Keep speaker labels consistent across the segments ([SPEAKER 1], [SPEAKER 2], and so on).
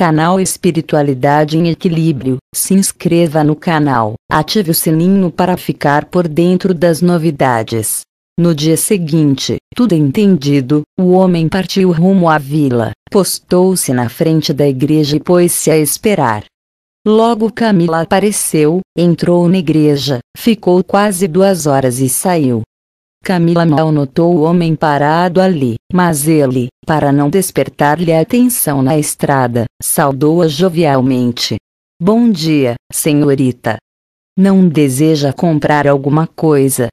[SPEAKER 1] Canal Espiritualidade em Equilíbrio. Se inscreva no canal, ative o sininho para ficar por dentro das novidades. No dia seguinte, tudo entendido, o homem partiu rumo à vila, postou-se na frente da igreja e pôs-se a esperar. Logo Camila apareceu, entrou na igreja, ficou quase duas horas e saiu. Camila mal notou o homem parado ali, mas ele, para não despertar-lhe a atenção na estrada, saudou-a jovialmente. Bom dia, senhorita. Não deseja comprar alguma coisa?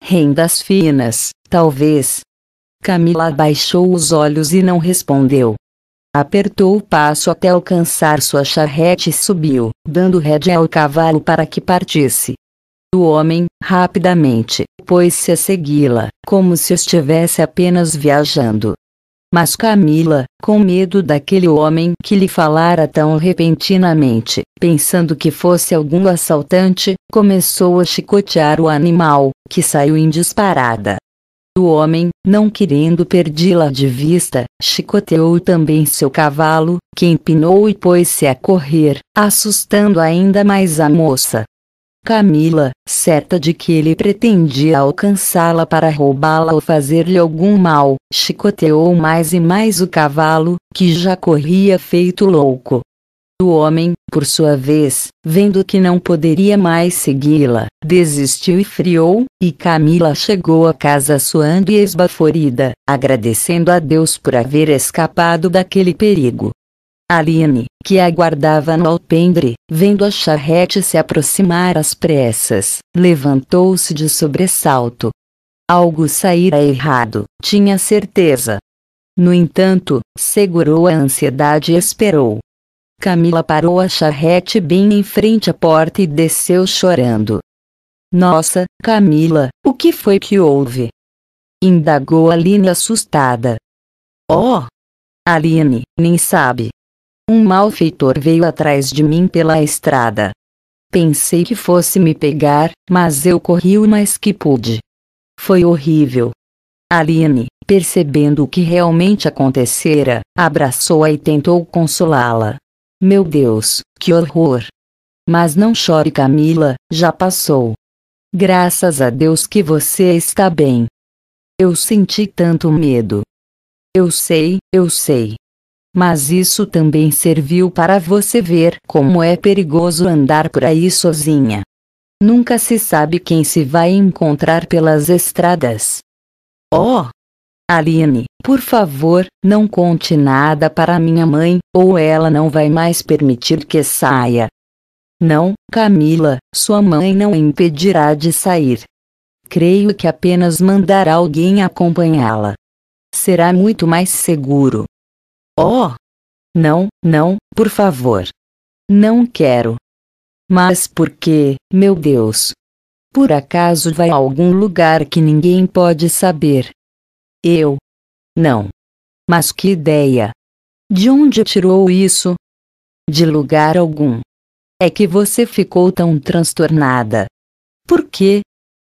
[SPEAKER 1] Rendas finas, talvez. Camila baixou os olhos e não respondeu. Apertou o passo até alcançar sua charrete e subiu, dando rédea ao cavalo para que partisse. O homem, rapidamente, pôs-se a segui-la, como se estivesse apenas viajando. Mas Camila, com medo daquele homem que lhe falara tão repentinamente, pensando que fosse algum assaltante, começou a chicotear o animal, que saiu em disparada. O homem, não querendo perdê-la de vista, chicoteou também seu cavalo, que empinou e pôs-se a correr, assustando ainda mais a moça. Camila, certa de que ele pretendia alcançá-la para roubá-la ou fazer-lhe algum mal, chicoteou mais e mais o cavalo, que já corria feito louco. O homem, por sua vez, vendo que não poderia mais segui-la, desistiu e friou, e Camila chegou a casa suando e esbaforida, agradecendo a Deus por haver escapado daquele perigo. Aline, que aguardava no alpendre, vendo a charrete se aproximar às pressas, levantou-se de sobressalto. Algo saíra errado, tinha certeza. No entanto, segurou a ansiedade e esperou. Camila parou a charrete bem em frente à porta e desceu chorando. Nossa, Camila, o que foi que houve? Indagou Aline assustada. Oh! Aline, nem sabe, um malfeitor veio atrás de mim pela estrada. Pensei que fosse me pegar, mas eu corri o mais que pude. Foi horrível. Aline, percebendo o que realmente acontecera, abraçou-a e tentou consolá-la. Meu Deus, que horror! Mas não chore, Camila, já passou. Graças a Deus que você está bem. Eu senti tanto medo. Eu sei, eu sei. Mas isso também serviu para você ver como é perigoso andar por aí sozinha. Nunca se sabe quem se vai encontrar pelas estradas. Oh! Aline, por favor, não conte nada para minha mãe, ou ela não vai mais permitir que saia. Não, Camila, sua mãe não impedirá de sair. Creio que apenas mandará alguém acompanhá-la. Será muito mais seguro. Oh! Não, não, por favor. Não quero. Mas por que, meu Deus? Por acaso vai a algum lugar que ninguém pode saber? Eu? Não. Mas que ideia! De onde tirou isso? De lugar algum. É que você ficou tão transtornada. Por quê?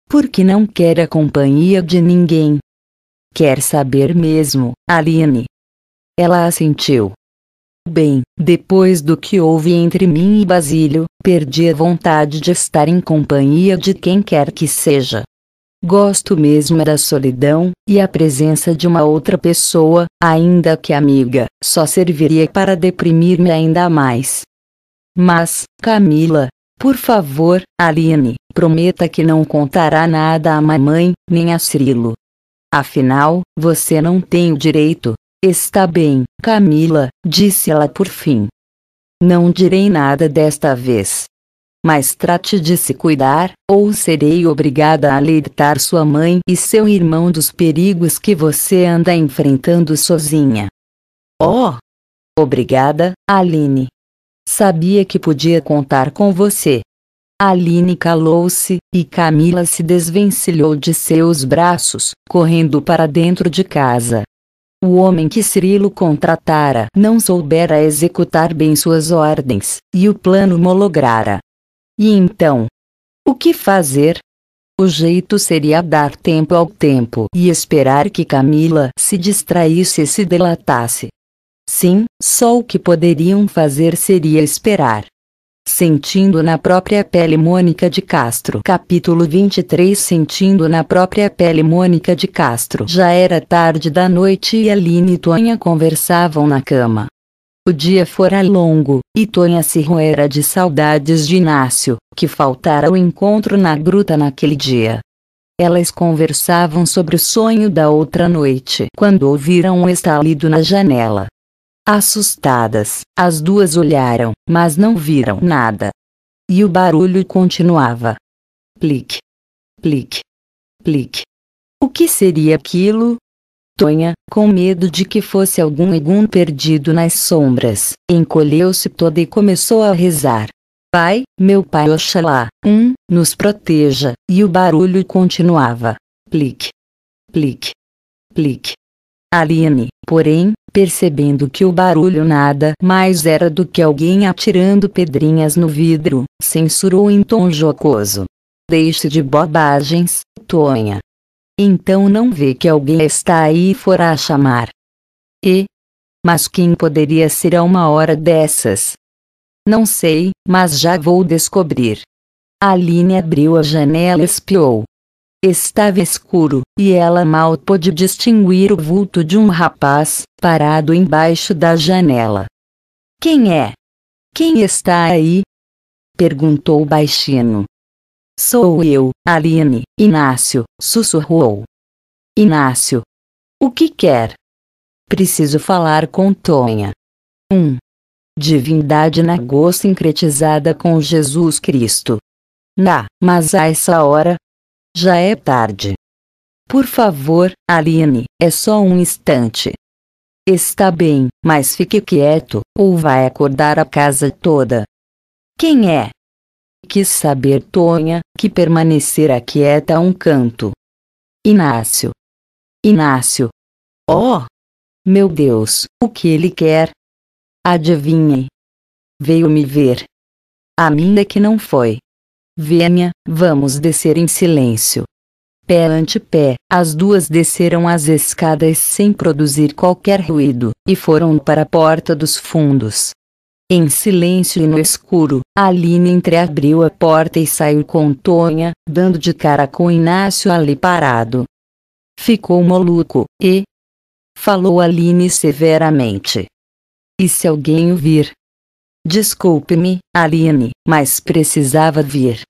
[SPEAKER 1] Porque não quer a companhia de ninguém. Quer saber mesmo, Aline? Ela assentiu. Bem, depois do que houve entre mim e Basílio, perdi a vontade de estar em companhia de quem quer que seja. Gosto mesmo da solidão, e a presença de uma outra pessoa, ainda que amiga, só serviria para deprimir-me ainda mais. Mas, Camila, por favor, Aline, prometa que não contará nada à mamãe, nem a Cirilo. Afinal, você não tem o direito, Está bem, Camila, disse ela por fim. Não direi nada desta vez. Mas trate de se cuidar, ou serei obrigada a alertar sua mãe e seu irmão dos perigos que você anda enfrentando sozinha. Oh! Obrigada, Aline. Sabia que podia contar com você. Aline calou-se, e Camila se desvencilhou de seus braços, correndo para dentro de casa o homem que Cirilo contratara não soubera executar bem suas ordens, e o plano molograra. E então? O que fazer? O jeito seria dar tempo ao tempo e esperar que Camila se distraísse e se delatasse. Sim, só o que poderiam fazer seria esperar. Sentindo na própria pele Mônica de Castro. Capítulo 23 Sentindo na própria pele Mônica de Castro. Já era tarde da noite e Aline e Tonha conversavam na cama. O dia fora longo, e Tonha se roera de saudades de Inácio, que faltara o encontro na gruta naquele dia. Elas conversavam sobre o sonho da outra noite, quando ouviram um estalido na janela. Assustadas, as duas olharam, mas não viram nada. E o barulho continuava. Plique. Plique. Plique. O que seria aquilo? Tonha, com medo de que fosse algum egum perdido nas sombras, encolheu-se toda e começou a rezar. Pai, meu pai Oxalá, um, nos proteja, e o barulho continuava. Plique. Plique. Plique. Aline, porém, percebendo que o barulho nada mais era do que alguém atirando pedrinhas no vidro, censurou em tom jocoso. Deixe de bobagens, Tonha. Então não vê que alguém está aí fora a chamar. E? Mas quem poderia ser a uma hora dessas? Não sei, mas já vou descobrir. Aline abriu a janela e espiou. Estava escuro, e ela mal pôde distinguir o vulto de um rapaz, parado embaixo da janela. Quem é? Quem está aí? perguntou baixinho. Sou eu, Aline, Inácio, sussurrou. Inácio. O que quer? Preciso falar com Tonha. 1. Um. Divindade na sincretizada com Jesus Cristo. Na, mas a essa hora, já é tarde. Por favor, Aline, é só um instante. Está bem, mas fique quieto, ou vai acordar a casa toda. Quem é? Quis saber Tonha, que permanecerá quieta é a um canto. Inácio. Inácio. Oh! Meu Deus, o que ele quer? Adivinhe. Veio me ver. A minha é que não foi. Vênia, vamos descer em silêncio. Pé ante pé, as duas desceram as escadas sem produzir qualquer ruído, e foram para a porta dos fundos. Em silêncio e no escuro, Aline entreabriu a porta e saiu com Tonha, dando de cara com Inácio ali parado. Ficou maluco, e? Falou Aline severamente. E se alguém o vir? Desculpe-me, Aline, mas precisava vir.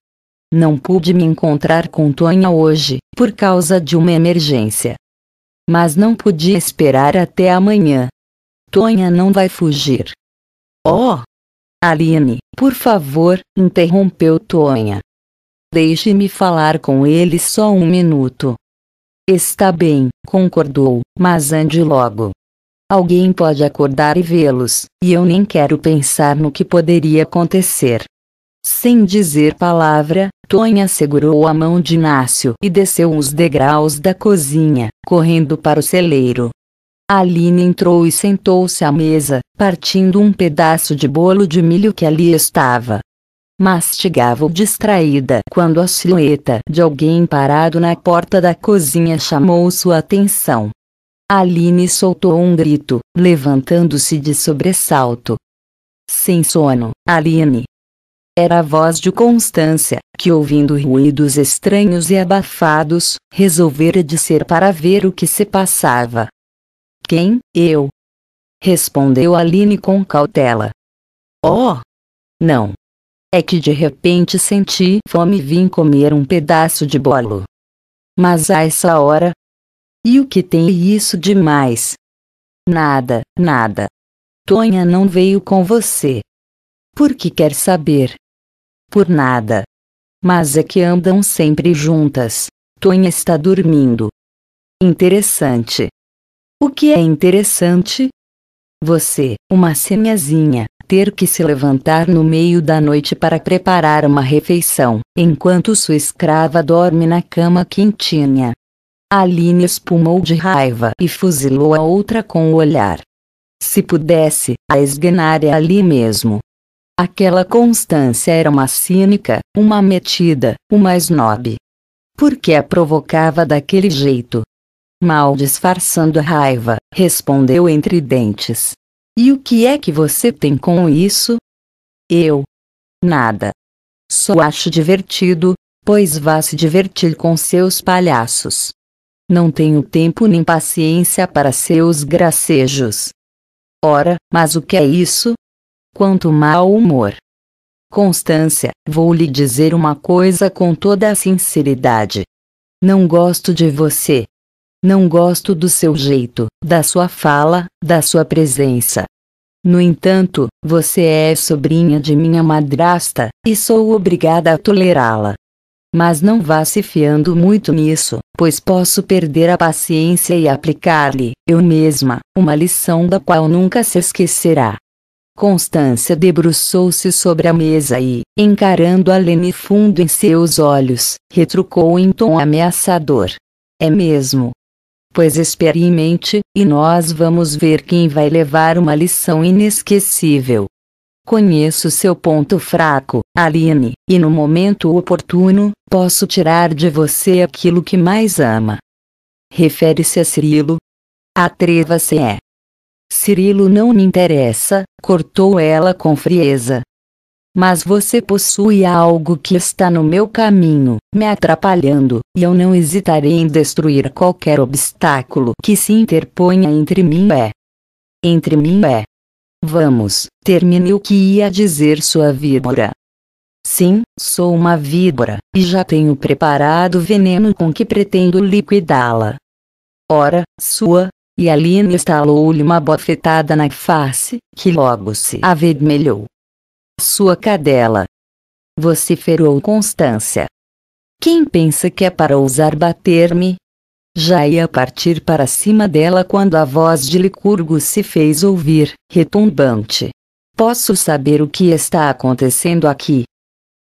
[SPEAKER 1] Não pude me encontrar com Tonha hoje, por causa de uma emergência. Mas não podia esperar até amanhã. Tonha não vai fugir. Oh! Aline, por favor, interrompeu Tonha. Deixe-me falar com ele só um minuto. Está bem, concordou, mas ande logo. Alguém pode acordar e vê-los, e eu nem quero pensar no que poderia acontecer. Sem dizer palavra, Tonha segurou a mão de Inácio e desceu os degraus da cozinha, correndo para o celeiro. Aline entrou e sentou-se à mesa, partindo um pedaço de bolo de milho que ali estava. Mastigava distraída quando a silhueta de alguém parado na porta da cozinha chamou sua atenção. Aline soltou um grito, levantando-se de sobressalto. Sem sono, Aline. Era a voz de Constância, que ouvindo ruídos estranhos e abafados, resolvera descer para ver o que se passava. Quem, eu? Respondeu Aline com cautela. Oh! Não. É que de repente senti fome e vim comer um pedaço de bolo. Mas a essa hora, e o que tem isso de mais? Nada, nada. Tonha não veio com você. Por que quer saber? Por nada. Mas é que andam sempre juntas. Tonha está dormindo. Interessante. O que é interessante? Você, uma semiazinha, ter que se levantar no meio da noite para preparar uma refeição, enquanto sua escrava dorme na cama quentinha. Aline espumou de raiva e fuzilou a outra com o olhar. Se pudesse, a esganara ali mesmo. Aquela Constância era uma cínica, uma metida, uma esnobe. Por que a provocava daquele jeito? Mal disfarçando a raiva, respondeu entre dentes. E o que é que você tem com isso? Eu. Nada. Só acho divertido, pois vá se divertir com seus palhaços. Não tenho tempo nem paciência para seus gracejos. Ora, mas o que é isso? Quanto mau humor! Constância, vou lhe dizer uma coisa com toda a sinceridade. Não gosto de você. Não gosto do seu jeito, da sua fala, da sua presença. No entanto, você é sobrinha de minha madrasta, e sou obrigada a tolerá-la, mas não vá se fiando muito nisso, pois posso perder a paciência e aplicar-lhe, eu mesma, uma lição da qual nunca se esquecerá. Constância debruçou-se sobre a mesa e, encarando Lene fundo em seus olhos, retrucou em tom ameaçador. É mesmo, pois experimente, e nós vamos ver quem vai levar uma lição inesquecível. Conheço seu ponto fraco, Aline, e no momento oportuno, posso tirar de você aquilo que mais ama. Refere-se a Cirilo? Atreva-se é. Cirilo não me interessa, cortou ela com frieza. Mas você possui algo que está no meu caminho, me atrapalhando, e eu não hesitarei em destruir qualquer obstáculo que se interponha entre mim é. Entre mim é. Vamos, termine o que ia dizer sua víbora. Sim, sou uma víbora, e já tenho preparado o veneno com que pretendo liquidá-la. Ora, sua, e Aline estalou-lhe uma bofetada na face, que logo se avermelhou. Sua cadela. Vociferou Constância. Quem pensa que é para ousar bater-me, já ia partir para cima dela quando a voz de Licurgo se fez ouvir, retumbante. Posso saber o que está acontecendo aqui?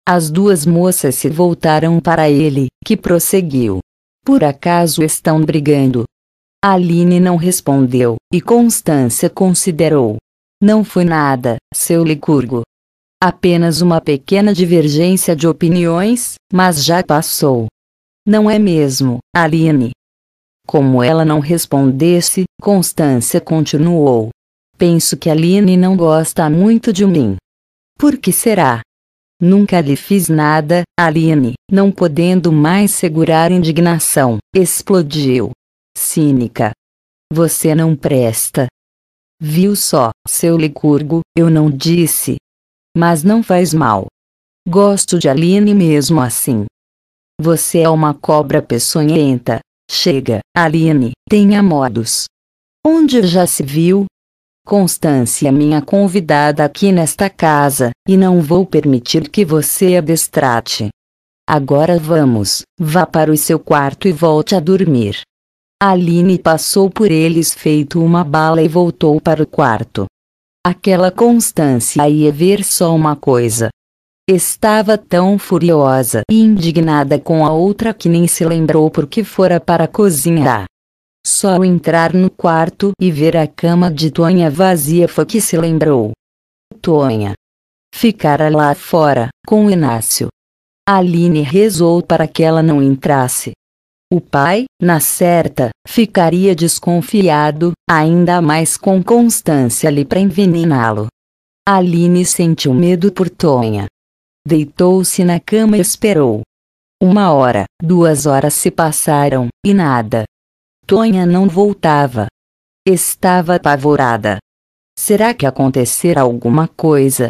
[SPEAKER 1] As duas moças se voltaram para ele, que prosseguiu. Por acaso estão brigando? Aline não respondeu, e Constância considerou. Não foi nada, seu Licurgo. Apenas uma pequena divergência de opiniões, mas já passou. Não é mesmo, Aline? Como ela não respondesse, Constância continuou. Penso que Aline não gosta muito de mim. Por que será? Nunca lhe fiz nada, Aline, não podendo mais segurar indignação, explodiu. Cínica. Você não presta. Viu só, seu licurgo, eu não disse. Mas não faz mal. Gosto de Aline mesmo assim. Você é uma cobra peçonhenta. Chega, Aline, tenha modos. Onde já se viu? Constância minha convidada aqui nesta casa, e não vou permitir que você a destrate. Agora vamos, vá para o seu quarto e volte a dormir. Aline passou por eles feito uma bala e voltou para o quarto. Aquela Constância ia ver só uma coisa, Estava tão furiosa e indignada com a outra que nem se lembrou porque fora para a cozinha. Só ao entrar no quarto e ver a cama de Tonha vazia foi que se lembrou. Tonha ficara lá fora, com Inácio. Aline rezou para que ela não entrasse. O pai, na certa, ficaria desconfiado, ainda mais com Constância ali para envenená-lo. Aline sentiu medo por Tonha, Deitou-se na cama e esperou. Uma hora, duas horas se passaram, e nada. Tonha não voltava. Estava apavorada. Será que acontecerá alguma coisa?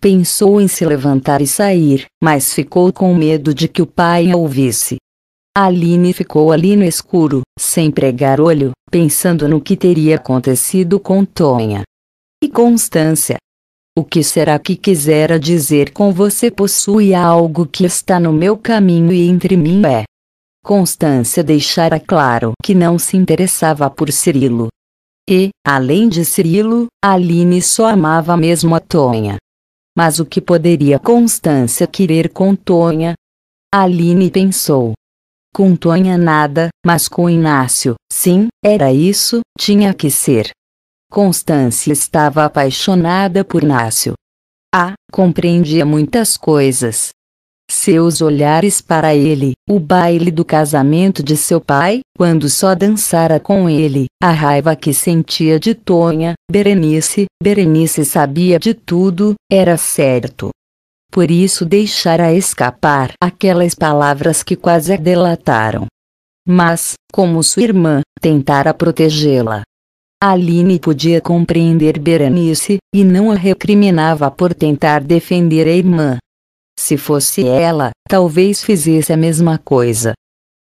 [SPEAKER 1] Pensou em se levantar e sair, mas ficou com medo de que o pai a ouvisse. Aline ficou ali no escuro, sem pregar olho, pensando no que teria acontecido com Tonha. E Constância, o que será que quisera dizer com você possui algo que está no meu caminho e entre mim é. Constância deixara claro que não se interessava por Cirilo. E, além de Cirilo, Aline só amava mesmo a Tonha. Mas o que poderia Constância querer com Tonha? Aline pensou. Com Tonha nada, mas com Inácio, sim, era isso, tinha que ser. Constância estava apaixonada por Nácio. Ah, compreendia muitas coisas. Seus olhares para ele, o baile do casamento de seu pai, quando só dançara com ele, a raiva que sentia de Tonha, Berenice, Berenice sabia de tudo, era certo. Por isso deixara escapar aquelas palavras que quase a delataram. Mas, como sua irmã, tentara protegê-la. Aline podia compreender Berenice, e não a recriminava por tentar defender a irmã. Se fosse ela, talvez fizesse a mesma coisa.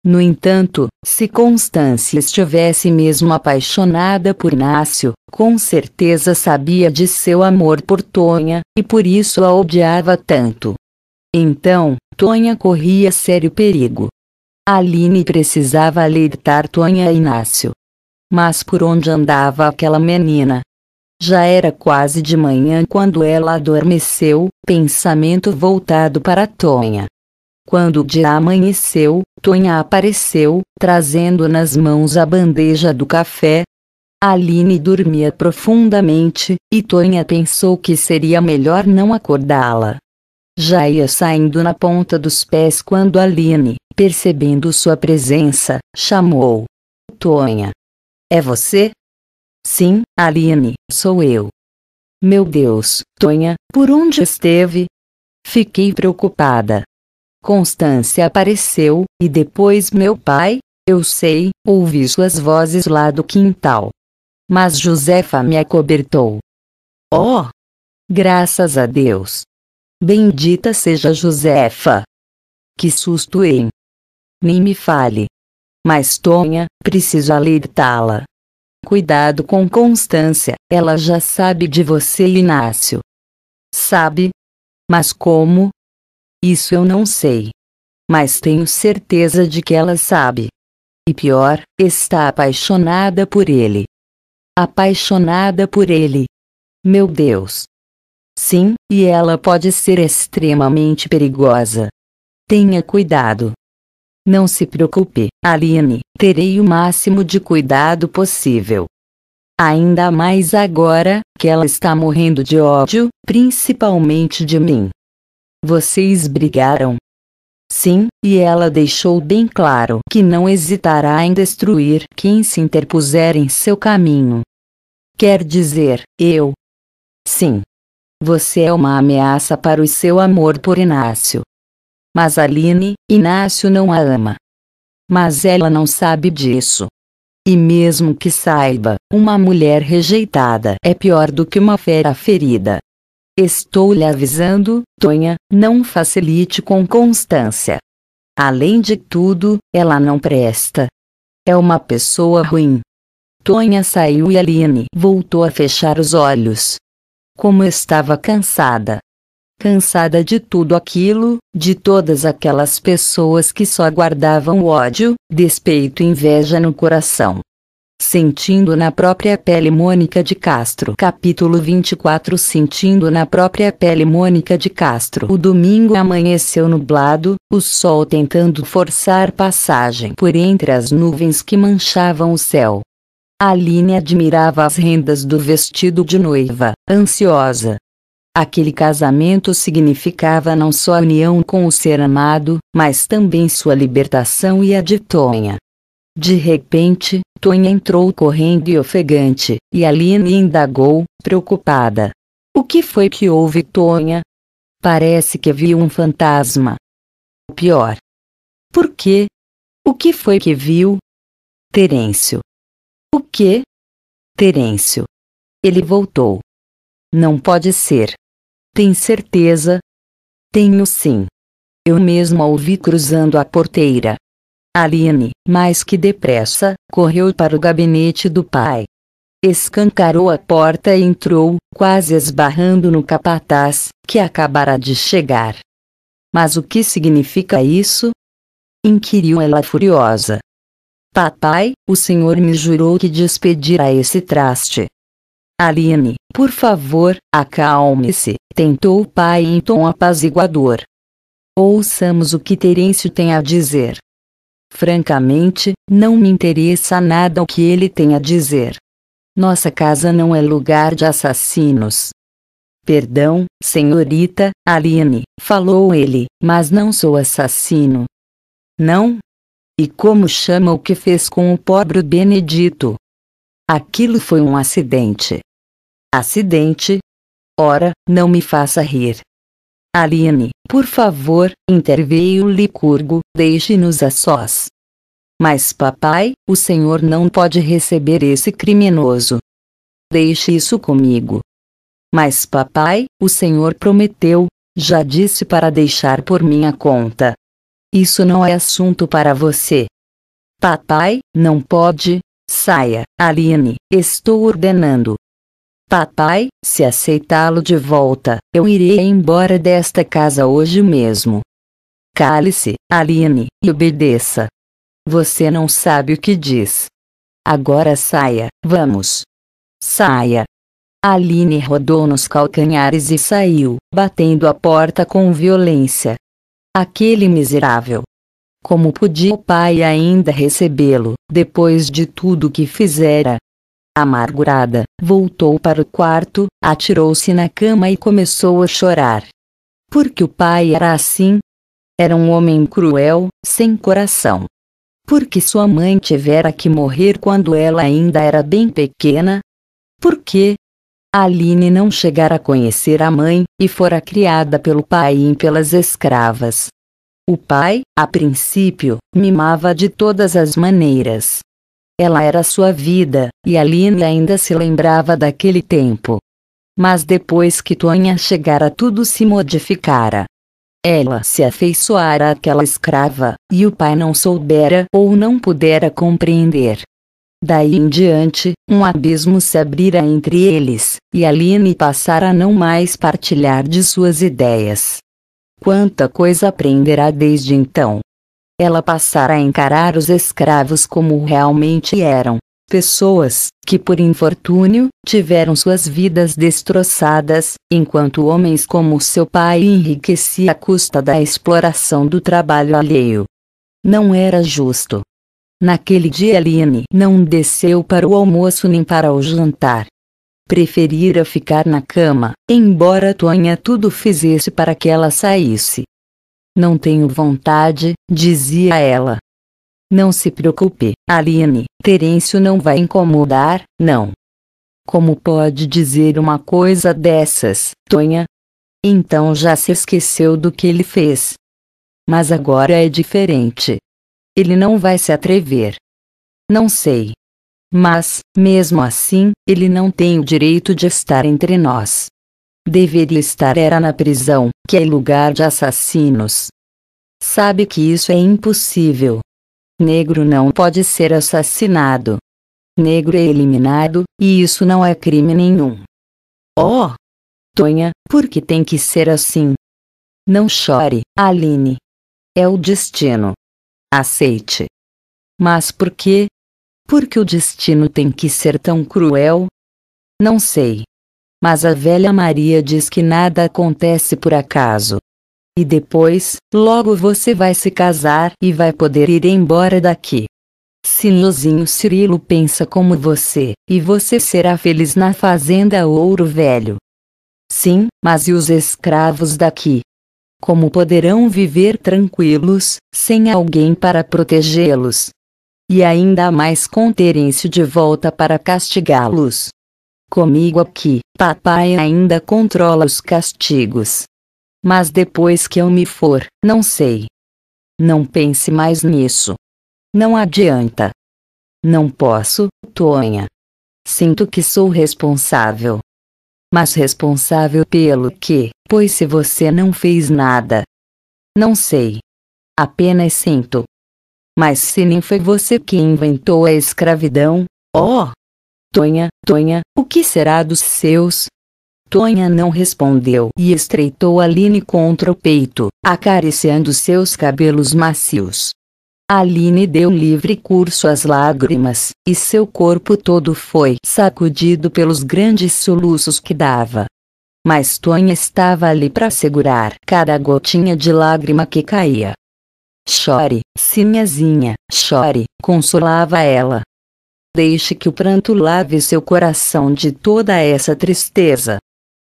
[SPEAKER 1] No entanto, se Constância estivesse mesmo apaixonada por Inácio, com certeza sabia de seu amor por Tonha, e por isso a odiava tanto. Então, Tonha corria sério perigo. Aline precisava alertar Tonha e Inácio, mas por onde andava aquela menina? Já era quase de manhã quando ela adormeceu, pensamento voltado para Tonha. Quando o dia amanheceu, Tonha apareceu, trazendo nas mãos a bandeja do café. Aline dormia profundamente, e Tonha pensou que seria melhor não acordá-la. Já ia saindo na ponta dos pés quando Aline, percebendo sua presença, chamou: Tonha. É você? Sim, Aline, sou eu. Meu Deus, Tonha, por onde esteve? Fiquei preocupada. Constância apareceu, e depois meu pai, eu sei, ouvi suas vozes lá do quintal. Mas Josefa me acobertou. Oh! Graças a Deus! Bendita seja Josefa! Que susto, hein? Nem me fale. Mas Tonha, preciso alertá-la. Cuidado com Constância, ela já sabe de você, Inácio. Sabe? Mas como? Isso eu não sei. Mas tenho certeza de que ela sabe. E pior, está apaixonada por ele. Apaixonada por ele. Meu Deus. Sim, e ela pode ser extremamente perigosa. Tenha cuidado. Não se preocupe, Aline, terei o máximo de cuidado possível. Ainda mais agora, que ela está morrendo de ódio, principalmente de mim. Vocês brigaram? Sim, e ela deixou bem claro que não hesitará em destruir quem se interpuser em seu caminho. Quer dizer, eu? Sim. Você é uma ameaça para o seu amor por Inácio, mas Aline, Inácio não a ama. Mas ela não sabe disso. E mesmo que saiba, uma mulher rejeitada é pior do que uma fera ferida. Estou lhe avisando, Tonha, não facilite com constância. Além de tudo, ela não presta. É uma pessoa ruim. Tonha saiu e Aline voltou a fechar os olhos. Como estava cansada, cansada de tudo aquilo, de todas aquelas pessoas que só guardavam ódio, despeito e inveja no coração. Sentindo na própria pele Mônica de Castro. Capítulo 24 Sentindo na própria pele Mônica de Castro. O domingo amanheceu nublado, o sol tentando forçar passagem por entre as nuvens que manchavam o céu. Aline admirava as rendas do vestido de noiva, ansiosa, Aquele casamento significava não só a união com o ser amado, mas também sua libertação e a de Tonha. De repente, Tonha entrou correndo e ofegante, e Aline indagou, preocupada. O que foi que houve, Tonha? Parece que viu um fantasma. O pior. Por quê? O que foi que viu? Terêncio. O quê? Terêncio. Ele voltou. Não pode ser. Tem certeza? Tenho sim. Eu mesmo a ouvi cruzando a porteira. Aline, mais que depressa, correu para o gabinete do pai. Escancarou a porta e entrou, quase esbarrando no capataz, que acabara de chegar. Mas o que significa isso? inquiriu ela furiosa. Papai, o senhor me jurou que despedirá esse traste. Aline, por favor, acalme-se, tentou o pai em tom apaziguador. Ouçamos o que Terêncio tem a dizer. Francamente, não me interessa nada o que ele tem a dizer. Nossa casa não é lugar de assassinos. Perdão, senhorita, Aline, falou ele, mas não sou assassino. Não? E como chama o que fez com o pobre Benedito? Aquilo foi um acidente. Acidente? Ora, não me faça rir. Aline, por favor, interveio Licurgo, deixe-nos a sós. Mas papai, o senhor não pode receber esse criminoso. Deixe isso comigo. Mas papai, o senhor prometeu, já disse para deixar por minha conta. Isso não é assunto para você. Papai, não pode, Saia, Aline, estou ordenando. Papai, se aceitá-lo de volta, eu irei embora desta casa hoje mesmo. Cale-se, Aline, e obedeça. Você não sabe o que diz. Agora saia, vamos. Saia. Aline rodou nos calcanhares e saiu, batendo a porta com violência. Aquele miserável, como podia o pai ainda recebê-lo, depois de tudo que fizera? Amargurada, voltou para o quarto, atirou-se na cama e começou a chorar. Porque o pai era assim? Era um homem cruel, sem coração. Porque sua mãe tivera que morrer quando ela ainda era bem pequena? Por que? Aline não chegara a conhecer a mãe, e fora criada pelo pai e pelas escravas, o pai, a princípio, mimava de todas as maneiras. Ela era sua vida, e Aline ainda se lembrava daquele tempo. Mas depois que Tonha chegara tudo se modificara. Ela se afeiçoara àquela escrava, e o pai não soubera ou não pudera compreender. Daí em diante, um abismo se abrira entre eles, e Aline passara a não mais partilhar de suas ideias. Quanta coisa aprenderá desde então! Ela passará a encarar os escravos como realmente eram, pessoas que por infortúnio tiveram suas vidas destroçadas, enquanto homens como seu pai enriqueciam à custa da exploração do trabalho alheio. Não era justo. Naquele dia Aline não desceu para o almoço nem para o jantar preferira ficar na cama, embora Tonha tudo fizesse para que ela saísse. Não tenho vontade, dizia ela. Não se preocupe, Aline, Terêncio não vai incomodar, não. Como pode dizer uma coisa dessas, Tonha? Então já se esqueceu do que ele fez. Mas agora é diferente. Ele não vai se atrever. Não sei, mas, mesmo assim, ele não tem o direito de estar entre nós. Deveria estar era na prisão, que é lugar de assassinos. Sabe que isso é impossível. Negro não pode ser assassinado. Negro é eliminado, e isso não é crime nenhum. Oh! Tonha, por que tem que ser assim? Não chore, Aline. É o destino. Aceite. Mas por quê? Por que o destino tem que ser tão cruel? Não sei. Mas a velha Maria diz que nada acontece por acaso. E depois, logo você vai se casar e vai poder ir embora daqui. Sinhozinho Cirilo pensa como você, e você será feliz na fazenda Ouro Velho. Sim, mas e os escravos daqui? Como poderão viver tranquilos, sem alguém para protegê-los? e ainda mais com Terêncio de volta para castigá-los. Comigo aqui, papai ainda controla os castigos. Mas depois que eu me for, não sei. Não pense mais nisso. Não adianta. Não posso, Tonha. Sinto que sou responsável. Mas responsável pelo quê? Pois se você não fez nada. Não sei. Apenas sinto. Mas se nem foi você que inventou a escravidão, ó! Oh! Tonha, Tonha, o que será dos seus? Tonha não respondeu e estreitou Aline contra o peito, acariciando seus cabelos macios. Aline deu livre curso às lágrimas, e seu corpo todo foi sacudido pelos grandes soluços que dava. Mas Tonha estava ali para segurar cada gotinha de lágrima que caía. Chore, simiazinha, chore, consolava ela. Deixe que o pranto lave seu coração de toda essa tristeza.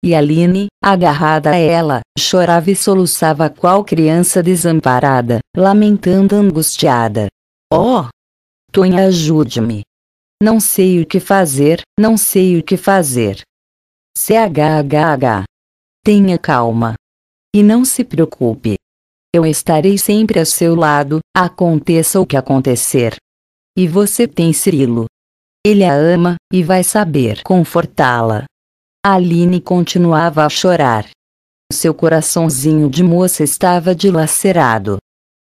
[SPEAKER 1] E Aline, agarrada a ela, chorava e soluçava qual criança desamparada, lamentando angustiada. Oh! Tonha, ajude-me. Não sei o que fazer, não sei o que fazer. CHHH. Tenha calma. E não se preocupe. Eu estarei sempre a seu lado, aconteça o que acontecer. E você tem Cirilo. Ele a ama, e vai saber confortá-la. Aline continuava a chorar. Seu coraçãozinho de moça estava dilacerado.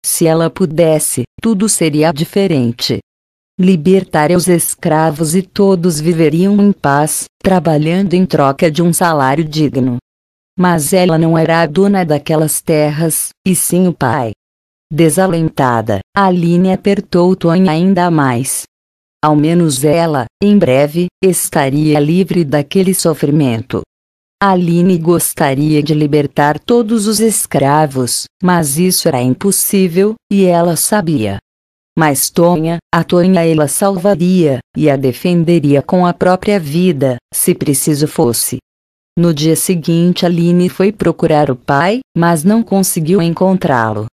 [SPEAKER 1] Se ela pudesse, tudo seria diferente. Libertar os escravos e todos viveriam em paz, trabalhando em troca de um salário digno. Mas ela não era a dona daquelas terras, e sim o pai. Desalentada, Aline apertou Tony ainda mais. Ao menos ela, em breve, estaria livre daquele sofrimento. Aline gostaria de libertar todos os escravos, mas isso era impossível, e ela sabia. Mas Tonha, a Tonha ela salvaria, e a defenderia com a própria vida, se preciso fosse. No dia seguinte, Aline foi procurar o pai, mas não conseguiu encontrá-lo.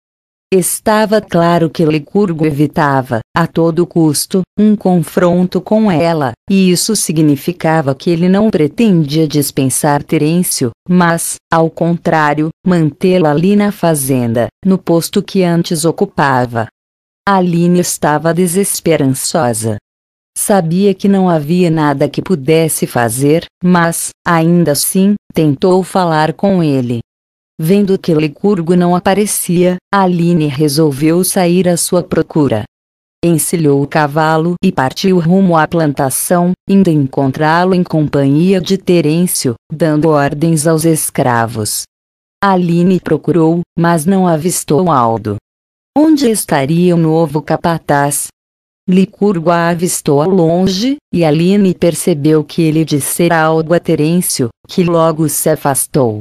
[SPEAKER 1] Estava claro que Licurgo evitava, a todo custo, um confronto com ela, e isso significava que ele não pretendia dispensar Terêncio, mas, ao contrário, mantê-la ali na fazenda, no posto que antes ocupava. Aline estava desesperançosa, Sabia que não havia nada que pudesse fazer, mas, ainda assim, tentou falar com ele. Vendo que Licurgo não aparecia, Aline resolveu sair à sua procura. Encilhou o cavalo e partiu rumo à plantação, indo encontrá-lo em companhia de Terêncio, dando ordens aos escravos. Aline procurou, mas não avistou Aldo. Onde estaria o novo capataz, Licurgo a avistou ao longe, e Aline percebeu que ele dissera algo a Terêncio, que logo se afastou.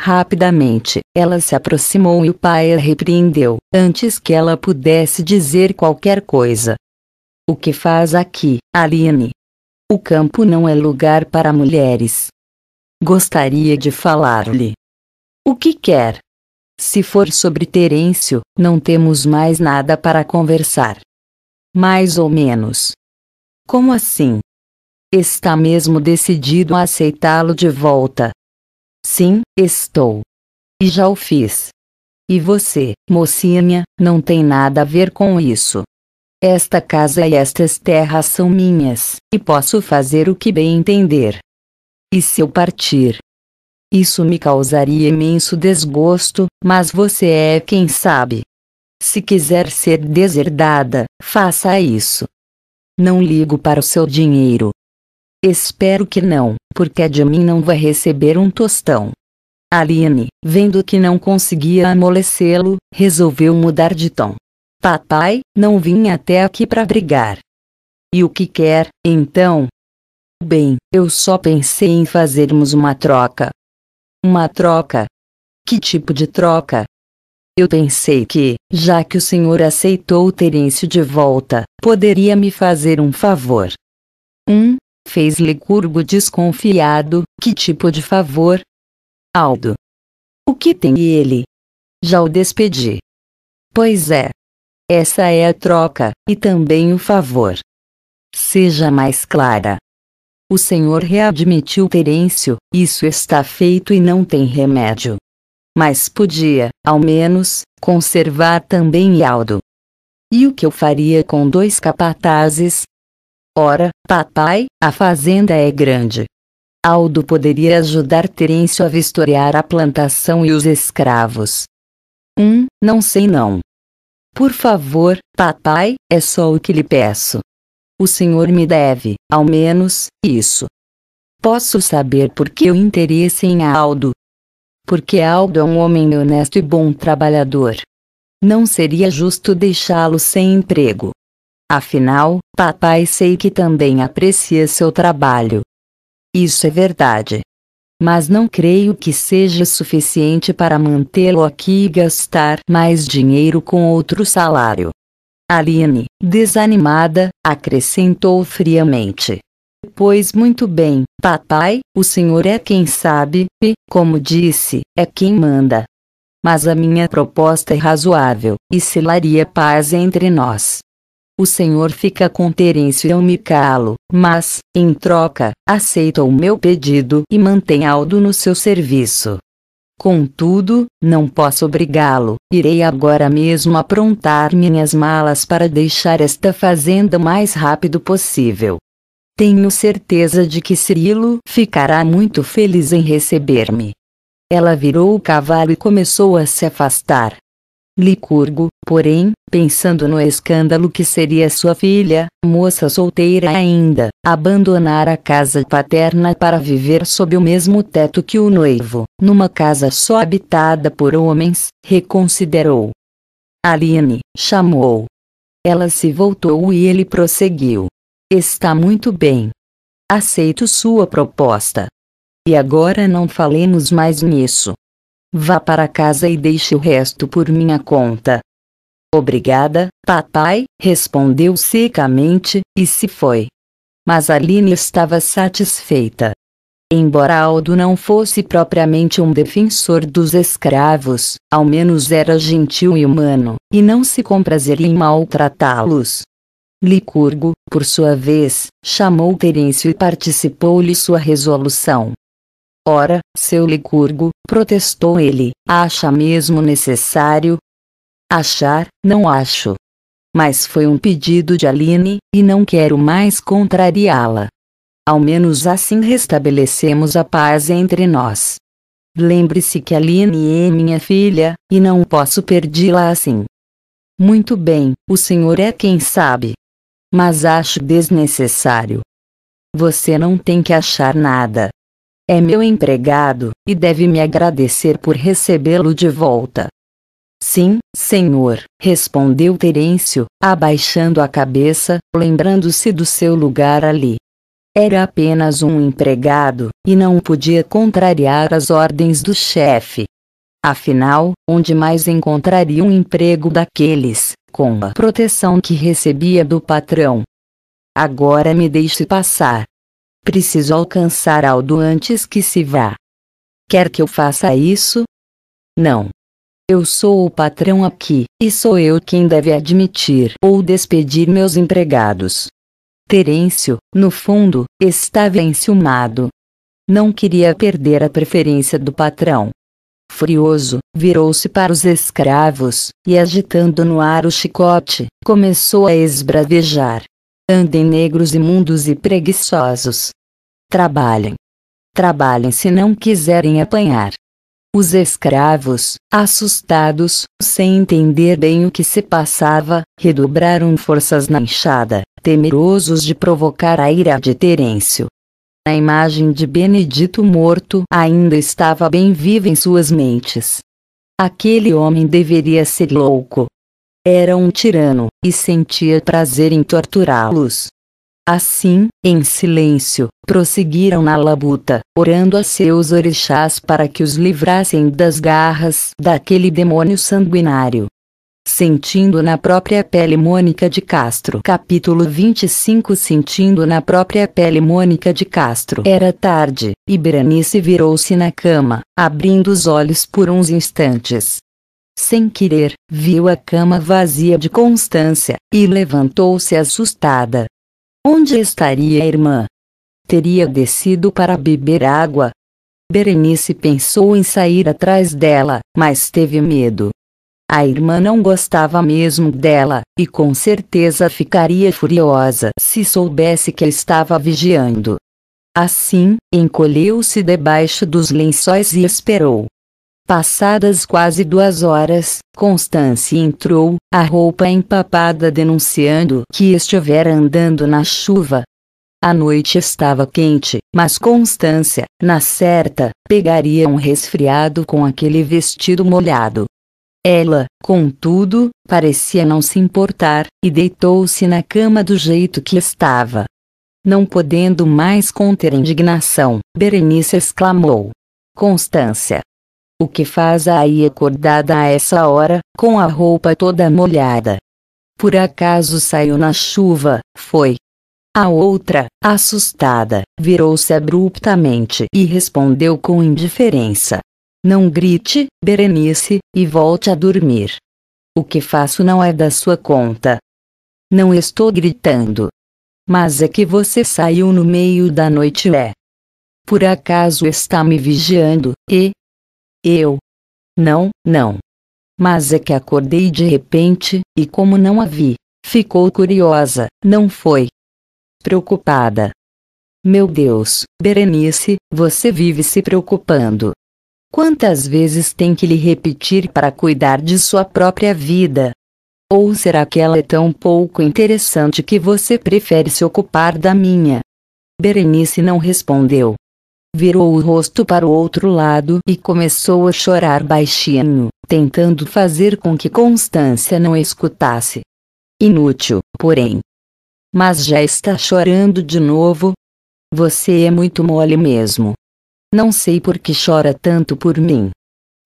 [SPEAKER 1] Rapidamente, ela se aproximou e o pai a repreendeu, antes que ela pudesse dizer qualquer coisa. O que faz aqui, Aline? O campo não é lugar para mulheres. Gostaria de falar-lhe. O que quer? Se for sobre Terêncio, não temos mais nada para conversar. Mais ou menos. Como assim? Está mesmo decidido a aceitá-lo de volta? Sim, estou. E já o fiz. E você, mocinha, não tem nada a ver com isso. Esta casa e estas terras são minhas, e posso fazer o que bem entender. E se eu partir? Isso me causaria imenso desgosto, mas você é quem sabe. Se quiser ser deserdada, faça isso. Não ligo para o seu dinheiro. Espero que não, porque de mim não vai receber um tostão. Aline, vendo que não conseguia amolecê-lo, resolveu mudar de tom. Papai, não vim até aqui para brigar. E o que quer, então? Bem, eu só pensei em fazermos uma troca. Uma troca? Que tipo de troca? Eu pensei que, já que o senhor aceitou o Terêncio de volta, poderia me fazer um favor. Um, fez-lhe desconfiado, que tipo de favor? Aldo. O que tem ele? Já o despedi. Pois é. Essa é a troca, e também o favor. Seja mais clara. O senhor readmitiu Terêncio, isso está feito e não tem remédio mas podia, ao menos, conservar também Aldo. E o que eu faria com dois capatazes? Ora, papai, a fazenda é grande. Aldo poderia ajudar Terêncio a vistoriar a plantação e os escravos. Hum, não sei não. Por favor, papai, é só o que lhe peço. O senhor me deve, ao menos, isso. Posso saber por que o interesse em Aldo porque Aldo é um homem honesto e bom trabalhador. Não seria justo deixá-lo sem emprego. Afinal, papai sei que também aprecia seu trabalho. Isso é verdade. Mas não creio que seja suficiente para mantê-lo aqui e gastar mais dinheiro com outro salário. Aline, desanimada, acrescentou friamente. Pois muito bem, papai, o senhor é quem sabe, e, como disse, é quem manda. Mas a minha proposta é razoável, e selaria paz entre nós. O senhor fica com Terêncio e eu me calo, mas, em troca, aceita o meu pedido e mantém Aldo no seu serviço. Contudo, não posso obrigá-lo, irei agora mesmo aprontar minhas malas para deixar esta fazenda o mais rápido possível. Tenho certeza de que Cirilo ficará muito feliz em receber-me. Ela virou o cavalo e começou a se afastar. Licurgo, porém, pensando no escândalo que seria sua filha, moça solteira ainda, abandonar a casa paterna para viver sob o mesmo teto que o noivo, numa casa só habitada por homens, reconsiderou. Aline, chamou. Ela se voltou e ele prosseguiu. Está muito bem. Aceito sua proposta. E agora não falemos mais nisso. Vá para casa e deixe o resto por minha conta. Obrigada, papai, respondeu secamente, e se foi. Mas Aline estava satisfeita. Embora Aldo não fosse propriamente um defensor dos escravos, ao menos era gentil e humano, e não se comprazeria em maltratá-los. Licurgo, por sua vez, chamou Terêncio e participou-lhe sua resolução. Ora, seu Licurgo, protestou ele, acha mesmo necessário? Achar, não acho. Mas foi um pedido de Aline, e não quero mais contrariá-la. Ao menos assim restabelecemos a paz entre nós. Lembre-se que Aline é minha filha, e não posso perdê-la assim. Muito bem, o senhor é quem sabe mas acho desnecessário. Você não tem que achar nada. É meu empregado, e deve me agradecer por recebê-lo de volta. Sim, senhor, respondeu Terêncio, abaixando a cabeça, lembrando-se do seu lugar ali. Era apenas um empregado, e não podia contrariar as ordens do chefe. Afinal, onde mais encontraria um emprego daqueles, com a proteção que recebia do patrão? Agora me deixe passar. Preciso alcançar Aldo antes que se vá. Quer que eu faça isso? Não. Eu sou o patrão aqui, e sou eu quem deve admitir ou despedir meus empregados. Terêncio, no fundo, estava enciumado. Não queria perder a preferência do patrão. Furioso, virou-se para os escravos, e agitando no ar o chicote, começou a esbravejar. Andem negros imundos e preguiçosos. Trabalhem. Trabalhem se não quiserem apanhar. Os escravos, assustados, sem entender bem o que se passava, redobraram forças na enxada, temerosos de provocar a ira de Terêncio, a imagem de Benedito morto ainda estava bem viva em suas mentes. Aquele homem deveria ser louco. Era um tirano, e sentia prazer em torturá-los. Assim, em silêncio, prosseguiram na labuta, orando a seus orixás para que os livrassem das garras daquele demônio sanguinário. Sentindo na própria pele Mônica de Castro. Capítulo 25 Sentindo na própria pele Mônica de Castro. Era tarde, e Berenice virou-se na cama, abrindo os olhos por uns instantes. Sem querer, viu a cama vazia de Constância, e levantou-se assustada. Onde estaria a irmã? Teria descido para beber água? Berenice pensou em sair atrás dela, mas teve medo. A irmã não gostava mesmo dela, e com certeza ficaria furiosa se soubesse que estava vigiando. Assim, encolheu-se debaixo dos lençóis e esperou. Passadas quase duas horas, Constância entrou, a roupa empapada denunciando que estivera andando na chuva. A noite estava quente, mas Constância, na certa, pegaria um resfriado com aquele vestido molhado. Ela, contudo, parecia não se importar, e deitou-se na cama do jeito que estava. Não podendo mais conter a indignação, Berenice exclamou: Constância! O que faz aí acordada a essa hora, com a roupa toda molhada? Por acaso saiu na chuva, foi? A outra, assustada, virou-se abruptamente e respondeu com indiferença: não grite, Berenice, e volte a dormir. O que faço não é da sua conta. Não estou gritando. Mas é que você saiu no meio da noite, é. Por acaso está me vigiando, e? Eu? Não, não. Mas é que acordei de repente, e como não a vi, ficou curiosa, não foi? Preocupada. Meu Deus, Berenice, você vive se preocupando. Quantas vezes tem que lhe repetir para cuidar de sua própria vida? Ou será que ela é tão pouco interessante que você prefere se ocupar da minha? Berenice não respondeu. Virou o rosto para o outro lado e começou a chorar baixinho, tentando fazer com que Constância não escutasse. Inútil, porém. Mas já está chorando de novo? Você é muito mole mesmo. Não sei por que chora tanto por mim.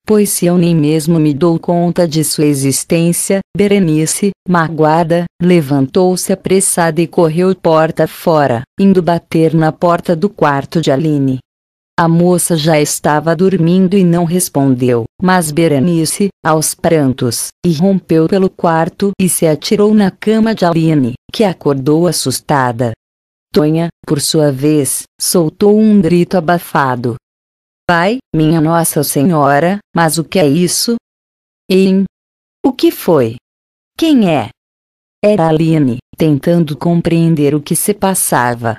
[SPEAKER 1] Pois se eu nem mesmo me dou conta de sua existência, Berenice, magoada, levantou-se apressada e correu porta fora, indo bater na porta do quarto de Aline. A moça já estava dormindo e não respondeu, mas Berenice, aos prantos, irrompeu pelo quarto e se atirou na cama de Aline, que acordou assustada, Tonha, por sua vez, soltou um grito abafado. Pai, minha Nossa Senhora, mas o que é isso? Hein? O que foi? Quem é? Era Aline, tentando compreender o que se passava.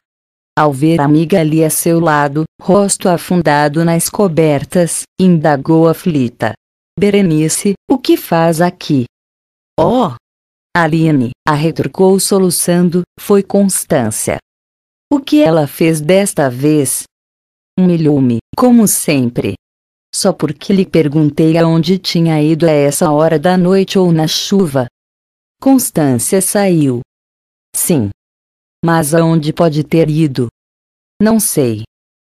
[SPEAKER 1] Ao ver a amiga ali a seu lado, rosto afundado nas cobertas, indagou aflita. Berenice, o que faz aqui? Oh! Aline, a retrucou soluçando, foi Constância. O que ela fez desta vez? Humilhou-me, como sempre. Só porque lhe perguntei aonde tinha ido a essa hora da noite ou na chuva. Constância saiu. Sim. Mas aonde pode ter ido? Não sei.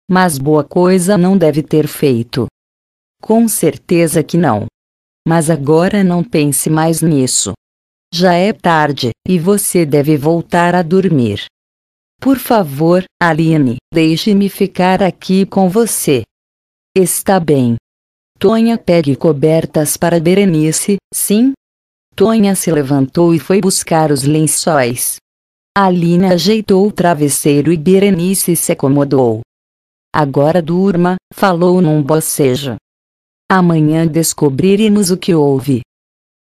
[SPEAKER 1] Mas boa coisa não deve ter feito. Com certeza que não. Mas agora não pense mais nisso. Já é tarde, e você deve voltar a dormir. Por favor, Aline, deixe-me ficar aqui com você. Está bem. Tonha pegue cobertas para Berenice, sim? Tonha se levantou e foi buscar os lençóis. Aline ajeitou o travesseiro e Berenice se acomodou. Agora durma, falou num bocejo. Amanhã descobriremos o que houve.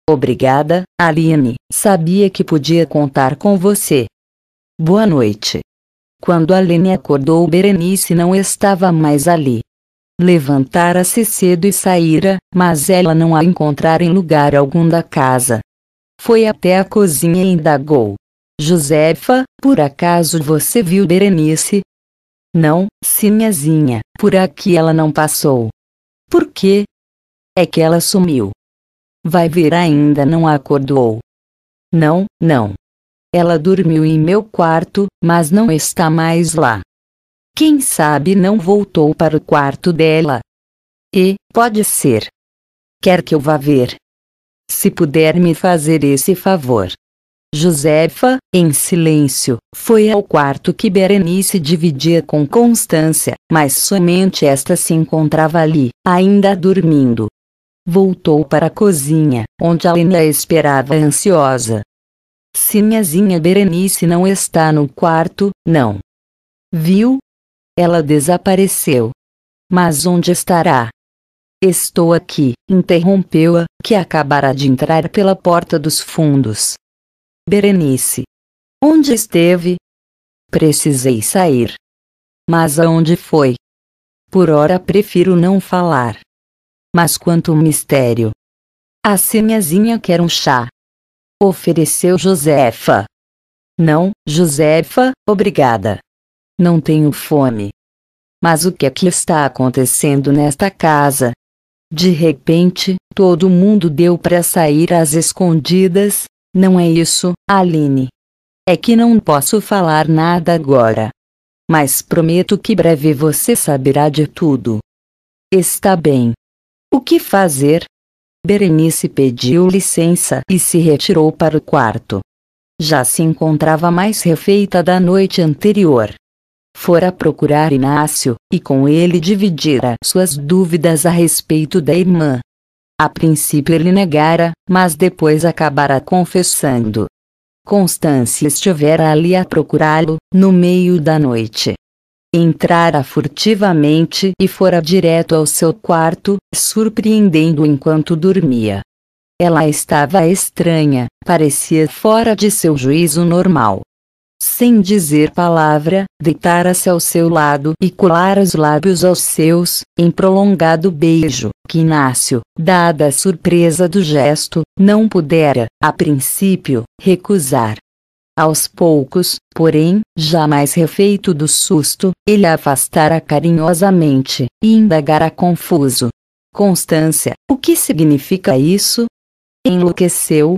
[SPEAKER 1] Obrigada, Aline. Sabia que podia contar com você. Boa noite. Quando Aline acordou, Berenice não estava mais ali. Levantara-se cedo e saíra, mas ela não a encontrara em lugar algum da casa. Foi até a cozinha e indagou: Josefa, por acaso você viu Berenice? Não, sinhazinha, por aqui ela não passou. Por quê? É que ela sumiu. Vai ver ainda não acordou. Não, não, ela dormiu em meu quarto, mas não está mais lá. Quem sabe não voltou para o quarto dela. E, pode ser. Quer que eu vá ver? Se puder me fazer esse favor. Josefa, em silêncio, foi ao quarto que Berenice dividia com Constância, mas somente esta se encontrava ali, ainda dormindo. Voltou para a cozinha, onde Alena esperava ansiosa, se minhazinha Berenice não está no quarto, não. Viu? Ela desapareceu. Mas onde estará? Estou aqui, interrompeu-a, que acabará de entrar pela porta dos fundos. Berenice. Onde esteve? Precisei sair. Mas aonde foi? Por ora prefiro não falar. Mas quanto mistério. A Semiazinha quer um chá. Ofereceu Josefa. Não, Josefa, obrigada. Não tenho fome. Mas o que é que está acontecendo nesta casa? De repente, todo mundo deu para sair às escondidas, não é isso, Aline? É que não posso falar nada agora. Mas prometo que breve você saberá de tudo. Está bem. O que fazer, Berenice pediu licença e se retirou para o quarto. Já se encontrava mais refeita da noite anterior. Fora procurar Inácio, e com ele dividira suas dúvidas a respeito da irmã. A princípio ele negara, mas depois acabara confessando. Constância estivera ali a procurá-lo, no meio da noite, entrara furtivamente e fora direto ao seu quarto, surpreendendo enquanto dormia. Ela estava estranha, parecia fora de seu juízo normal. Sem dizer palavra, deitara-se ao seu lado e colara os lábios aos seus, em prolongado beijo, que Inácio, dada a surpresa do gesto, não pudera, a princípio, recusar. Aos poucos, porém, jamais refeito do susto, ele a afastara carinhosamente, e indagara confuso. Constância, o que significa isso? Enlouqueceu?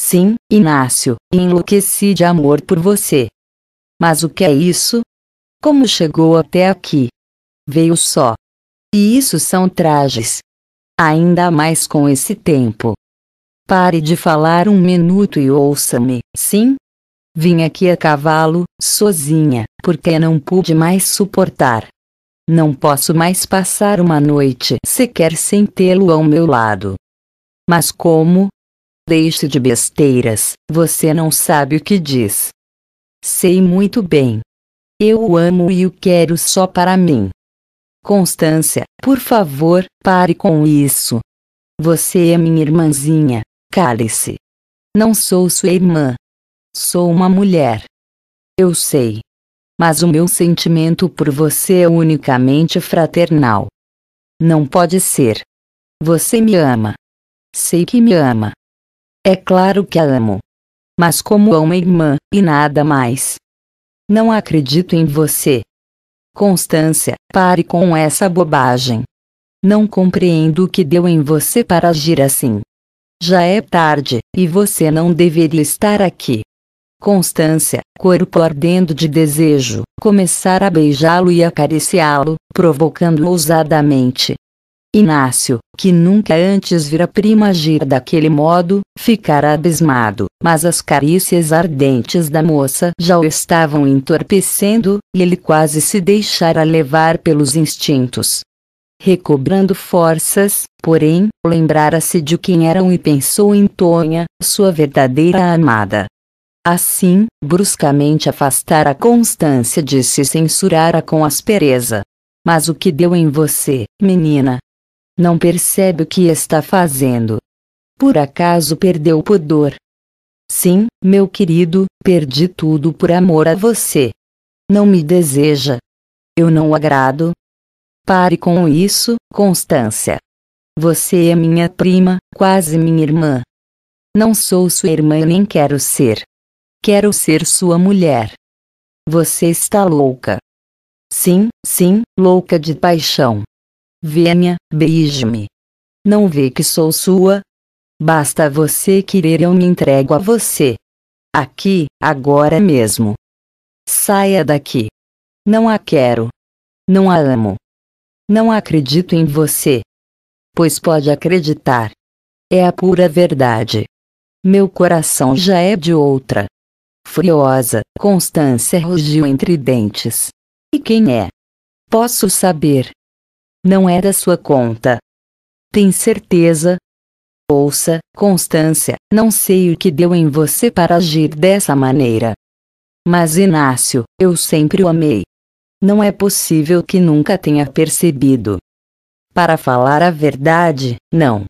[SPEAKER 1] Sim, Inácio, enlouqueci de amor por você. Mas o que é isso? Como chegou até aqui? Veio só. E isso são trajes. Ainda mais com esse tempo. Pare de falar um minuto e ouça-me, sim, Vim aqui a cavalo, sozinha, porque não pude mais suportar. Não posso mais passar uma noite sequer sem tê-lo ao meu lado. Mas como? Deixe de besteiras, você não sabe o que diz. Sei muito bem. Eu o amo e o quero só para mim. Constância, por favor, pare com isso. Você é minha irmãzinha, cale-se. Não sou sua irmã. Sou uma mulher. Eu sei. Mas o meu sentimento por você é unicamente fraternal. Não pode ser. Você me ama. Sei que me ama. É claro que a amo. Mas como uma irmã, e nada mais. Não acredito em você. Constância, pare com essa bobagem. Não compreendo o que deu em você para agir assim. Já é tarde, e você não deveria estar aqui. Constância, corpo ardendo de desejo, começar a beijá-lo e acariciá-lo, provocando ousadamente. Inácio, que nunca antes vira prima agir daquele modo, ficara abismado, mas as carícias ardentes da moça já o estavam entorpecendo, e ele quase se deixara levar pelos instintos. Recobrando forças, porém, lembrara-se de quem eram e pensou em Tonha, sua verdadeira amada. Assim, bruscamente afastar a constância de se censurara com aspereza. Mas o que deu em você, menina? Não percebe o que está fazendo. Por acaso perdeu o pudor? Sim, meu querido, perdi tudo por amor a você. Não me deseja. Eu não agrado. Pare com isso, Constância. Você é minha prima, quase minha irmã. Não sou sua irmã e nem quero ser. Quero ser sua mulher. Você está louca. Sim, sim, louca de paixão. Venha, beije-me. Não vê que sou sua? Basta você querer eu me entrego a você. Aqui, agora mesmo. Saia daqui. Não a quero. Não a amo. Não acredito em você. Pois pode acreditar. É a pura verdade. Meu coração já é de outra furiosa, Constância rugiu entre dentes. E quem é? Posso saber. Não é da sua conta. Tem certeza? Ouça, Constância, não sei o que deu em você para agir dessa maneira. Mas Inácio, eu sempre o amei. Não é possível que nunca tenha percebido. Para falar a verdade, não.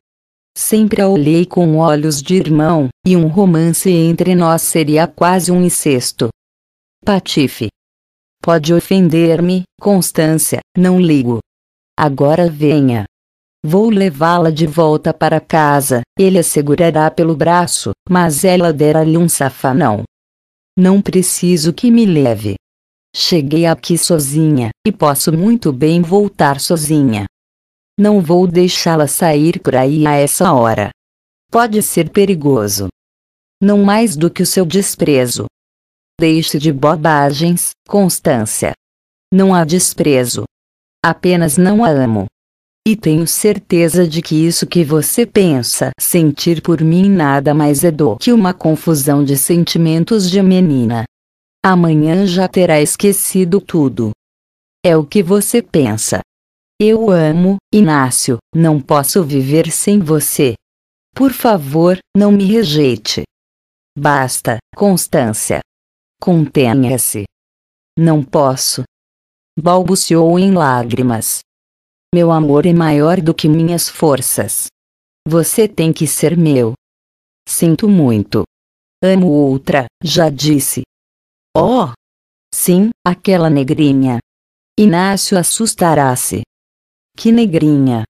[SPEAKER 1] Sempre a olhei com olhos de irmão, e um romance entre nós seria quase um incesto. Patife. Pode ofender-me, Constância, não ligo. Agora venha. Vou levá-la de volta para casa, ele a segurará pelo braço, mas ela dera-lhe um safanão. Não preciso que me leve. Cheguei aqui sozinha, e posso muito bem voltar sozinha. Não vou deixá-la sair por aí a essa hora. Pode ser perigoso. Não mais do que o seu desprezo. Deixe de bobagens, Constância. Não há desprezo. Apenas não a amo. E tenho certeza de que isso que você pensa sentir por mim nada mais é do que uma confusão de sentimentos de menina. Amanhã já terá esquecido tudo. É o que você pensa. Eu o amo, Inácio, não posso viver sem você. Por favor, não me rejeite. Basta, Constância. Contenha-se. Não posso. Balbuciou em lágrimas. Meu amor é maior do que minhas forças. Você tem que ser meu. Sinto muito. Amo outra, já disse. Oh! Sim, aquela negrinha. Inácio assustará-se. Que negrinha!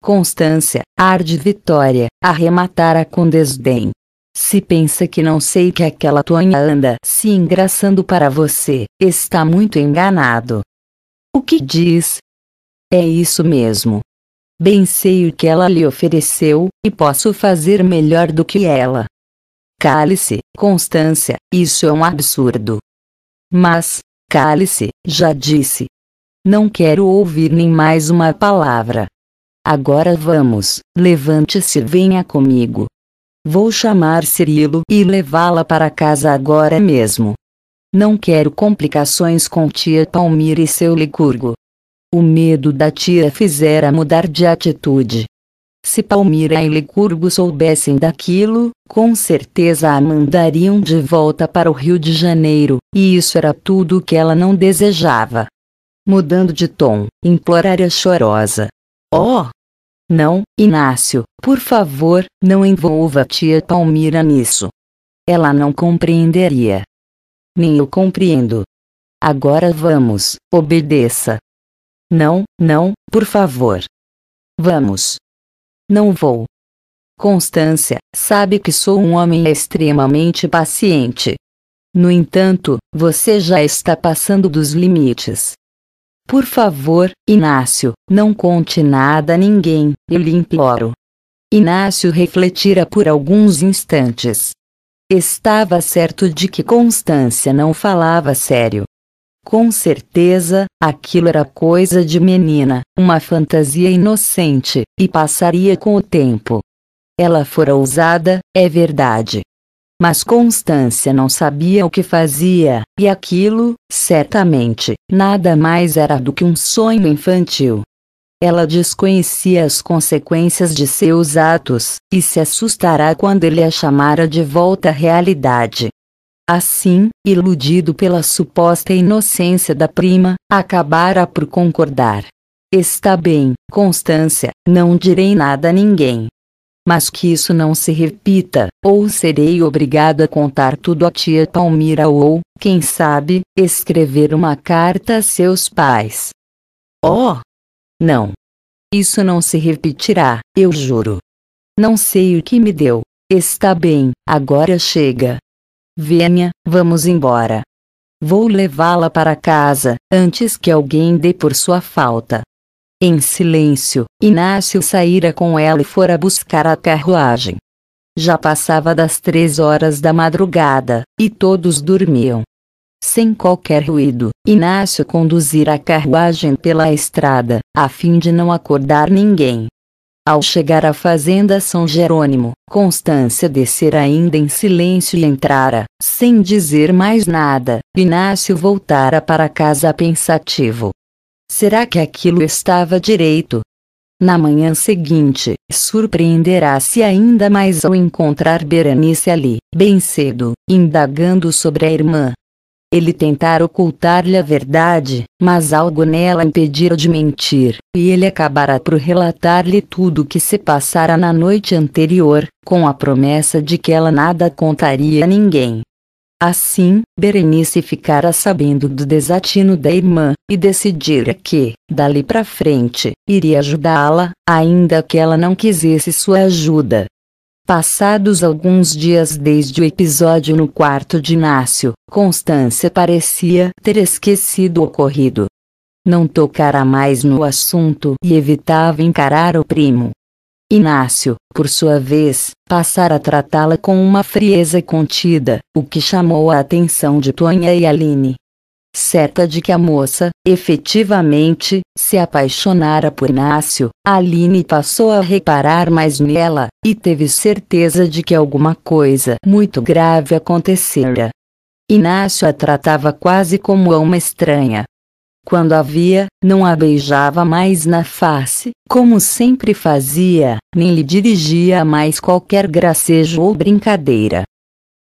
[SPEAKER 1] Constância, arde vitória, arrematara com desdém. Se pensa que não sei que aquela tonha anda se engraçando para você, está muito enganado. O que diz? É isso mesmo. Bem sei o que ela lhe ofereceu, e posso fazer melhor do que ela. Cale-se, Constância, isso é um absurdo. Mas, cale-se, já disse, não quero ouvir nem mais uma palavra. Agora vamos, levante-se e venha comigo. Vou chamar Cirilo e levá-la para casa agora mesmo. Não quero complicações com tia Palmira e seu licurgo. O medo da tia fizera mudar de atitude. Se Palmira e Licurgo soubessem daquilo, com certeza a mandariam de volta para o Rio de Janeiro, e isso era tudo o que ela não desejava mudando de tom, implorária chorosa. Oh! Não, Inácio, por favor, não envolva a tia Palmira nisso. Ela não compreenderia. Nem eu compreendo. Agora vamos, obedeça. Não, não, por favor. Vamos. Não vou. Constância, sabe que sou um homem extremamente paciente. No entanto, você já está passando dos limites. Por favor, Inácio, não conte nada a ninguém, eu lhe imploro. Inácio refletira por alguns instantes. Estava certo de que Constância não falava sério. Com certeza, aquilo era coisa de menina, uma fantasia inocente, e passaria com o tempo. Ela fora ousada, é verdade, mas Constância não sabia o que fazia, e aquilo, certamente, nada mais era do que um sonho infantil. Ela desconhecia as consequências de seus atos, e se assustará quando ele a chamara de volta à realidade. Assim, iludido pela suposta inocência da prima, acabara por concordar. Está bem, Constância, não direi nada a ninguém mas que isso não se repita, ou serei obrigado a contar tudo à tia Palmira ou, quem sabe, escrever uma carta a seus pais. Oh! Não! Isso não se repetirá, eu juro. Não sei o que me deu. Está bem, agora chega. Venha, vamos embora. Vou levá-la para casa, antes que alguém dê por sua falta. Em silêncio, Inácio saíra com ela e fora buscar a carruagem. Já passava das três horas da madrugada, e todos dormiam. Sem qualquer ruído, Inácio conduzira a carruagem pela estrada, a fim de não acordar ninguém. Ao chegar à fazenda São Jerônimo, Constância descera ainda em silêncio e entrara, sem dizer mais nada. Inácio voltara para casa pensativo, Será que aquilo estava direito? Na manhã seguinte, surpreenderá-se ainda mais ao encontrar Berenice ali, bem cedo, indagando sobre a irmã. Ele tentara ocultar-lhe a verdade, mas algo nela impedira de mentir, e ele acabara por relatar-lhe tudo o que se passara na noite anterior, com a promessa de que ela nada contaria a ninguém. Assim, Berenice ficara sabendo do desatino da irmã, e decidira que, dali para frente, iria ajudá-la, ainda que ela não quisesse sua ajuda. Passados alguns dias desde o episódio no quarto de Inácio, Constância parecia ter esquecido o ocorrido. Não tocara mais no assunto e evitava encarar o primo, Inácio, por sua vez, passara a tratá-la com uma frieza contida, o que chamou a atenção de Tonha e Aline. Certa de que a moça, efetivamente, se apaixonara por Inácio, Aline passou a reparar mais nela, e teve certeza de que alguma coisa muito grave acontecera. Inácio a tratava quase como a uma estranha, quando a via, não a beijava mais na face, como sempre fazia, nem lhe dirigia mais qualquer gracejo ou brincadeira.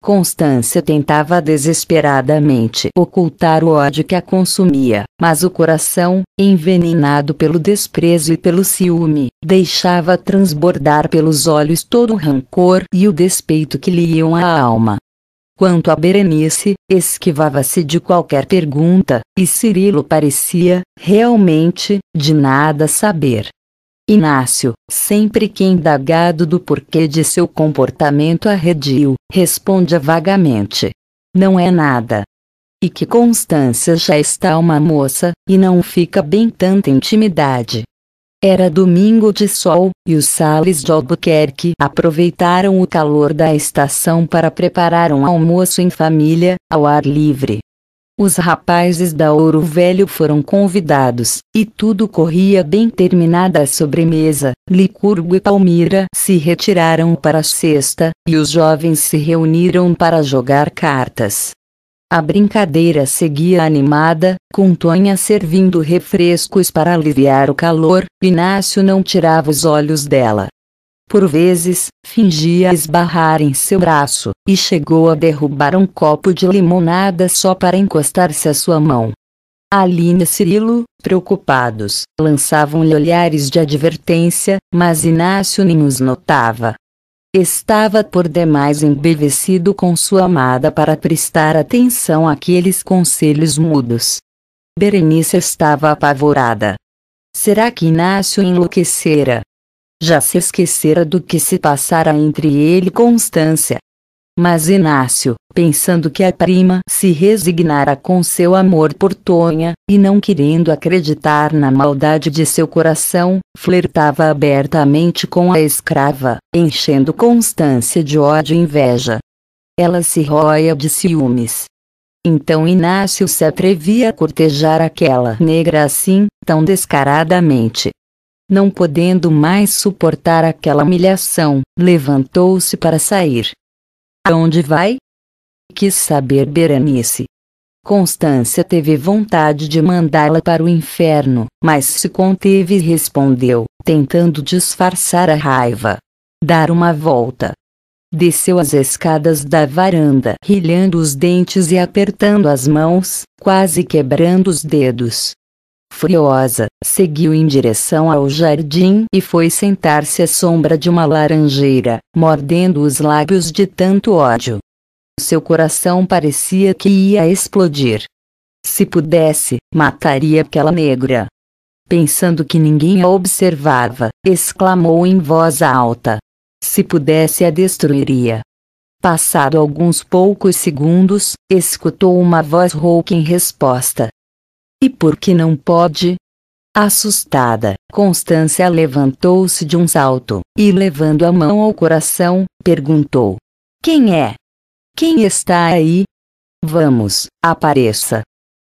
[SPEAKER 1] Constância tentava desesperadamente ocultar o ódio que a consumia, mas o coração, envenenado pelo desprezo e pelo ciúme, deixava transbordar pelos olhos todo o rancor e o despeito que lhe iam à alma. Quanto a Berenice, esquivava-se de qualquer pergunta, e Cirilo parecia, realmente, de nada saber. Inácio, sempre que indagado do porquê de seu comportamento arredio, responde vagamente: Não é nada. E que Constância já está uma moça, e não fica bem tanta intimidade. Era domingo de sol, e os Sales de Albuquerque aproveitaram o calor da estação para preparar um almoço em família, ao ar livre. Os rapazes da Ouro Velho foram convidados, e tudo corria bem terminada a sobremesa. Licurgo e Palmira se retiraram para a cesta, e os jovens se reuniram para jogar cartas. A brincadeira seguia animada, com Tonha servindo refrescos para aliviar o calor, Inácio não tirava os olhos dela. Por vezes, fingia esbarrar em seu braço, e chegou a derrubar um copo de limonada só para encostar-se à sua mão. Aline e Cirilo, preocupados, lançavam-lhe olhares de advertência, mas Inácio nem os notava. Estava por demais embevecido com sua amada para prestar atenção àqueles conselhos mudos. Berenice estava apavorada. Será que Inácio enlouquecera? Já se esquecera do que se passara entre ele e Constância, mas Inácio, pensando que a prima se resignara com seu amor por Tonha, e não querendo acreditar na maldade de seu coração, flertava abertamente com a escrava, enchendo Constância de ódio e inveja. Ela se roia de ciúmes. Então Inácio se atrevia a cortejar aquela negra assim, tão descaradamente. Não podendo mais suportar aquela humilhação, levantou-se para sair. Aonde vai? Quis saber Berenice. Constância teve vontade de mandá-la para o inferno, mas se conteve e respondeu, tentando disfarçar a raiva. Dar uma volta. Desceu as escadas da varanda, rilhando os dentes e apertando as mãos, quase quebrando os dedos. Furiosa, seguiu em direção ao jardim e foi sentar-se à sombra de uma laranjeira, mordendo os lábios de tanto ódio. Seu coração parecia que ia explodir. Se pudesse, mataria aquela negra. Pensando que ninguém a observava, exclamou em voz alta. Se pudesse, a destruiria. Passado alguns poucos segundos, escutou uma voz rouca em resposta. E por que não pode? Assustada, Constância levantou-se de um salto, e levando a mão ao coração, perguntou: Quem é? Quem está aí? Vamos, apareça.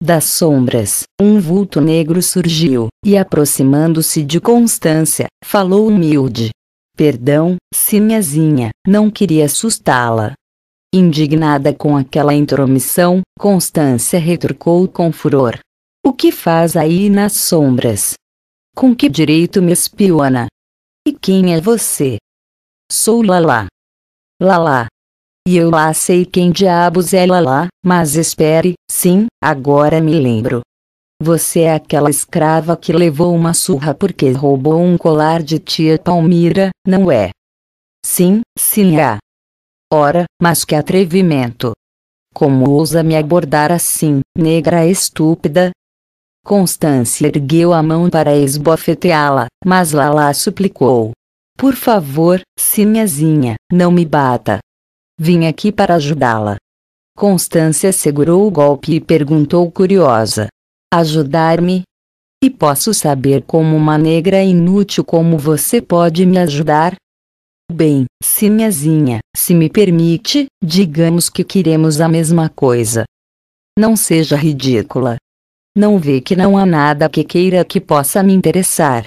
[SPEAKER 1] Das sombras, um vulto negro surgiu, e aproximando-se de Constância, falou humilde. Perdão, Sinhazinha, não queria assustá-la. Indignada com aquela intromissão, Constância retrucou com furor. O que faz aí nas sombras? Com que direito me espiona? E quem é você? Sou Lala. Lala. E eu lá sei quem diabos é Lala, mas espere, sim, agora me lembro. Você é aquela escrava que levou uma surra porque roubou um colar de tia Palmira, não é? Sim, sim é. Ora, mas que atrevimento! Como ousa me abordar assim, negra estúpida, Constância ergueu a mão para esbofeteá-la, mas Lala suplicou. Por favor, Sinhazinha, não me bata. Vim aqui para ajudá-la. Constância segurou o golpe e perguntou curiosa. Ajudar-me? E posso saber como uma negra inútil como você pode me ajudar? Bem, Sinhazinha, se me permite, digamos que queremos a mesma coisa. Não seja ridícula. Não vê que não há nada que queira que possa me interessar.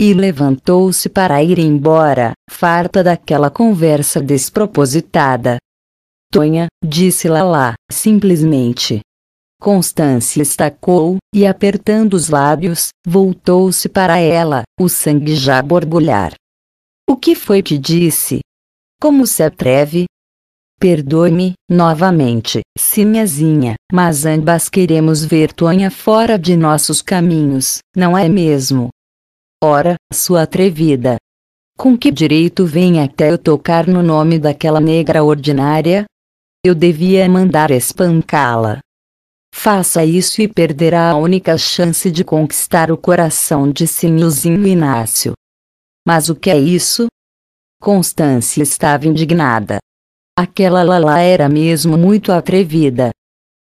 [SPEAKER 1] E levantou-se para ir embora, farta daquela conversa despropositada. Tonha, disse Lala, simplesmente. Constância estacou, e apertando os lábios, voltou-se para ela, o sangue já borbulhar. O que foi que disse? Como se atreve, Perdoe-me, novamente, Sinhazinha, mas ambas queremos ver Tonha fora de nossos caminhos, não é mesmo? Ora, sua atrevida. Com que direito vem até eu tocar no nome daquela negra ordinária? Eu devia mandar espancá-la. Faça isso e perderá a única chance de conquistar o coração de Sinhozinho Inácio. Mas o que é isso? Constância estava indignada. Aquela Lala era mesmo muito atrevida.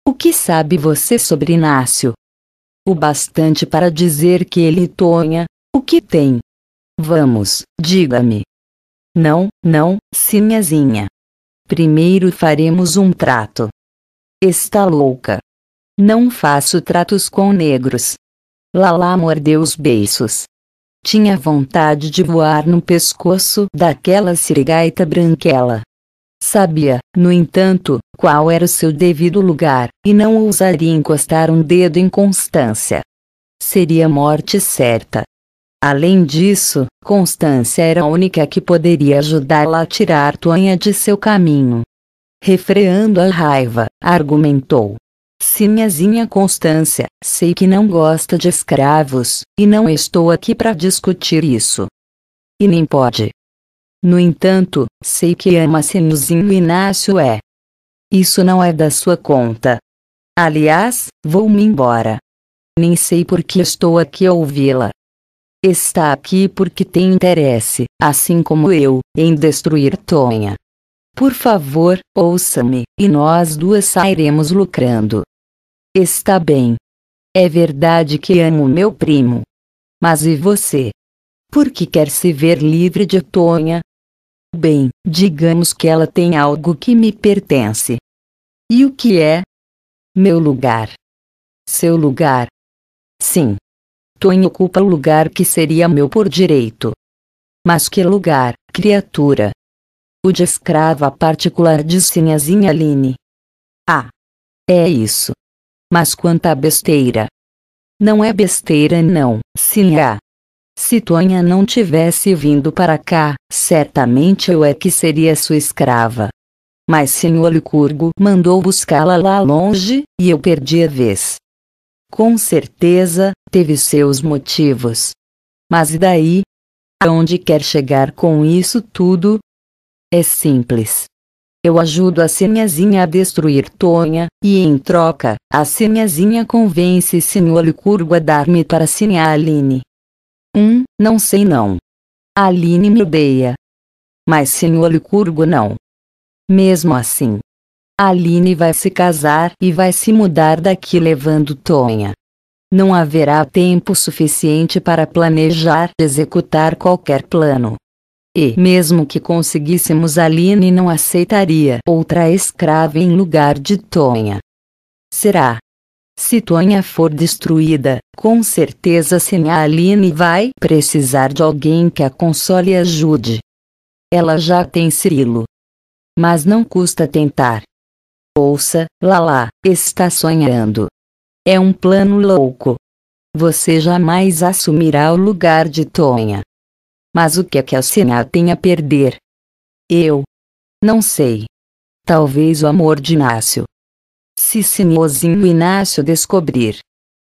[SPEAKER 1] O que sabe você sobre Inácio? O bastante para dizer que ele Tonha, o que tem? Vamos, diga-me. Não, não, Sinhazinha. Primeiro faremos um trato. Está louca. Não faço tratos com negros. Lala mordeu os beiços. Tinha vontade de voar no pescoço daquela sirigaita branquela. Sabia, no entanto, qual era o seu devido lugar, e não ousaria encostar um dedo em Constância. Seria morte certa. Além disso, Constância era a única que poderia ajudá-la a tirar Tuanha de seu caminho. Refreando a raiva, argumentou. Sinhazinha Constância, sei que não gosta de escravos, e não estou aqui para discutir isso. E nem pode. No entanto, sei que ama é Senuzinho Inácio é. Isso não é da sua conta. Aliás, vou-me embora. Nem sei por que estou aqui a ouvi-la. Está aqui porque tem interesse, assim como eu, em destruir Tonha. Por favor, ouça-me, e nós duas sairemos lucrando. Está bem. É verdade que amo meu primo. Mas e você? Por que quer se ver livre de Tonha, Bem, digamos que ela tem algo que me pertence. E o que é? Meu lugar. Seu lugar. Sim. Tony ocupa o lugar que seria meu por direito. Mas que lugar, criatura? O de escrava particular de Sinhazinha Aline. Ah. É isso. Mas quanta besteira. Não é besteira não, Sinha. É. Se Tonha não tivesse vindo para cá, certamente eu é que seria sua escrava. Mas senhor Licurgo mandou buscá-la lá longe, e eu perdi a vez. Com certeza, teve seus motivos. Mas e daí? Aonde quer chegar com isso tudo? É simples. Eu ajudo a Sinhazinha a destruir Tonha, e em troca, a Sinhazinha convence Senhor Licurgo a dar-me para Sinha Aline. Hum, não sei não. Aline me odeia. Mas senhor Licurgo não. Mesmo assim. Aline vai se casar e vai se mudar daqui levando Tonha. Não haverá tempo suficiente para planejar e executar qualquer plano. E, mesmo que conseguíssemos, Aline não aceitaria outra escrava em lugar de Tonha. Será se Tonha for destruída, com certeza Senha Aline vai precisar de alguém que a console e ajude. Ela já tem Cirilo. Mas não custa tentar. Ouça, Lala, está sonhando. É um plano louco. Você jamais assumirá o lugar de Tonha. Mas o que é que a Senha tem a perder? Eu. Não sei. Talvez o amor de Inácio se Sinhozinho Inácio descobrir.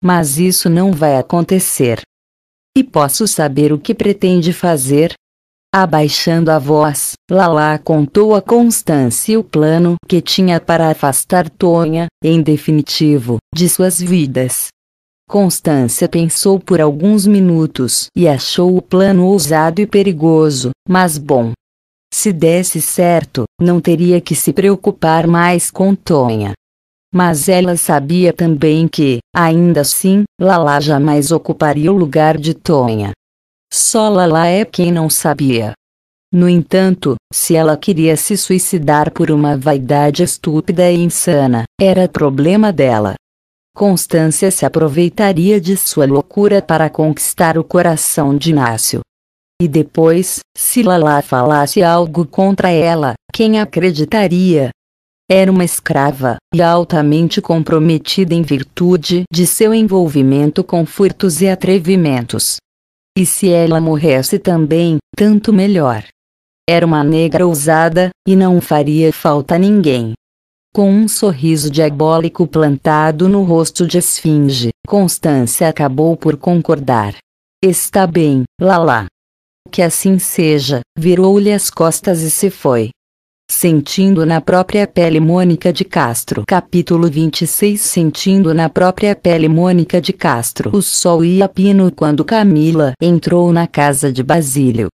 [SPEAKER 1] Mas isso não vai acontecer. E posso saber o que pretende fazer? Abaixando a voz, Lala contou a Constância o plano que tinha para afastar Tonha, em definitivo, de suas vidas. Constância pensou por alguns minutos e achou o plano ousado e perigoso, mas bom. Se desse certo, não teria que se preocupar mais com Tonha. Mas ela sabia também que, ainda assim, Lala jamais ocuparia o lugar de Tonha. Só Lala é quem não sabia. No entanto, se ela queria se suicidar por uma vaidade estúpida e insana, era problema dela. Constância se aproveitaria de sua loucura para conquistar o coração de Inácio. E depois, se Lala falasse algo contra ela, quem acreditaria? Era uma escrava, e altamente comprometida em virtude de seu envolvimento com furtos e atrevimentos. E se ela morresse também, tanto melhor. Era uma negra ousada, e não faria falta a ninguém. Com um sorriso diabólico plantado no rosto de esfinge, Constância acabou por concordar. Está bem, Lala. Que assim seja, virou-lhe as costas e se foi. Sentindo na própria pele Mônica de Castro. Capítulo 26 Sentindo na própria pele Mônica de Castro. O sol ia pino quando Camila entrou na casa de Basílio.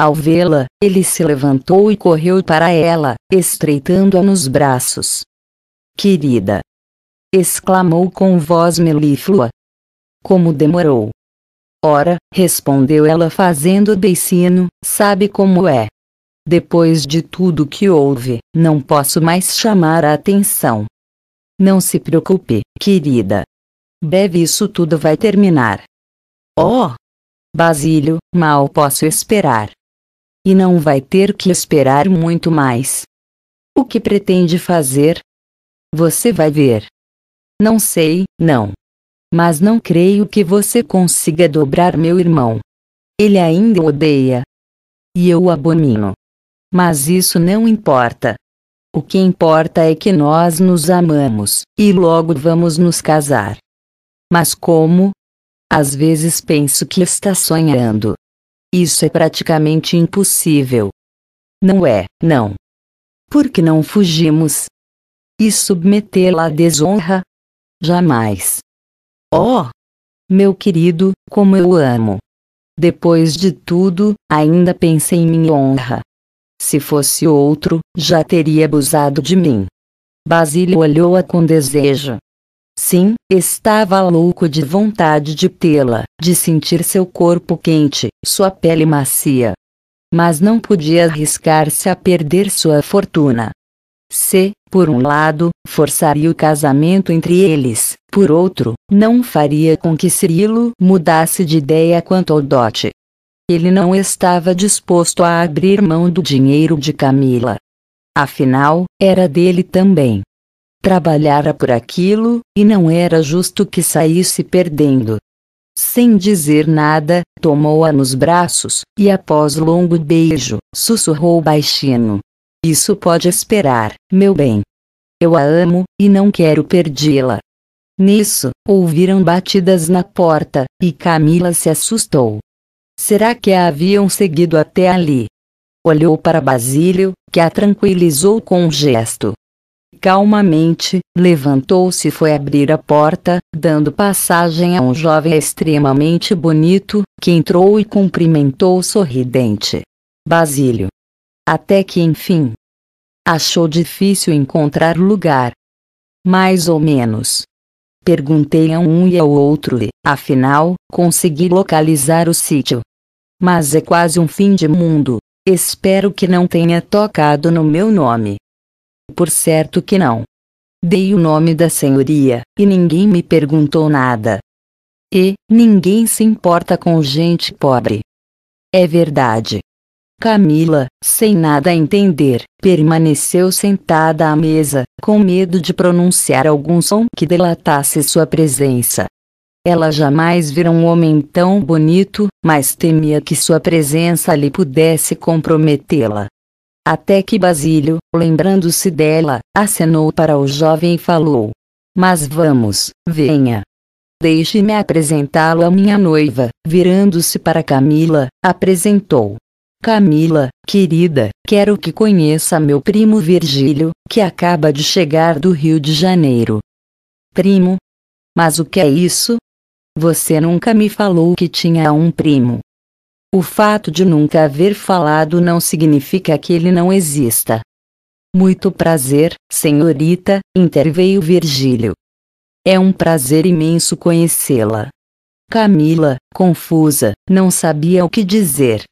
[SPEAKER 1] Ao vê-la, ele se levantou e correu para ela, estreitando-a nos braços. Querida! exclamou com voz melíflua. Como demorou! Ora, respondeu ela fazendo o beicino, sabe como é. Depois de tudo que houve, não posso mais chamar a atenção. Não se preocupe, querida. Bebe isso tudo vai terminar. Oh! Basílio, mal posso esperar. E não vai ter que esperar muito mais. O que pretende fazer? Você vai ver. Não sei, não. Mas não creio que você consiga dobrar meu irmão. Ele ainda odeia. E eu o abomino. Mas isso não importa. O que importa é que nós nos amamos, e logo vamos nos casar. Mas como? Às vezes penso que está sonhando. Isso é praticamente impossível. Não é, não. Por que não fugimos? E submetê-la à desonra? Jamais. Oh! Meu querido, como eu amo! Depois de tudo, ainda pensei em minha honra. Se fosse outro, já teria abusado de mim. Basílio olhou-a com desejo. Sim, estava louco de vontade de tê-la, de sentir seu corpo quente, sua pele macia. Mas não podia arriscar-se a perder sua fortuna. Se, por um lado, forçaria o casamento entre eles, por outro, não faria com que Cirilo mudasse de ideia quanto ao dote. Ele não estava disposto a abrir mão do dinheiro de Camila. Afinal, era dele também. Trabalhara por aquilo, e não era justo que saísse perdendo. Sem dizer nada, tomou-a nos braços, e após longo beijo, sussurrou baixinho. Isso pode esperar, meu bem. Eu a amo, e não quero perdê-la. Nisso, ouviram batidas na porta, e Camila se assustou. Será que a haviam seguido até ali? Olhou para Basílio, que a tranquilizou com um gesto. Calmamente, levantou-se e foi abrir a porta, dando passagem a um jovem extremamente bonito, que entrou e cumprimentou sorridente. Basílio. Até que enfim. Achou difícil encontrar lugar. Mais ou menos. Perguntei a um e ao outro e, afinal, consegui localizar o sítio. Mas é quase um fim de mundo. Espero que não tenha tocado no meu nome. Por certo que não. Dei o nome da senhoria, e ninguém me perguntou nada. E, ninguém se importa com gente pobre. É verdade. Camila, sem nada entender, permaneceu sentada à mesa, com medo de pronunciar algum som que delatasse sua presença. Ela jamais vira um homem tão bonito, mas temia que sua presença lhe pudesse comprometê-la. Até que Basílio, lembrando-se dela, acenou para o jovem e falou: Mas vamos, venha. Deixe-me apresentá-lo à minha noiva, virando-se para Camila, apresentou. Camila, querida, quero que conheça meu primo Virgílio, que acaba de chegar do Rio de Janeiro. Primo? Mas o que é isso? Você nunca me falou que tinha um primo. O fato de nunca haver falado não significa que ele não exista. Muito prazer, senhorita, interveio Virgílio. É um prazer imenso conhecê-la. Camila, confusa, não sabia o que dizer.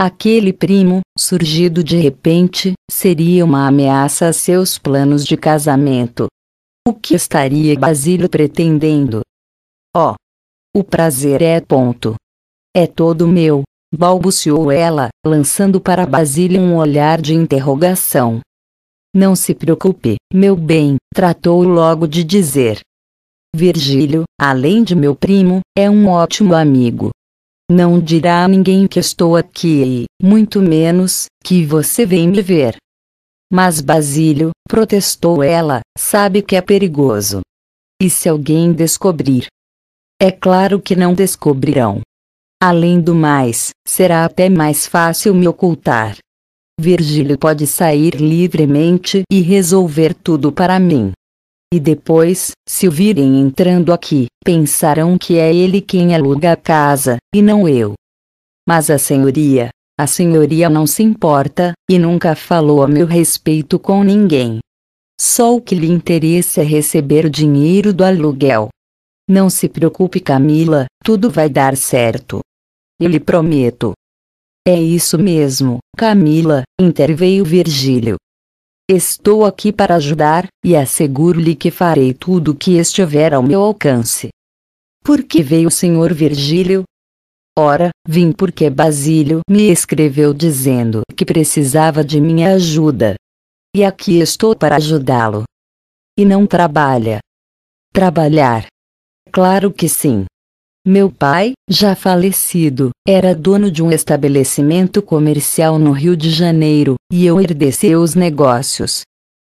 [SPEAKER 1] Aquele primo, surgido de repente, seria uma ameaça a seus planos de casamento. O que estaria Basílio pretendendo? Oh, o prazer é ponto. É todo meu, balbuciou ela, lançando para Basílio um olhar de interrogação. Não se preocupe, meu bem, tratou logo de dizer. Virgílio, além de meu primo, é um ótimo amigo. Não dirá a ninguém que estou aqui e, muito menos, que você vem me ver. Mas Basílio, protestou ela, sabe que é perigoso. E se alguém descobrir? É claro que não descobrirão. Além do mais, será até mais fácil me ocultar. Virgílio pode sair livremente e resolver tudo para mim. E depois, se o virem entrando aqui, pensarão que é ele quem aluga a casa, e não eu. Mas a senhoria, a senhoria não se importa, e nunca falou a meu respeito com ninguém. Só o que lhe interessa é receber o dinheiro do aluguel. Não se preocupe, Camila, tudo vai dar certo. Eu lhe prometo. É isso mesmo, Camila, interveio Virgílio. Estou aqui para ajudar, e asseguro-lhe que farei tudo o que estiver ao meu alcance. Por que veio o senhor Virgílio? Ora, vim porque Basílio me escreveu dizendo que precisava de minha ajuda. E aqui estou para ajudá-lo. E não trabalha. Trabalhar, Claro que sim. Meu pai, já falecido, era dono de um estabelecimento comercial no Rio de Janeiro, e eu herdei os negócios.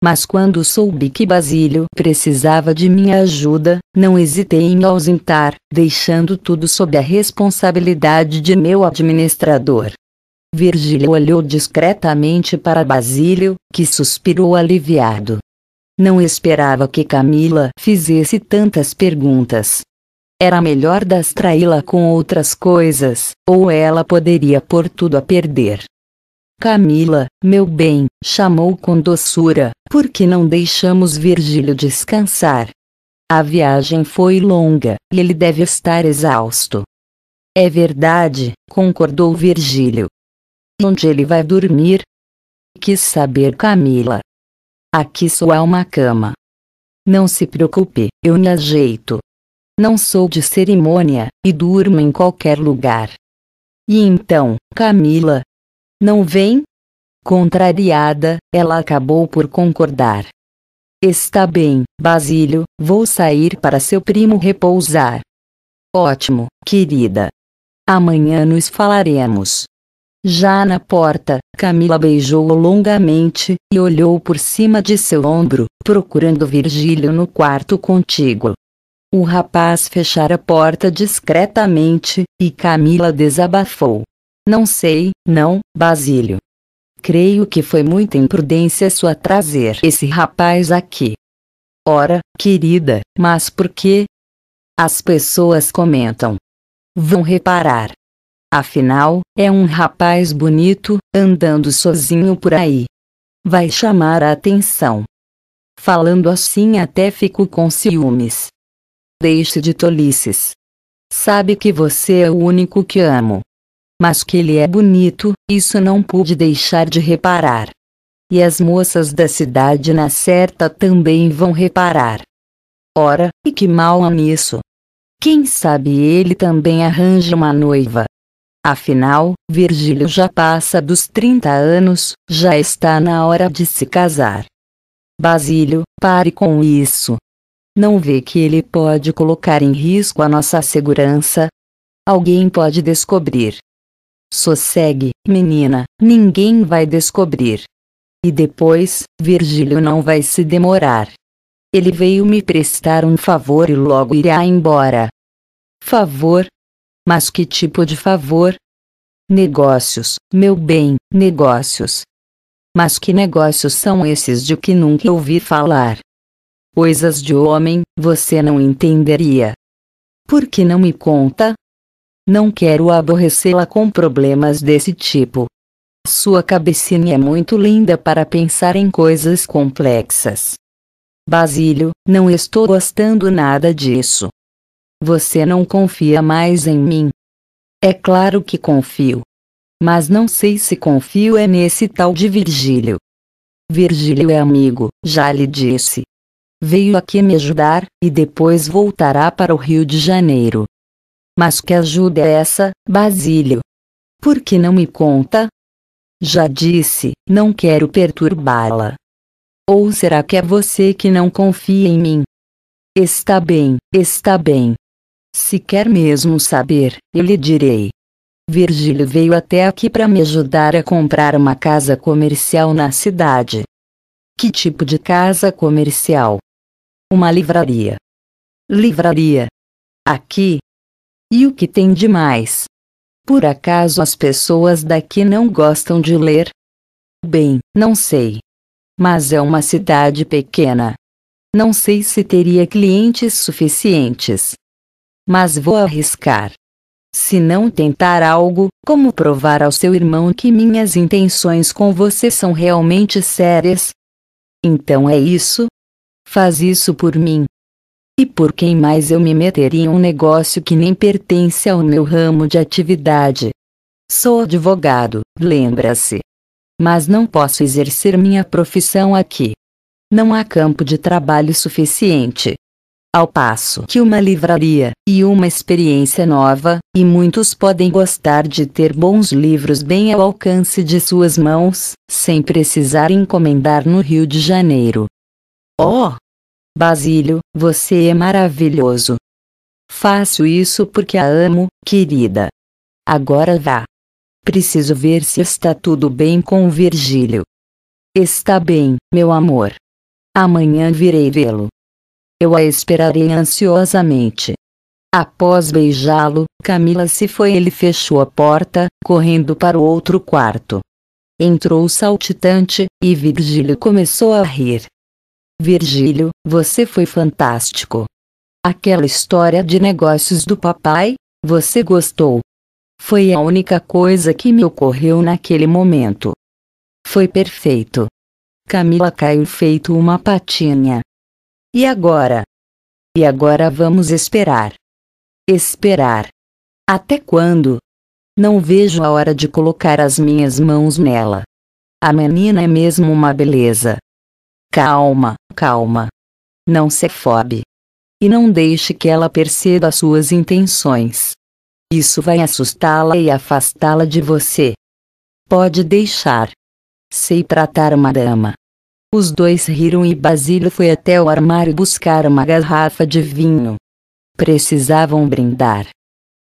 [SPEAKER 1] Mas quando soube que Basílio precisava de minha ajuda, não hesitei em ausentar, deixando tudo sob a responsabilidade de meu administrador. Virgílio olhou discretamente para Basílio, que suspirou aliviado. Não esperava que Camila fizesse tantas perguntas. Era melhor distraí-la com outras coisas, ou ela poderia pôr tudo a perder. Camila, meu bem, chamou com doçura, por que não deixamos Virgílio descansar? A viagem foi longa, e ele deve estar exausto. É verdade, concordou Virgílio. Onde ele vai dormir? Quis saber Camila. Aqui só há uma cama. Não se preocupe, eu me ajeito. Não sou de cerimônia, e durmo em qualquer lugar. E então, Camila? Não vem? Contrariada, ela acabou por concordar. Está bem, Basílio, vou sair para seu primo repousar. Ótimo, querida. Amanhã nos falaremos. Já na porta, Camila beijou-o longamente e olhou por cima de seu ombro, procurando Virgílio no quarto contíguo. O rapaz fechara a porta discretamente e Camila desabafou. Não sei, não, Basílio. Creio que foi muita imprudência sua trazer esse rapaz aqui. Ora, querida, mas por quê? As pessoas comentam. Vão reparar Afinal, é um rapaz bonito, andando sozinho por aí. Vai chamar a atenção. Falando assim até fico com ciúmes. Deixe de tolices. Sabe que você é o único que amo. Mas que ele é bonito, isso não pude deixar de reparar. E as moças da cidade na certa também vão reparar. Ora, e que mal há nisso? Quem sabe ele também arranja uma noiva. Afinal, Virgílio já passa dos 30 anos, já está na hora de se casar. Basílio, pare com isso. Não vê que ele pode colocar em risco a nossa segurança? Alguém pode descobrir. Sossegue, menina, ninguém vai descobrir. E depois, Virgílio não vai se demorar. Ele veio me prestar um favor e logo irá embora. Favor, mas que tipo de favor? Negócios, meu bem, negócios. Mas que negócios são esses de que nunca ouvi falar? Coisas de homem, você não entenderia. Por que não me conta? Não quero aborrecê-la com problemas desse tipo. Sua cabecinha é muito linda para pensar em coisas complexas. Basílio, não estou gostando nada disso. Você não confia mais em mim. É claro que confio. Mas não sei se confio é nesse tal de Virgílio. Virgílio é amigo, já lhe disse. Veio aqui me ajudar, e depois voltará para o Rio de Janeiro. Mas que ajuda é essa, Basílio? Por que não me conta? Já disse, não quero perturbá-la. Ou será que é você que não confia em mim? Está bem, está bem, se quer mesmo saber, eu lhe direi. Virgílio veio até aqui para me ajudar a comprar uma casa comercial na cidade. Que tipo de casa comercial? Uma livraria. Livraria. Aqui? E o que tem de mais? Por acaso as pessoas daqui não gostam de ler? Bem, não sei. Mas é uma cidade pequena. Não sei se teria clientes suficientes mas vou arriscar. Se não tentar algo, como provar ao seu irmão que minhas intenções com você são realmente sérias? Então é isso? Faz isso por mim. E por quem mais eu me meteria em um negócio que nem pertence ao meu ramo de atividade? Sou advogado, lembra-se. Mas não posso exercer minha profissão aqui. Não há campo de trabalho suficiente. Ao passo que uma livraria, e uma experiência nova, e muitos podem gostar de ter bons livros bem ao alcance de suas mãos, sem precisar encomendar no Rio de Janeiro. Oh! Basílio, você é maravilhoso. Faço isso porque a amo, querida. Agora vá. Preciso ver se está tudo bem com o Virgílio. Está bem, meu amor. Amanhã virei vê-lo. Eu a esperarei ansiosamente. Após beijá-lo, Camila se foi. Ele fechou a porta, correndo para o outro quarto. Entrou saltitante, e Virgílio começou a rir. Virgílio, você foi fantástico. Aquela história de negócios do papai, você gostou. Foi a única coisa que me ocorreu naquele momento. Foi perfeito. Camila caiu feito uma patinha. E agora? E agora vamos esperar. Esperar. Até quando? Não vejo a hora de colocar as minhas mãos nela. A menina é mesmo uma beleza. Calma, calma. Não se fobe. E não deixe que ela perceba suas intenções. Isso vai assustá-la e afastá-la de você. Pode deixar. Sei tratar uma dama. Os dois riram e Basílio foi até o armário buscar uma garrafa de vinho. Precisavam brindar.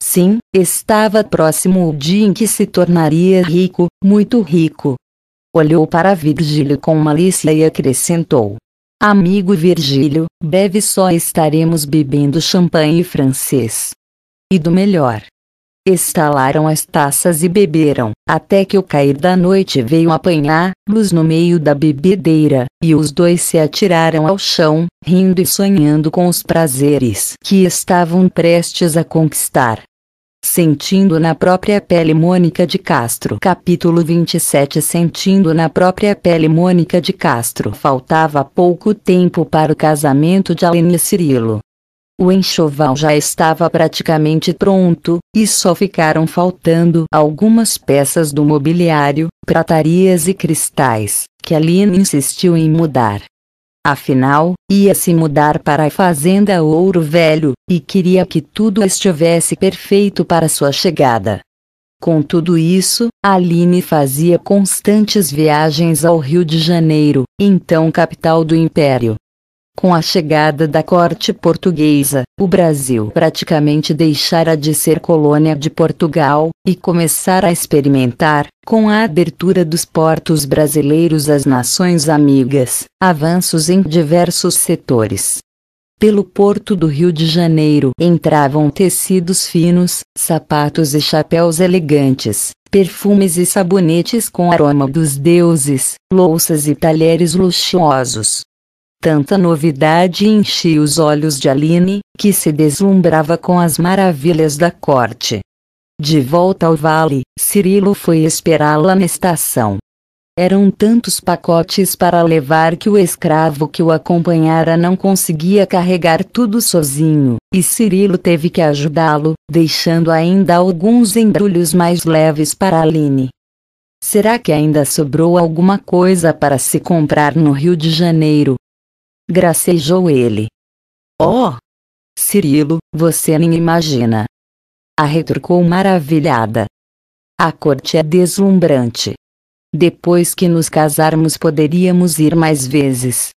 [SPEAKER 1] Sim, estava próximo o dia em que se tornaria rico, muito rico. Olhou para Virgílio com malícia e acrescentou: Amigo Virgílio, bebe só estaremos bebendo champanhe francês. E do melhor estalaram as taças e beberam, até que o cair da noite veio apanhar, luz no meio da bebedeira, e os dois se atiraram ao chão, rindo e sonhando com os prazeres que estavam prestes a conquistar. Sentindo na própria pele Mônica de Castro. Capítulo 27 Sentindo na própria pele Mônica de Castro. Faltava pouco tempo para o casamento de Aline e Cirilo. O enxoval já estava praticamente pronto, e só ficaram faltando algumas peças do mobiliário, pratarias e cristais, que Aline insistiu em mudar. Afinal, ia se mudar para a Fazenda Ouro Velho, e queria que tudo estivesse perfeito para sua chegada. Com tudo isso, Aline fazia constantes viagens ao Rio de Janeiro, então capital do Império, com a chegada da corte portuguesa, o Brasil praticamente deixara de ser colônia de Portugal, e começara a experimentar, com a abertura dos portos brasileiros às nações amigas, avanços em diversos setores. Pelo porto do Rio de Janeiro entravam tecidos finos, sapatos e chapéus elegantes, perfumes e sabonetes com aroma dos deuses, louças e talheres luxuosos. Tanta novidade enchia os olhos de Aline, que se deslumbrava com as maravilhas da corte. De volta ao vale, Cirilo foi esperá-la na estação. Eram tantos pacotes para levar que o escravo que o acompanhara não conseguia carregar tudo sozinho, e Cirilo teve que ajudá-lo, deixando ainda alguns embrulhos mais leves para Aline. Será que ainda sobrou alguma coisa para se comprar no Rio de Janeiro? gracejou ele. Oh! Cirilo, você nem imagina. A retrucou maravilhada. A corte é deslumbrante. Depois que nos casarmos poderíamos ir mais vezes.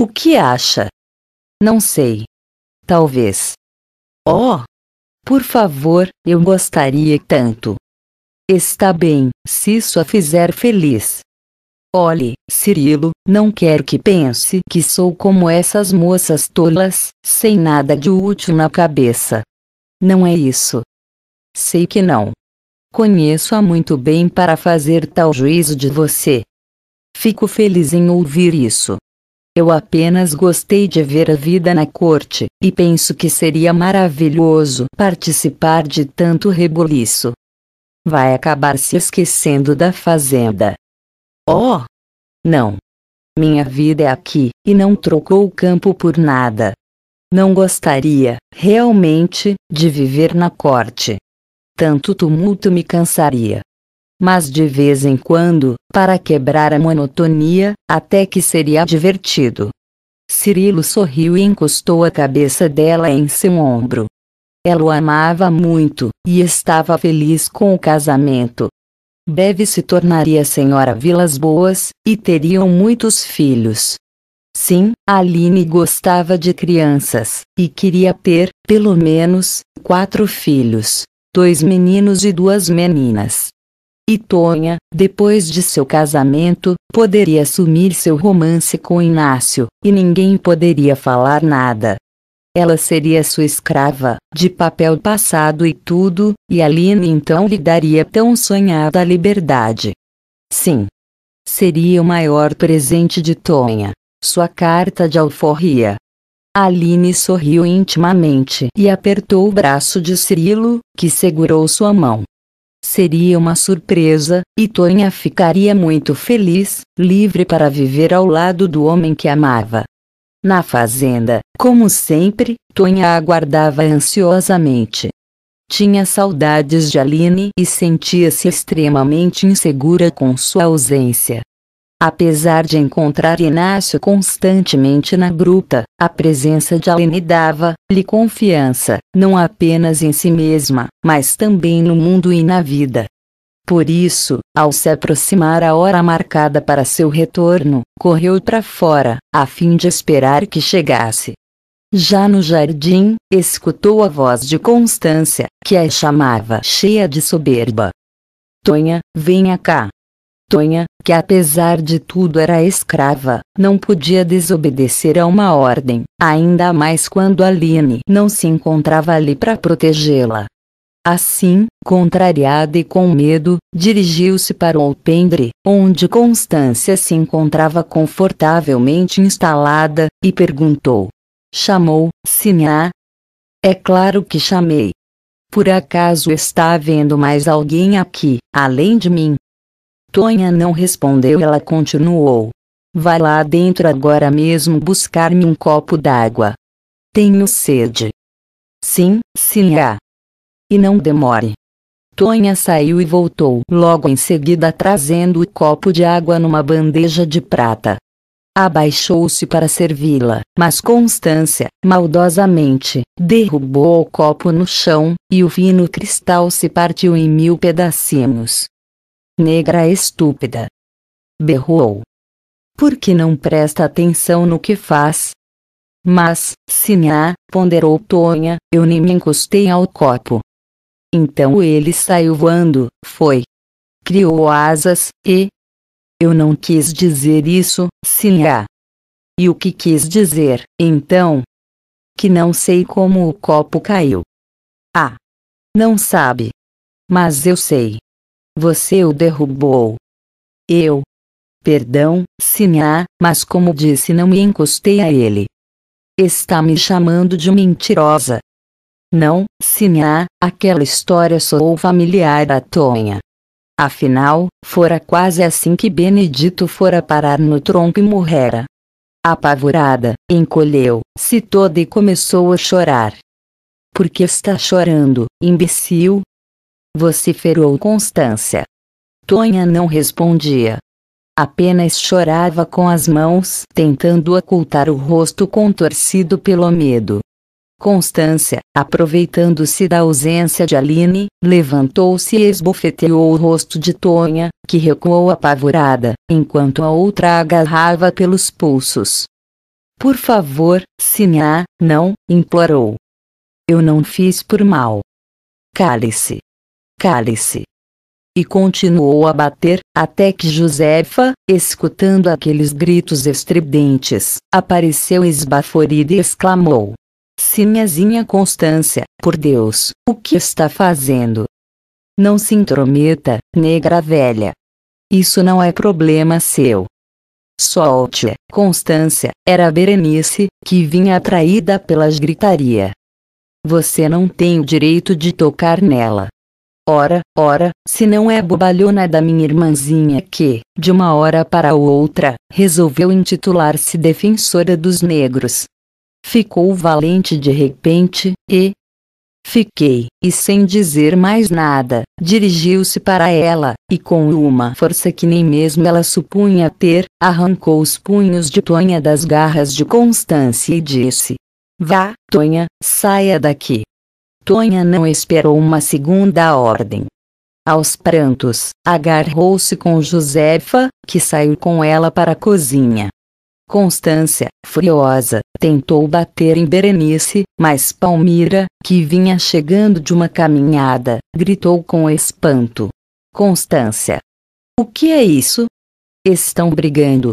[SPEAKER 1] O que acha? Não sei. Talvez. Oh! Por favor, eu gostaria tanto. Está bem, se isso a fizer feliz. Olhe, Cirilo, não quero que pense que sou como essas moças tolas, sem nada de útil na cabeça. Não é isso. Sei que não. Conheço-a muito bem para fazer tal juízo de você. Fico feliz em ouvir isso. Eu apenas gostei de ver a vida na corte, e penso que seria maravilhoso participar de tanto reboliço. Vai acabar se esquecendo da fazenda. Oh! Não! Minha vida é aqui, e não trocou o campo por nada. Não gostaria, realmente, de viver na corte. Tanto tumulto me cansaria. Mas de vez em quando, para quebrar a monotonia, até que seria divertido. Cirilo sorriu e encostou a cabeça dela em seu ombro. Ela o amava muito, e estava feliz com o casamento, Beve se tornaria senhora Vilas Boas, e teriam muitos filhos. Sim, Aline gostava de crianças, e queria ter, pelo menos, quatro filhos: dois meninos e duas meninas. E Tonha, depois de seu casamento, poderia assumir seu romance com Inácio, e ninguém poderia falar nada. Ela seria sua escrava, de papel passado e tudo, e Aline então lhe daria tão sonhada liberdade. Sim. Seria o maior presente de Tonha. Sua carta de alforria. Aline sorriu intimamente e apertou o braço de Cirilo, que segurou sua mão. Seria uma surpresa, e Tonha ficaria muito feliz, livre para viver ao lado do homem que amava. Na fazenda, como sempre, Tonha aguardava ansiosamente. Tinha saudades de Aline e sentia-se extremamente insegura com sua ausência. Apesar de encontrar Inácio constantemente na gruta, a presença de Aline dava-lhe confiança, não apenas em si mesma, mas também no mundo e na vida. Por isso, ao se aproximar a hora marcada para seu retorno, correu para fora, a fim de esperar que chegasse. Já no jardim, escutou a voz de Constância, que a chamava cheia de soberba. Tonha, venha cá. Tonha, que apesar de tudo era escrava, não podia desobedecer a uma ordem, ainda mais quando Aline não se encontrava ali para protegê-la. Assim, contrariada e com medo, dirigiu-se para o alpendre, onde Constância se encontrava confortavelmente instalada, e perguntou. Chamou, Sinhá? É claro que chamei. Por acaso está havendo mais alguém aqui, além de mim? Tonha não respondeu, ela continuou. Vai lá dentro agora mesmo buscar-me um copo d'água. Tenho sede. Sim, Sinhá. E não demore. Tonha saiu e voltou logo em seguida trazendo o copo de água numa bandeja de prata. Abaixou-se para servi-la, mas Constância, maldosamente, derrubou o copo no chão, e o fino cristal se partiu em mil pedacinhos. Negra estúpida! berrou. Por que não presta atenção no que faz? Mas, Sinhá, ponderou Tonha, eu nem me encostei ao copo. Então ele saiu voando, foi. Criou asas, e. Eu não quis dizer isso, Sinha. E o que quis dizer, então? Que não sei como o copo caiu. Ah! Não sabe. Mas eu sei. Você o derrubou. Eu. Perdão, Sinha, mas como disse, não me encostei a ele. Está me chamando de mentirosa. Não, Sinhá, aquela história soou familiar a Tonha. Afinal, fora quase assim que Benedito fora parar no tronco e morrera. Apavorada, encolheu-se toda e começou a chorar. Por que está chorando, imbecil? Vociferou Constância. Tonha não respondia. Apenas chorava com as mãos, tentando ocultar o rosto contorcido pelo medo. Constância, aproveitando-se da ausência de Aline, levantou-se e esbofeteou o rosto de Tonha, que recuou apavorada, enquanto a outra agarrava pelos pulsos. Por favor, Sinhá, não, implorou. Eu não fiz por mal. Cale-se. Cale-se. E continuou a bater, até que Josefa, escutando aqueles gritos estridentes, apareceu esbaforida e exclamou: Sinhazinha Constância, por Deus, o que está fazendo? Não se intrometa, negra velha. Isso não é problema seu. Solte, Constância, era Berenice, que vinha atraída pelas gritaria. Você não tem o direito de tocar nela. Ora, ora, se não é bobalhona da minha irmãzinha que, de uma hora para outra, resolveu intitular-se defensora dos negros, ficou valente de repente, e. Fiquei, e sem dizer mais nada, dirigiu-se para ela, e com uma força que nem mesmo ela supunha ter, arrancou os punhos de Tonha das garras de Constância e disse: Vá, Tonha, saia daqui. Tonha não esperou uma segunda ordem. Aos prantos, agarrou-se com Josefa, que saiu com ela para a cozinha. Constância, furiosa, tentou bater em Berenice, mas Palmira, que vinha chegando de uma caminhada, gritou com espanto: Constância! O que é isso? Estão brigando.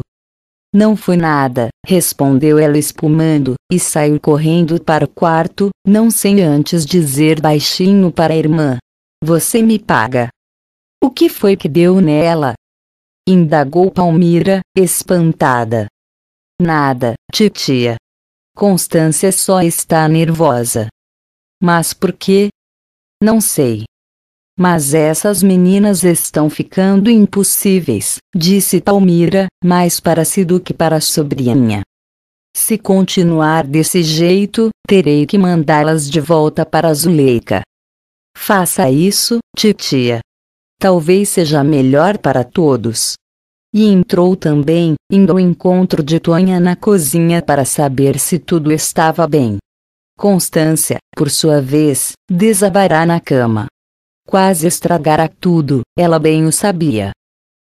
[SPEAKER 1] Não foi nada, respondeu ela espumando, e saiu correndo para o quarto, não sem antes dizer baixinho para a irmã: Você me paga. O que foi que deu nela? Indagou Palmira, espantada. Nada, titia. Constância só está nervosa. Mas por quê? Não sei. Mas essas meninas estão ficando impossíveis, disse Palmira, mais para si do que para a sobrinha. Se continuar desse jeito, terei que mandá-las de volta para Zuleika. Faça isso, titia. Talvez seja melhor para todos. E entrou também, indo ao encontro de Tonha na cozinha para saber se tudo estava bem. Constância, por sua vez, desabará na cama. Quase estragará tudo, ela bem o sabia.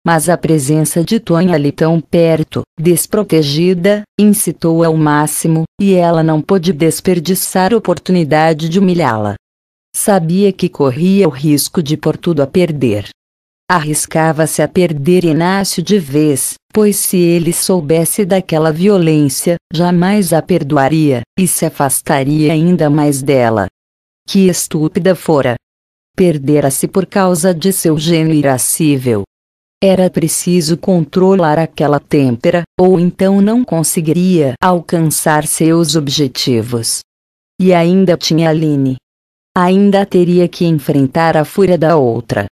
[SPEAKER 1] Mas a presença de Tonha ali tão perto, desprotegida, incitou ao máximo, e ela não pôde desperdiçar a oportunidade de humilhá-la. Sabia que corria o risco de por tudo a perder arriscava-se a perder Inácio de vez, pois se ele soubesse daquela violência, jamais a perdoaria, e se afastaria ainda mais dela. Que estúpida fora! Perdera-se por causa de seu gênio irascível. Era preciso controlar aquela têmpera, ou então não conseguiria alcançar seus objetivos. E ainda tinha Aline. Ainda teria que enfrentar a fúria da outra.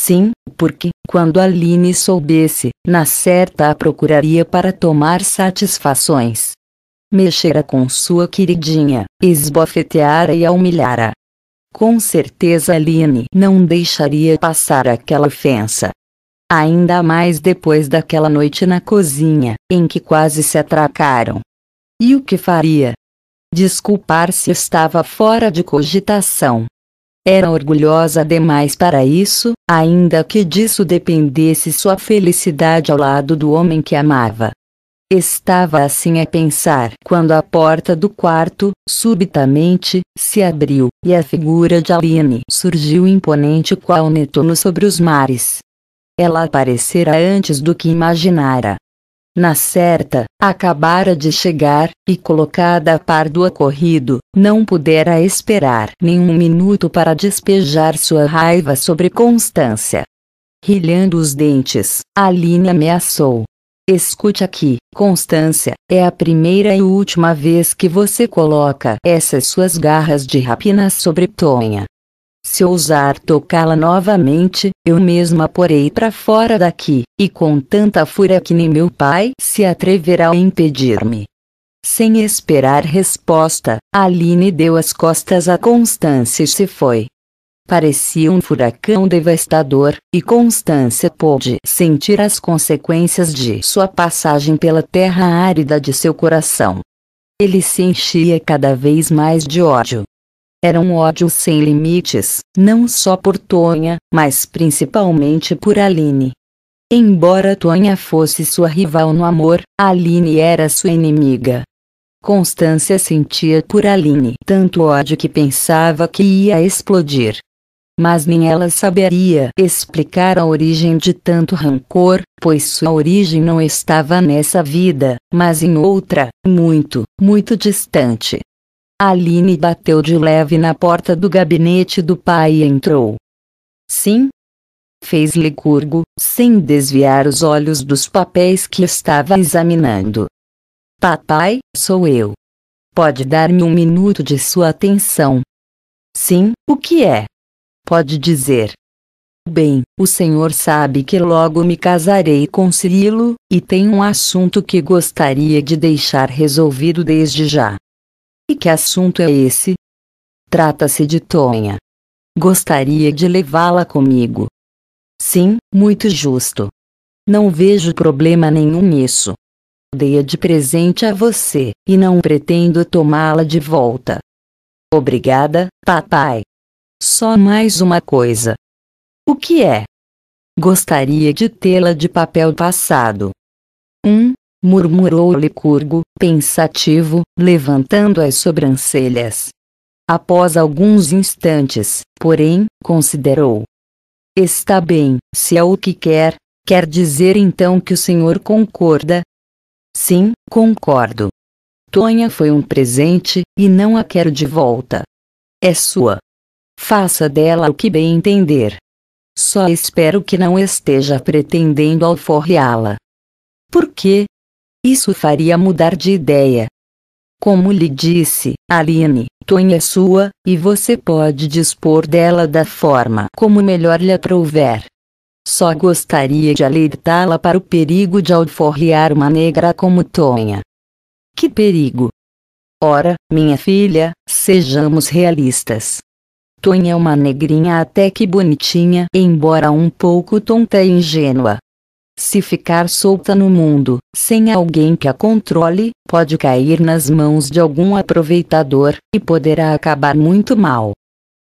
[SPEAKER 1] Sim, porque, quando Aline soubesse, na certa a procuraria para tomar satisfações. Mexera com sua queridinha, esbofeteara e a humilhara. Com certeza Aline não deixaria passar aquela ofensa. Ainda mais depois daquela noite na cozinha, em que quase se atracaram. E o que faria? Desculpar-se estava fora de cogitação. Era orgulhosa demais para isso, ainda que disso dependesse sua felicidade ao lado do homem que amava. Estava assim a pensar quando a porta do quarto, subitamente, se abriu, e a figura de Aline surgiu imponente qual Netuno sobre os mares. Ela aparecera antes do que imaginara, na certa, acabara de chegar, e colocada a par do ocorrido, não pudera esperar nenhum minuto para despejar sua raiva sobre Constância. Rilhando os dentes, Aline ameaçou. Escute aqui, Constância, é a primeira e última vez que você coloca essas suas garras de rapina sobre Tonha. Se ousar tocá-la novamente, eu mesma porei para fora daqui, e com tanta fúria que nem meu pai se atreverá a impedir-me. Sem esperar resposta, Aline deu as costas a Constância e se foi. Parecia um furacão devastador, e Constância pôde sentir as consequências de sua passagem pela terra árida de seu coração. Ele se enchia cada vez mais de ódio, era um ódio sem limites, não só por Tonha, mas principalmente por Aline. Embora Tonha fosse sua rival no amor, Aline era sua inimiga. Constância sentia por Aline tanto ódio que pensava que ia explodir. Mas nem ela saberia explicar a origem de tanto rancor, pois sua origem não estava nessa vida, mas em outra, muito, muito distante. Aline bateu de leve na porta do gabinete do pai e entrou. Sim? Fez Licurgo, sem desviar os olhos dos papéis que estava examinando. Papai, sou eu. Pode dar-me um minuto de sua atenção. Sim, o que é? Pode dizer. Bem, o senhor sabe que logo me casarei com Cirilo, e tem um assunto que gostaria de deixar resolvido desde já. E que assunto é esse? Trata-se de Tonha. Gostaria de levá-la comigo. Sim, muito justo. Não vejo problema nenhum nisso. Dei-a de presente a você, e não pretendo tomá-la de volta. Obrigada, papai. Só mais uma coisa. O que é? Gostaria de tê-la de papel passado. Um, murmurou Licurgo, pensativo, levantando as sobrancelhas. Após alguns instantes, porém, considerou. Está bem, se é o que quer, quer dizer então que o senhor concorda? Sim, concordo. Tonha foi um presente, e não a quero de volta. É sua. Faça dela o que bem entender. Só espero que não esteja pretendendo alforreá-la. Por quê? Isso faria mudar de ideia. Como lhe disse, Aline, Tony é sua, e você pode dispor dela da forma como melhor lhe aprouver. Só gostaria de alertá-la para o perigo de alforriar uma negra como Tonha. Que perigo? Ora, minha filha, sejamos realistas. Tonha é uma negrinha até que bonitinha, embora um pouco tonta e ingênua. Se ficar solta no mundo, sem alguém que a controle, pode cair nas mãos de algum aproveitador, e poderá acabar muito mal.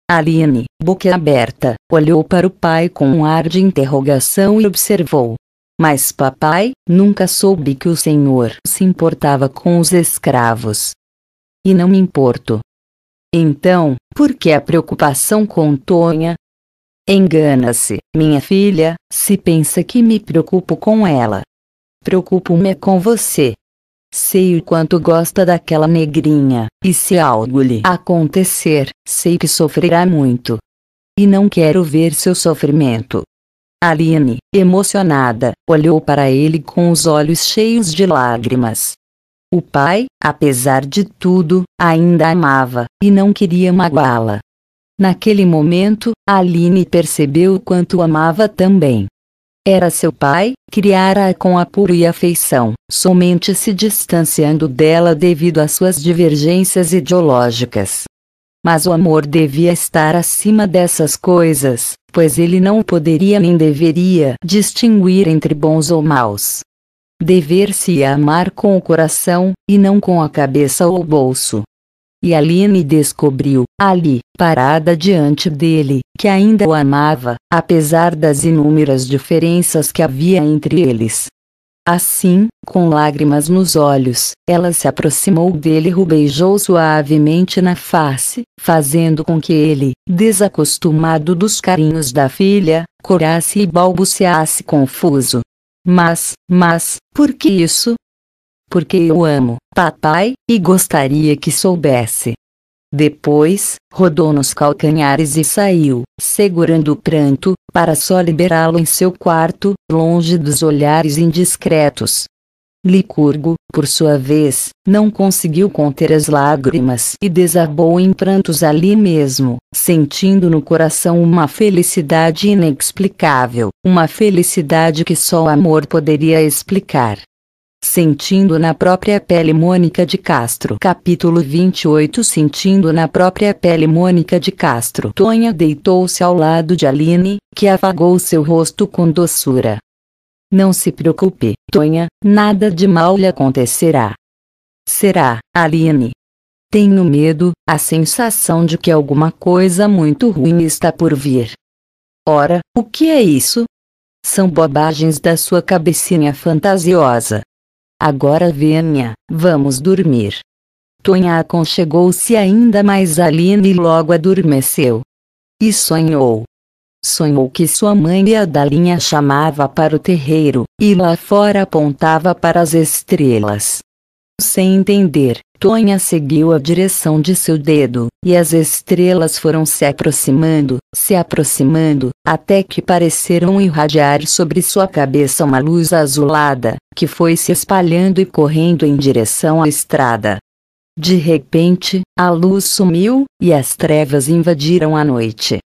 [SPEAKER 1] Aline, boca aberta, olhou para o pai com um ar de interrogação e observou. Mas papai, nunca soube que o senhor se importava com os escravos. E não me importo. Então, por que a preocupação com Tonha, Engana-se, minha filha, se pensa que me preocupo com ela. Preocupo-me com você. Sei o quanto gosta daquela negrinha, e se algo lhe acontecer, sei que sofrerá muito. E não quero ver seu sofrimento. Aline, emocionada, olhou para ele com os olhos cheios de lágrimas. O pai, apesar de tudo, ainda amava, e não queria magoá-la. Naquele momento, Aline percebeu o quanto amava também. Era seu pai, criara-a com apuro e afeição, somente se distanciando dela devido às suas divergências ideológicas. Mas o amor devia estar acima dessas coisas, pois ele não poderia nem deveria distinguir entre bons ou maus. Dever-se amar com o coração, e não com a cabeça ou o bolso. E Aline descobriu, ali, parada diante dele, que ainda o amava, apesar das inúmeras diferenças que havia entre eles. Assim, com lágrimas nos olhos, ela se aproximou dele e o beijou suavemente na face, fazendo com que ele, desacostumado dos carinhos da filha, corasse e balbuciasse confuso. Mas, mas, por que isso? porque eu amo, papai, e gostaria que soubesse. Depois, rodou nos calcanhares e saiu, segurando o pranto, para só liberá-lo em seu quarto, longe dos olhares indiscretos. Licurgo, por sua vez, não conseguiu conter as lágrimas e desabou em prantos ali mesmo, sentindo no coração uma felicidade inexplicável, uma felicidade que só o amor poderia explicar. Sentindo na própria pele Mônica de Castro. Capítulo 28 Sentindo na própria pele Mônica de Castro. Tonha deitou-se ao lado de Aline, que afagou seu rosto com doçura. Não se preocupe, Tonha, nada de mal lhe acontecerá. Será, Aline? Tenho medo, a sensação de que alguma coisa muito ruim está por vir. Ora, o que é isso? São bobagens da sua cabecinha fantasiosa. Agora venha, vamos dormir. Tonha aconchegou-se ainda mais a Aline e logo adormeceu. E sonhou. Sonhou que sua mãe e a Dalinha chamava para o terreiro, e lá fora apontava para as estrelas. Sem entender, Tonha seguiu a direção de seu dedo, e as estrelas foram se aproximando, se aproximando, até que pareceram irradiar sobre sua cabeça uma luz azulada, que foi se espalhando e correndo em direção à estrada. De repente, a luz sumiu, e as trevas invadiram a noite.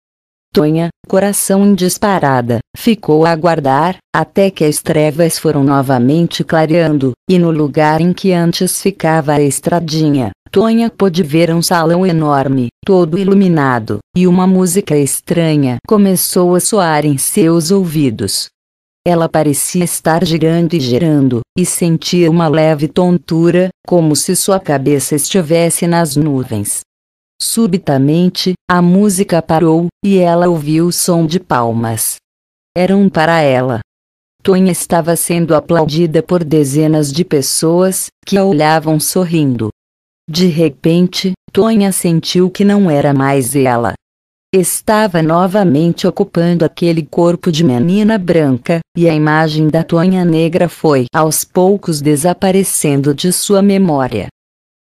[SPEAKER 1] Tonha, coração indisparada, disparada, ficou a aguardar, até que as trevas foram novamente clareando, e no lugar em que antes ficava a estradinha, Tonha pôde ver um salão enorme, todo iluminado, e uma música estranha começou a soar em seus ouvidos. Ela parecia estar girando e girando, e sentia uma leve tontura, como se sua cabeça estivesse nas nuvens. Subitamente, a música parou, e ela ouviu o som de palmas. Eram para ela. Tonha estava sendo aplaudida por dezenas de pessoas, que a olhavam sorrindo. De repente, Tonha sentiu que não era mais ela. Estava novamente ocupando aquele corpo de menina branca, e a imagem da Tonha negra foi aos poucos desaparecendo de sua memória.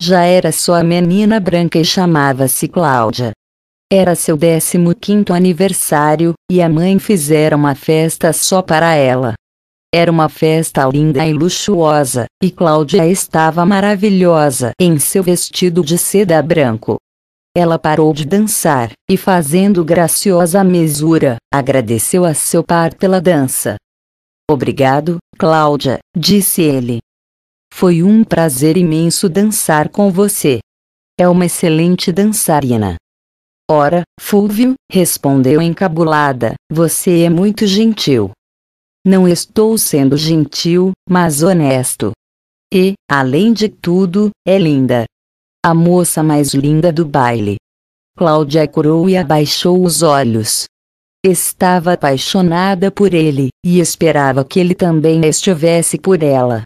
[SPEAKER 1] Já era sua menina branca e chamava-se Cláudia. Era seu 15 aniversário, e a mãe fizera uma festa só para ela. Era uma festa linda e luxuosa, e Cláudia estava maravilhosa em seu vestido de seda branco. Ela parou de dançar, e fazendo graciosa mesura, agradeceu a seu par pela dança. Obrigado, Cláudia, disse ele. Foi um prazer imenso dançar com você. É uma excelente dançarina. Ora, Fulvio, respondeu encabulada, você é muito gentil. Não estou sendo gentil, mas honesto. E, além de tudo, é linda. A moça mais linda do baile. Cláudia corou e abaixou os olhos. Estava apaixonada por ele, e esperava que ele também estivesse por ela.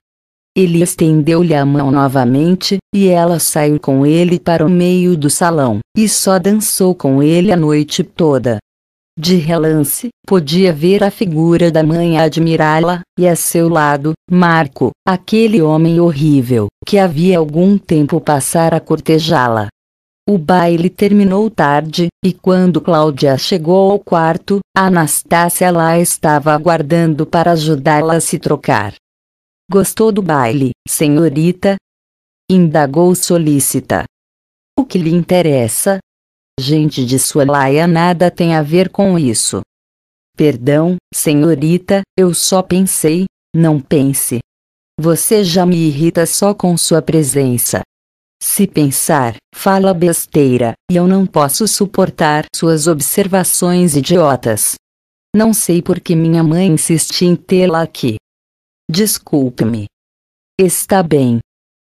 [SPEAKER 1] Ele estendeu-lhe a mão novamente, e ela saiu com ele para o meio do salão, e só dançou com ele a noite toda. De relance, podia ver a figura da mãe admirá-la, e a seu lado, Marco, aquele homem horrível, que havia algum tempo passar a cortejá-la. O baile terminou tarde, e quando Cláudia chegou ao quarto, Anastácia lá estava aguardando para ajudá-la a se trocar. Gostou do baile, senhorita? Indagou solícita. O que lhe interessa? Gente de sua laia nada tem a ver com isso. Perdão, senhorita, eu só pensei, não pense. Você já me irrita só com sua presença. Se pensar, fala besteira, e eu não posso suportar suas observações idiotas. Não sei por que minha mãe insiste em tê-la aqui. Desculpe-me. Está bem.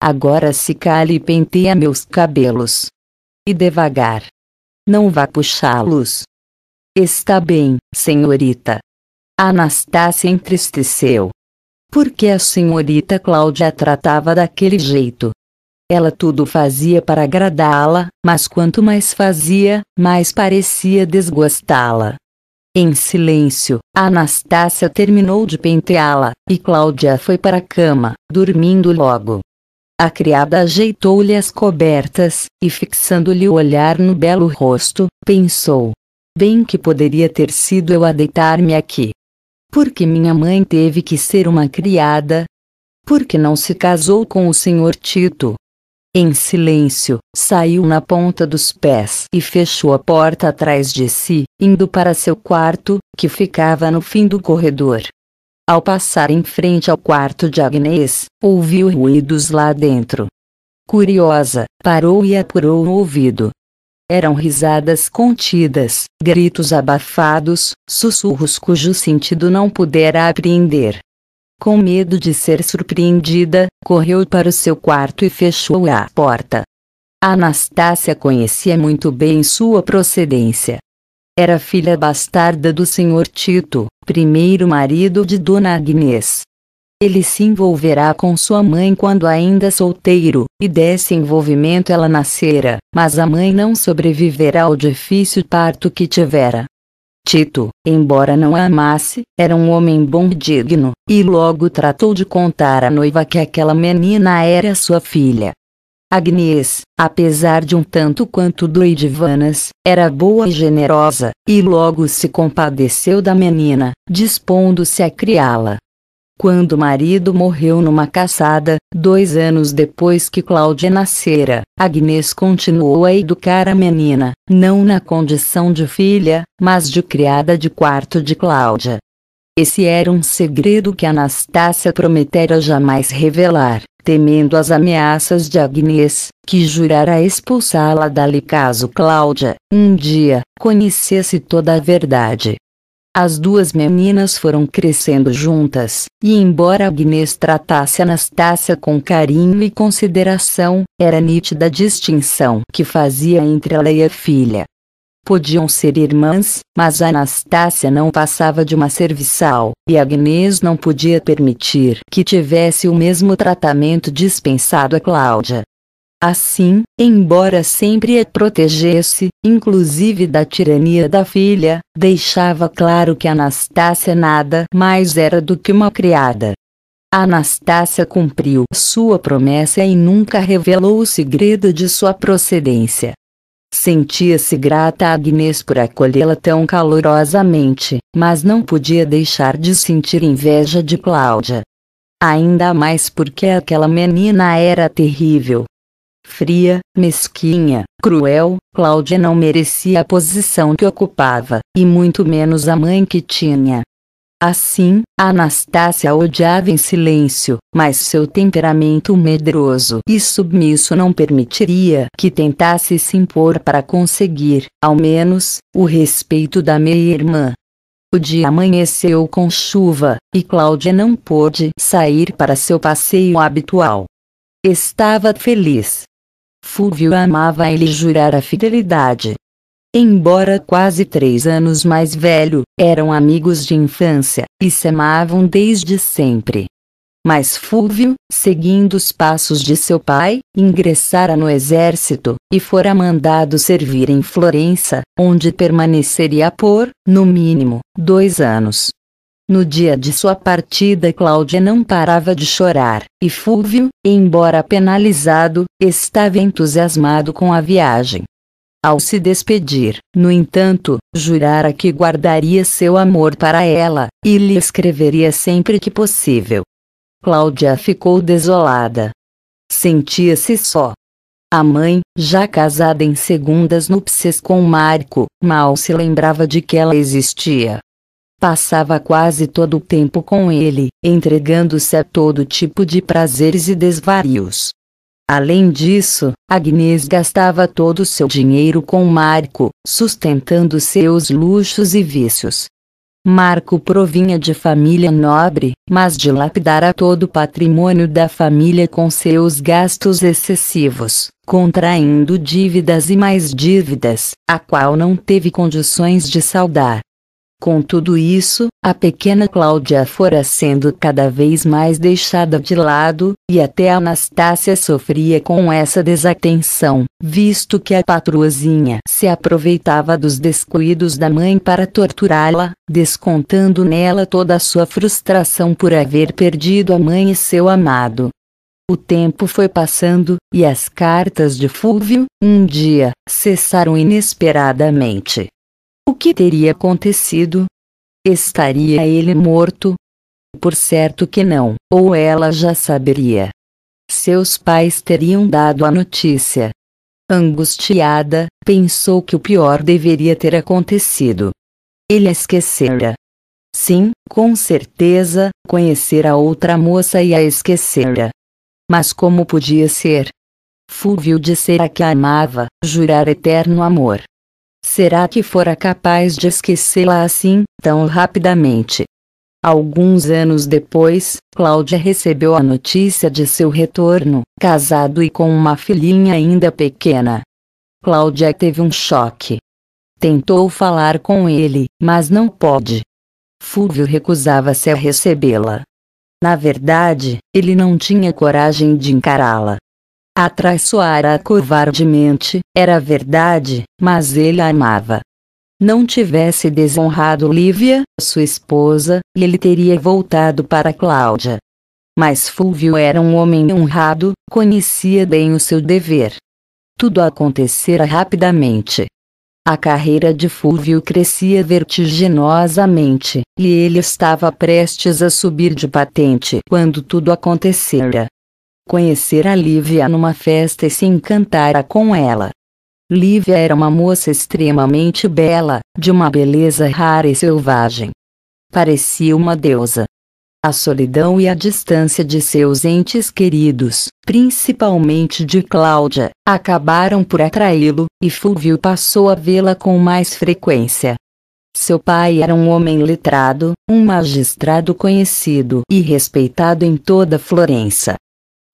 [SPEAKER 1] Agora se cale e penteia meus cabelos. E devagar. Não vá puxá-los. Está bem, senhorita. Anastácia entristeceu. Por que a senhorita Cláudia a tratava daquele jeito? Ela tudo fazia para agradá-la, mas quanto mais fazia, mais parecia desgostá-la. Em silêncio, Anastácia terminou de penteá-la, e Cláudia foi para a cama, dormindo logo. A criada ajeitou-lhe as cobertas, e fixando-lhe o olhar no belo rosto, pensou: Bem que poderia ter sido eu a deitar-me aqui. Porque minha mãe teve que ser uma criada? Porque não se casou com o senhor Tito, em silêncio, saiu na ponta dos pés e fechou a porta atrás de si, indo para seu quarto, que ficava no fim do corredor. Ao passar em frente ao quarto de Agnes, ouviu ruídos lá dentro. Curiosa, parou e apurou o ouvido. Eram risadas contidas, gritos abafados, sussurros cujo sentido não pudera apreender com medo de ser surpreendida, correu para o seu quarto e fechou a porta. Anastácia conhecia muito bem sua procedência. Era filha bastarda do senhor Tito, primeiro marido de Dona Agnes. Ele se envolverá com sua mãe quando ainda solteiro, e desse envolvimento ela nascera, mas a mãe não sobreviverá ao difícil parto que tivera. Tito, embora não a amasse, era um homem bom e digno, e logo tratou de contar à noiva que aquela menina era sua filha. Agnes, apesar de um tanto quanto doidivanas, era boa e generosa, e logo se compadeceu da menina, dispondo-se a criá-la quando o marido morreu numa caçada, dois anos depois que Cláudia nascera. Agnes continuou a educar a menina, não na condição de filha, mas de criada de quarto de Cláudia. Esse era um segredo que Anastácia prometera jamais revelar, temendo as ameaças de Agnes, que jurara expulsá-la dali caso Cláudia, um dia, conhecesse toda a verdade. As duas meninas foram crescendo juntas, e embora Agnes tratasse Anastácia com carinho e consideração, era nítida a distinção que fazia entre ela e a filha. Podiam ser irmãs, mas Anastácia não passava de uma serviçal, e Agnes não podia permitir que tivesse o mesmo tratamento dispensado a Cláudia. Assim, embora sempre a protegesse, inclusive da tirania da filha, deixava claro que Anastácia nada mais era do que uma criada. Anastácia cumpriu sua promessa e nunca revelou o segredo de sua procedência. Sentia-se grata a Agnes por acolhê-la tão calorosamente, mas não podia deixar de sentir inveja de Cláudia. Ainda mais porque aquela menina era terrível, fria, mesquinha, cruel, Cláudia não merecia a posição que ocupava, e muito menos a mãe que tinha. Assim, Anastácia odiava em silêncio, mas seu temperamento medroso e submisso não permitiria que tentasse se impor para conseguir, ao menos, o respeito da meia-irmã. O dia amanheceu com chuva, e Cláudia não pôde sair para seu passeio habitual. Estava feliz, Fúvio amava ele jurar a fidelidade. Embora quase três anos mais velho, eram amigos de infância e se amavam desde sempre. Mas Fúvio, seguindo os passos de seu pai, ingressara no exército e fora mandado servir em Florença, onde permaneceria por, no mínimo, dois anos. No dia de sua partida Cláudia não parava de chorar, e Fúvio, embora penalizado, estava entusiasmado com a viagem. Ao se despedir, no entanto, jurara que guardaria seu amor para ela, e lhe escreveria sempre que possível. Cláudia ficou desolada. Sentia-se só. A mãe, já casada em segundas núpcias com Marco, mal se lembrava de que ela existia. Passava quase todo o tempo com ele, entregando-se a todo tipo de prazeres e desvarios. Além disso, Agnes gastava todo o seu dinheiro com Marco, sustentando seus luxos e vícios. Marco provinha de família nobre, mas dilapidara todo o patrimônio da família com seus gastos excessivos, contraindo dívidas e mais dívidas, a qual não teve condições de saldar. Com tudo isso, a pequena Cláudia fora sendo cada vez mais deixada de lado, e até Anastácia sofria com essa desatenção, visto que a patroazinha se aproveitava dos descuidos da mãe para torturá-la, descontando nela toda a sua frustração por haver perdido a mãe e seu amado. O tempo foi passando, e as cartas de Fúvio, um dia, cessaram inesperadamente. O que teria acontecido? Estaria ele morto? Por certo que não, ou ela já saberia. Seus pais teriam dado a notícia. Angustiada, pensou que o pior deveria ter acontecido. Ele a esquecera. Sim, com certeza, conhecer a outra moça e a esquecera. Mas como podia ser? Fúvio dissera que a amava, jurar eterno amor será que fora capaz de esquecê-la assim, tão rapidamente? Alguns anos depois, Cláudia recebeu a notícia de seu retorno, casado e com uma filhinha ainda pequena. Cláudia teve um choque. Tentou falar com ele, mas não pôde. Fúvio recusava-se a recebê-la. Na verdade, ele não tinha coragem de encará-la, atraiçoara covardemente, era verdade, mas ele a amava. Não tivesse desonrado Lívia, sua esposa, e ele teria voltado para Cláudia. Mas Fulvio era um homem honrado, conhecia bem o seu dever. Tudo acontecera rapidamente. A carreira de Fulvio crescia vertiginosamente, e ele estava prestes a subir de patente quando tudo acontecera conhecer a Lívia numa festa e se encantara com ela. Lívia era uma moça extremamente bela, de uma beleza rara e selvagem. Parecia uma deusa. A solidão e a distância de seus entes queridos, principalmente de Cláudia, acabaram por atraí-lo, e Fulvio passou a vê-la com mais frequência. Seu pai era um homem letrado, um magistrado conhecido e respeitado em toda Florença,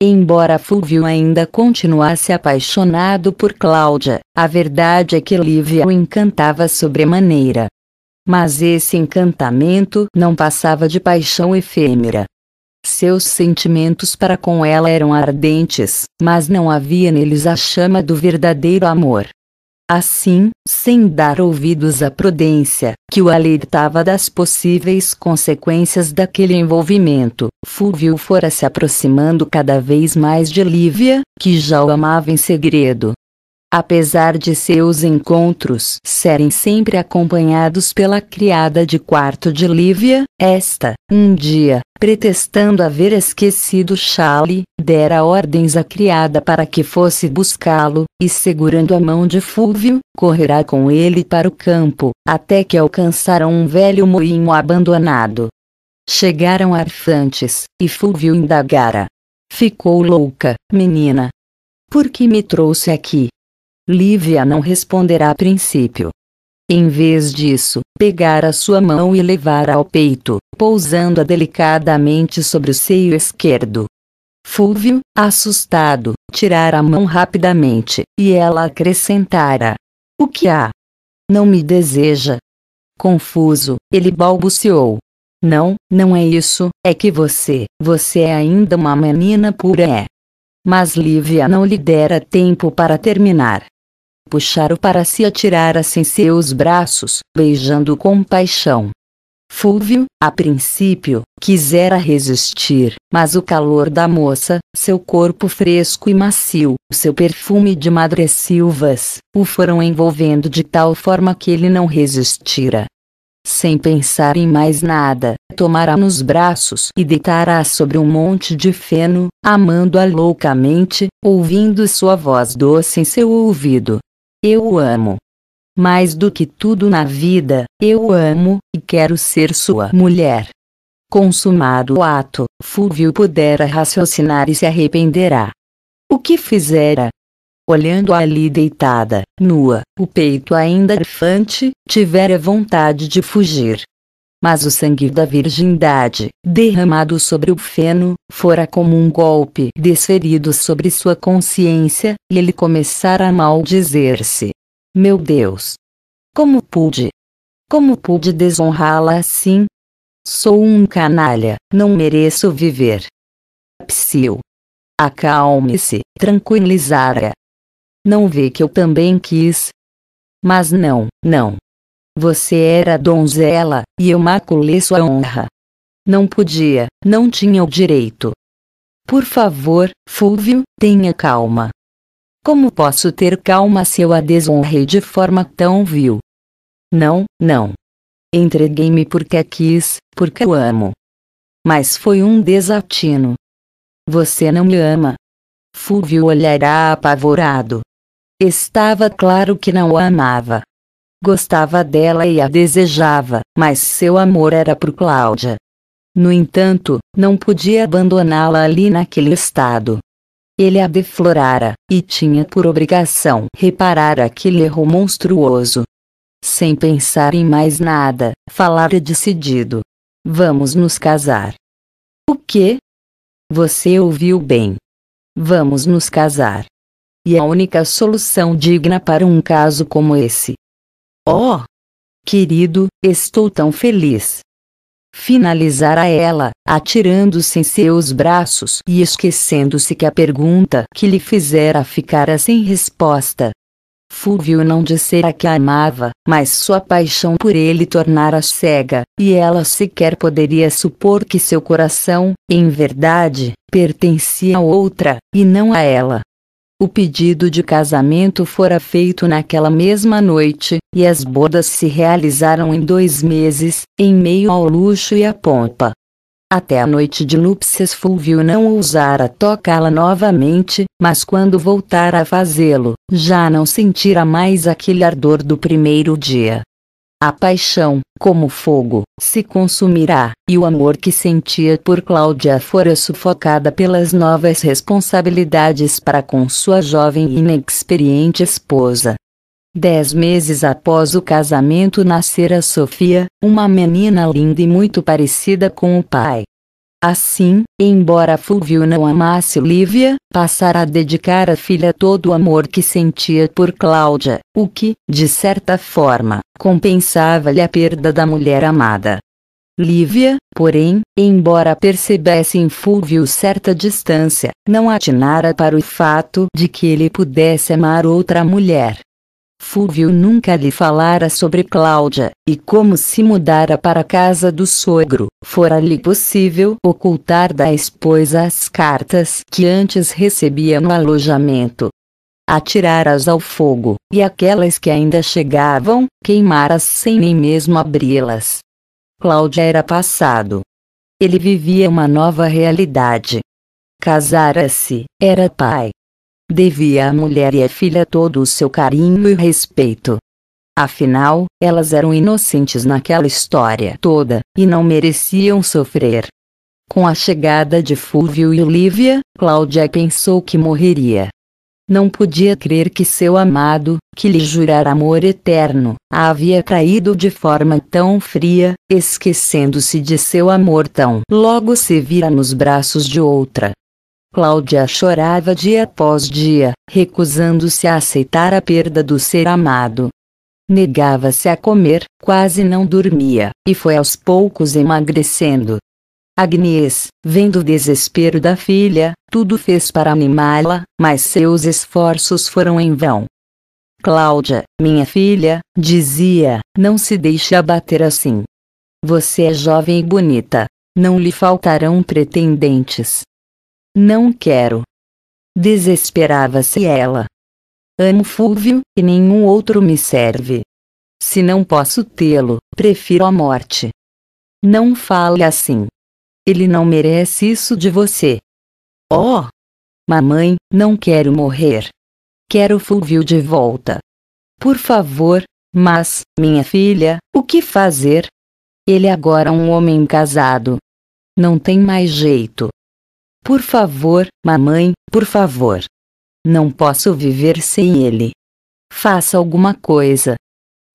[SPEAKER 1] Embora Fulvio ainda continuasse apaixonado por Cláudia, a verdade é que Lívia o encantava sobremaneira. Mas esse encantamento não passava de paixão efêmera. Seus sentimentos para com ela eram ardentes, mas não havia neles a chama do verdadeiro amor. Assim, sem dar ouvidos à prudência, que o alertava das possíveis consequências daquele envolvimento, Fúvio fora se aproximando cada vez mais de Lívia, que já o amava em segredo, apesar de seus encontros serem sempre acompanhados pela criada de quarto de Lívia, esta, um dia, pretextando haver esquecido Charlie, dera ordens à criada para que fosse buscá-lo, e segurando a mão de Fúvio, correrá com ele para o campo, até que alcançaram um velho moinho abandonado. Chegaram arfantes, e Fúvio indagara. Ficou louca, menina. Por que me trouxe aqui? Lívia não responderá a princípio. Em vez disso, a sua mão e levar ao peito, pousando-a delicadamente sobre o seio esquerdo. Fúvio, assustado, tirara a mão rapidamente, e ela acrescentara: O que há? Não me deseja. Confuso, ele balbuciou: Não, não é isso, é que você, você é ainda uma menina pura. É. Mas Lívia não lhe dera tempo para terminar puxar-o para se atirar assim seus braços, beijando com paixão. Fúvio, a princípio, quisera resistir, mas o calor da moça, seu corpo fresco e macio, seu perfume de madressilvas, o foram envolvendo de tal forma que ele não resistira. Sem pensar em mais nada, tomara nos braços e deitará sobre um monte de feno, amando-a loucamente, ouvindo sua voz doce em seu ouvido. Eu o amo. Mais do que tudo na vida, eu o amo e quero ser sua mulher. Consumado o ato, Fúvio pudera raciocinar e se arrependerá. O que fizera? Olhando ali deitada, nua, o peito ainda arfante, tivera vontade de fugir, mas o sangue da virgindade, derramado sobre o feno, fora como um golpe desferido sobre sua consciência, e ele começara a maldizer-se. Meu Deus! Como pude? Como pude desonrá-la assim? Sou um canalha, não mereço viver. Psiu. Acalme-se, tranquilizara. Não vê que eu também quis? Mas não, não, você era donzela, e eu maculei sua honra. Não podia, não tinha o direito. Por favor, Fúvio, tenha calma. Como posso ter calma se eu a desonrei de forma tão vil? Não, não. Entreguei-me porque quis, porque o amo. Mas foi um desatino. Você não me ama. Fúvio olhará apavorado. Estava claro que não o amava. Gostava dela e a desejava, mas seu amor era por Cláudia. No entanto, não podia abandoná-la ali naquele estado. Ele a deflorara, e tinha por obrigação reparar aquele erro monstruoso. Sem pensar em mais nada, falara é decidido. Vamos nos casar. O quê? Você ouviu bem. Vamos nos casar. E a única solução digna para um caso como esse Oh! Querido, estou tão feliz! Finalizara ela, atirando-se em seus braços e esquecendo-se que a pergunta que lhe fizera ficara sem resposta. Fúvio não dissera que a amava, mas sua paixão por ele tornara cega, e ela sequer poderia supor que seu coração, em verdade, pertencia a outra, e não a ela. O pedido de casamento fora feito naquela mesma noite, e as bodas se realizaram em dois meses, em meio ao luxo e à pompa. Até a noite de núpcias Fulvio não ousara tocá-la novamente, mas quando voltara a fazê-lo, já não sentira mais aquele ardor do primeiro dia. A paixão, como fogo, se consumirá, e o amor que sentia por Cláudia fora sufocada pelas novas responsabilidades para com sua jovem e inexperiente esposa. Dez meses após o casamento nascera Sofia, uma menina linda e muito parecida com o pai. Assim, embora Fulvio não amasse Lívia, passara a dedicar à filha todo o amor que sentia por Cláudia, o que, de certa forma, compensava-lhe a perda da mulher amada. Lívia, porém, embora percebesse em Fulvio certa distância, não atinara para o fato de que ele pudesse amar outra mulher, Fulvio nunca lhe falara sobre Cláudia, e como se mudara para a casa do sogro, fora-lhe possível ocultar da esposa as cartas que antes recebia no alojamento. atirar as ao fogo, e aquelas que ainda chegavam, queimá-las sem nem mesmo abri-las. Cláudia era passado. Ele vivia uma nova realidade. Casara-se, era pai, devia à mulher e à filha todo o seu carinho e respeito. Afinal, elas eram inocentes naquela história toda, e não mereciam sofrer. Com a chegada de Fúvio e Olivia, Cláudia pensou que morreria. Não podia crer que seu amado, que lhe jurara amor eterno, a havia traído de forma tão fria, esquecendo-se de seu amor tão logo se vira nos braços de outra. Cláudia chorava dia após dia, recusando-se a aceitar a perda do ser amado. Negava-se a comer, quase não dormia, e foi aos poucos emagrecendo. Agnes, vendo o desespero da filha, tudo fez para animá-la, mas seus esforços foram em vão. Cláudia, minha filha, dizia, não se deixe abater assim. Você é jovem e bonita. Não lhe faltarão pretendentes. Não quero. Desesperava-se ela. Amo Fúvio, e nenhum outro me serve. Se não posso tê-lo, prefiro a morte. Não fale assim. Ele não merece isso de você. Oh! Mamãe, não quero morrer. Quero Fúvio de volta. Por favor, mas, minha filha, o que fazer? Ele é agora é um homem casado. Não tem mais jeito. Por favor, mamãe, por favor. Não posso viver sem ele. Faça alguma coisa.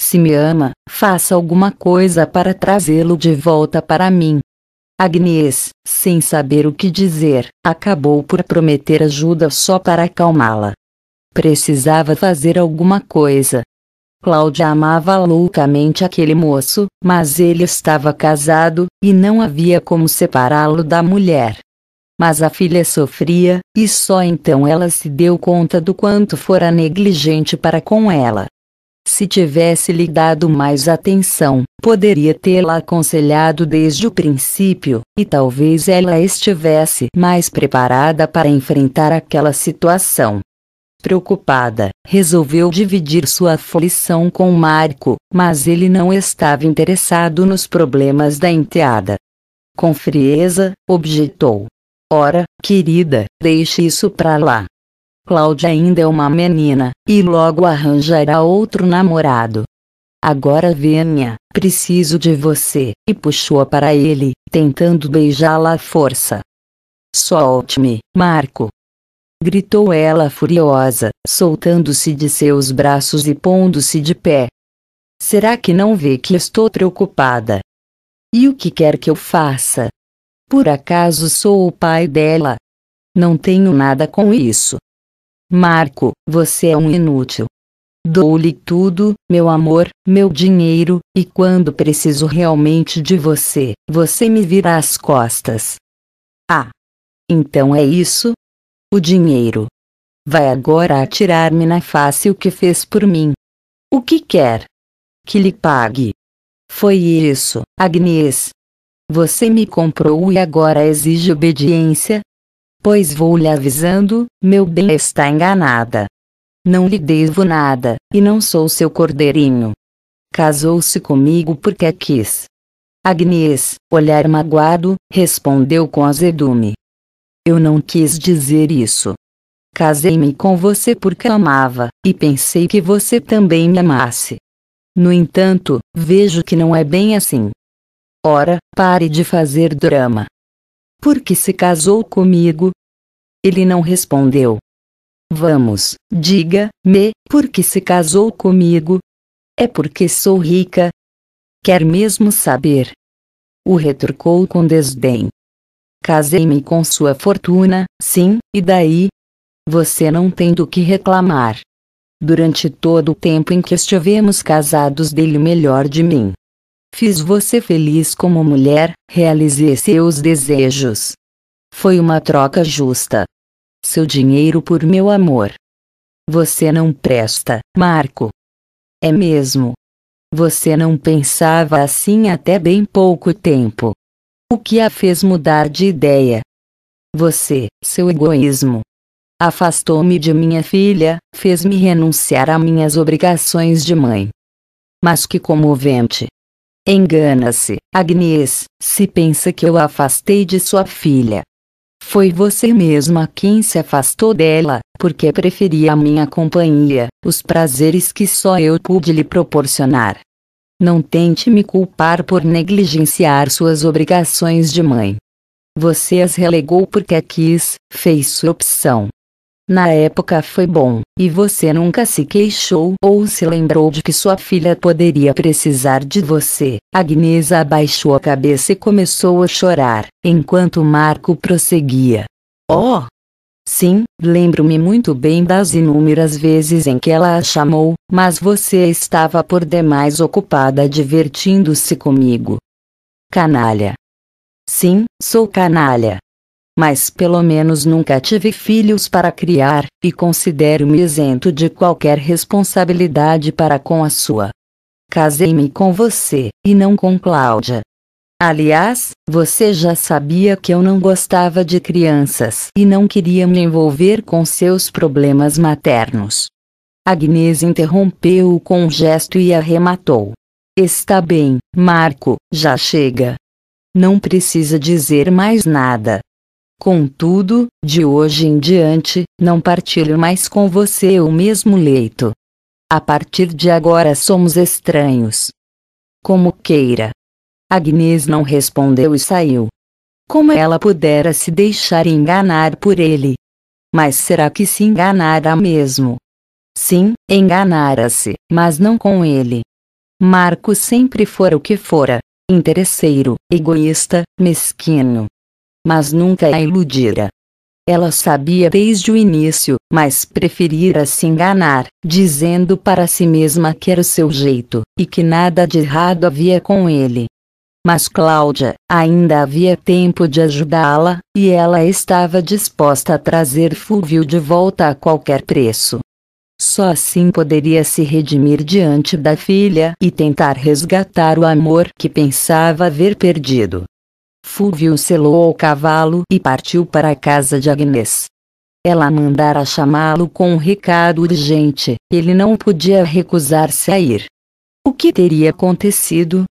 [SPEAKER 1] Se me ama, faça alguma coisa para trazê-lo de volta para mim. Agnes, sem saber o que dizer, acabou por prometer ajuda só para acalmá-la. Precisava fazer alguma coisa. Cláudia amava loucamente aquele moço, mas ele estava casado, e não havia como separá-lo da mulher mas a filha sofria, e só então ela se deu conta do quanto fora negligente para com ela. Se tivesse lhe dado mais atenção, poderia tê-la aconselhado desde o princípio, e talvez ela estivesse mais preparada para enfrentar aquela situação. Preocupada, resolveu dividir sua aflição com Marco, mas ele não estava interessado nos problemas da enteada. Com frieza, objetou: Ora, querida, deixe isso pra lá. Cláudia ainda é uma menina, e logo arranjará outro namorado. Agora venha, preciso de você, e puxou-a para ele, tentando beijá-la à força. Solte-me, Marco! Gritou ela furiosa, soltando-se de seus braços e pondo-se de pé. Será que não vê que estou preocupada? E o que quer que eu faça, por acaso sou o pai dela? Não tenho nada com isso. Marco, você é um inútil. Dou-lhe tudo, meu amor, meu dinheiro, e quando preciso realmente de você, você me vira as costas. Ah! Então é isso? O dinheiro. Vai agora atirar-me na face o que fez por mim. O que quer? Que lhe pague. Foi isso, Agnes, você me comprou e agora exige obediência? Pois vou lhe avisando, meu bem está enganada. Não lhe devo nada, e não sou seu cordeirinho. Casou-se comigo porque quis. Agnes, olhar magoado, respondeu com azedume. Eu não quis dizer isso. Casei-me com você porque amava, e pensei que você também me amasse. No entanto, vejo que não é bem assim. Ora, pare de fazer drama. Por que se casou comigo? Ele não respondeu. Vamos, diga-me, por que se casou comigo? É porque sou rica? Quer mesmo saber? O retrucou com desdém. Casei-me com sua fortuna, sim, e daí? Você não tem do que reclamar. Durante todo o tempo em que estivemos casados, dele melhor de mim. Fiz você feliz como mulher, realizei seus desejos. Foi uma troca justa. Seu dinheiro por meu amor. Você não presta, Marco. É mesmo. Você não pensava assim até bem pouco tempo. O que a fez mudar de ideia? Você, seu egoísmo. Afastou-me de minha filha, fez-me renunciar a minhas obrigações de mãe. Mas que comovente, Engana-se, Agnes, se pensa que eu a afastei de sua filha. Foi você mesma quem se afastou dela, porque preferia a minha companhia, os prazeres que só eu pude lhe proporcionar. Não tente me culpar por negligenciar suas obrigações de mãe. Você as relegou porque quis, fez sua opção, na época foi bom, e você nunca se queixou ou se lembrou de que sua filha poderia precisar de você. Agnesa abaixou a cabeça e começou a chorar, enquanto Marco prosseguia. Oh! Sim, lembro-me muito bem das inúmeras vezes em que ela a chamou, mas você estava por demais ocupada divertindo-se comigo. Canalha. Sim, sou canalha, mas pelo menos nunca tive filhos para criar, e considero-me isento de qualquer responsabilidade para com a sua. Casei-me com você, e não com Cláudia. Aliás, você já sabia que eu não gostava de crianças e não queria me envolver com seus problemas maternos. Agnes interrompeu-o com um gesto e arrematou. Está bem, Marco, já chega. Não precisa dizer mais nada. Contudo, de hoje em diante, não partilho mais com você o mesmo leito. A partir de agora somos estranhos. Como queira. Agnes não respondeu e saiu. Como ela pudera se deixar enganar por ele? Mas será que se enganara mesmo? Sim, enganara-se, mas não com ele. Marco sempre fora o que fora, interesseiro, egoísta, mesquinho, mas nunca a iludira. Ela sabia desde o início, mas preferira se enganar, dizendo para si mesma que era o seu jeito, e que nada de errado havia com ele. Mas Cláudia, ainda havia tempo de ajudá-la, e ela estava disposta a trazer Fulvio de volta a qualquer preço. Só assim poderia se redimir diante da filha e tentar resgatar o amor que pensava haver perdido. Fúvio selou o cavalo e partiu para a casa de Agnes. Ela mandara chamá-lo com um recado urgente, ele não podia recusar-se a ir. O que teria acontecido?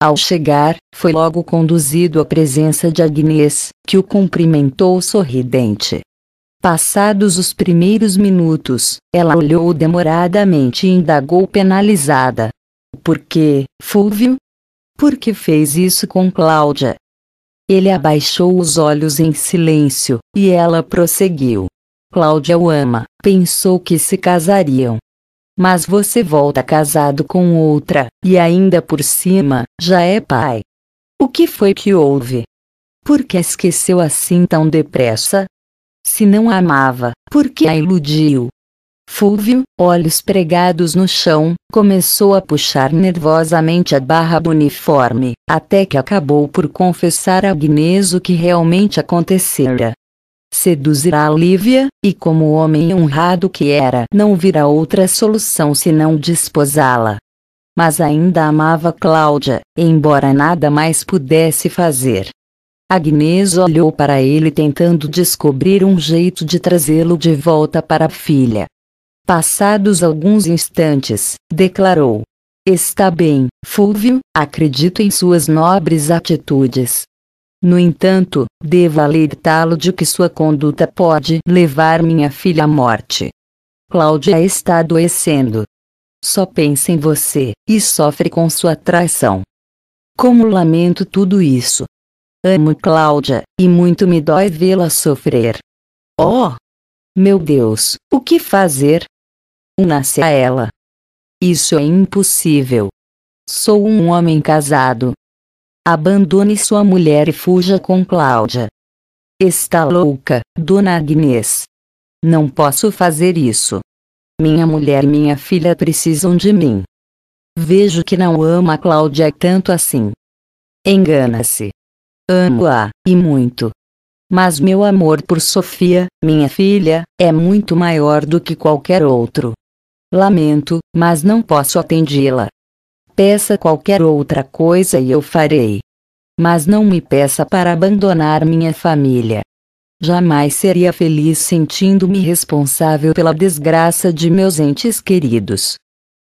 [SPEAKER 1] Ao chegar, foi logo conduzido à presença de Agnes, que o cumprimentou sorridente. Passados os primeiros minutos, ela olhou demoradamente e indagou penalizada. Por que, Fúvio? Por que fez isso com Cláudia? Ele abaixou os olhos em silêncio, e ela prosseguiu. Cláudia o ama, pensou que se casariam. Mas você volta casado com outra, e ainda por cima, já é pai. O que foi que houve? Por que esqueceu assim tão depressa? Se não a amava, por que a iludiu? Fúvio, olhos pregados no chão, começou a puxar nervosamente a barra do uniforme, até que acabou por confessar a Agnes o que realmente acontecera. Seduzirá a Lívia, e como homem honrado que era, não virá outra solução senão desposá-la. Mas ainda amava Cláudia, embora nada mais pudesse fazer. Agnes olhou para ele tentando descobrir um jeito de trazê-lo de volta para a filha, Passados alguns instantes, declarou: Está bem, Fulvio, acredito em suas nobres atitudes. No entanto, devo alertá-lo de que sua conduta pode levar minha filha à morte. Cláudia está adoecendo. Só pensa em você, e sofre com sua traição. Como lamento tudo isso. Amo Cláudia, e muito me dói vê-la sofrer. Oh! Meu Deus, o que fazer? nasce a ela. Isso é impossível. Sou um homem casado. Abandone sua mulher e fuja com Cláudia. Está louca, dona Agnes. Não posso fazer isso. Minha mulher e minha filha precisam de mim. Vejo que não ama a Cláudia é tanto assim. Engana-se. Amo-a, e muito. Mas meu amor por Sofia, minha filha, é muito maior do que qualquer outro. Lamento, mas não posso atendê-la. Peça qualquer outra coisa e eu farei. Mas não me peça para abandonar minha família. Jamais seria feliz sentindo-me responsável pela desgraça de meus entes queridos.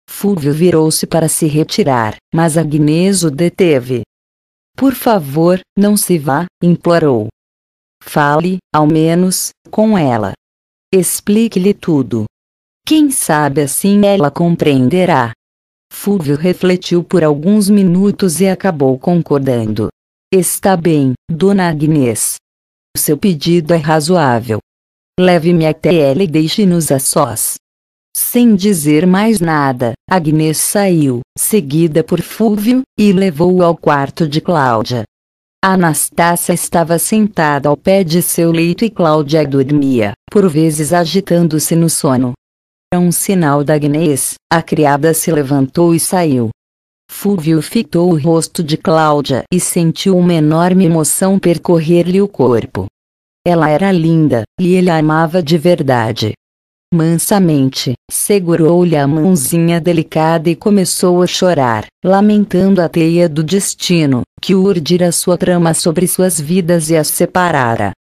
[SPEAKER 1] Fúvio virou-se para se retirar, mas Agnes o deteve. Por favor, não se vá, implorou. Fale, ao menos, com ela. Explique-lhe tudo. Quem sabe assim ela compreenderá. Fúvio refletiu por alguns minutos e acabou concordando. Está bem, dona Agnes. Seu pedido é razoável. Leve-me até ela e deixe-nos a sós. Sem dizer mais nada, Agnes saiu, seguida por Fúvio, e levou-o ao quarto de Cláudia. Anastácia estava sentada ao pé de seu leito e Cláudia dormia, por vezes agitando-se no sono. A é um sinal da Agnes, a criada se levantou e saiu. Fúvio fitou o rosto de Cláudia e sentiu uma enorme emoção percorrer-lhe o corpo. Ela era linda, e ele a amava de verdade. Mansamente, segurou-lhe a mãozinha delicada e começou a chorar, lamentando a teia do destino, que urdira sua trama sobre suas vidas e as separara.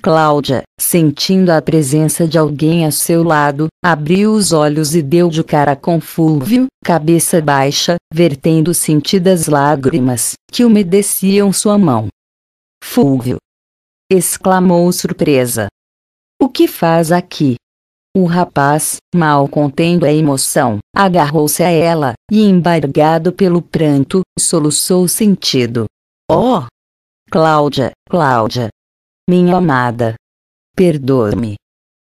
[SPEAKER 1] Cláudia, sentindo a presença de alguém a seu lado, abriu os olhos e deu de cara com Fulvio, cabeça baixa, vertendo sentidas lágrimas, que umedeciam sua mão. Fulvio! exclamou surpresa. O que faz aqui? O rapaz, mal contendo a emoção, agarrou-se a ela, e embargado pelo pranto, soluçou sentido. Oh! Cláudia, Cláudia, minha amada. Perdoe-me.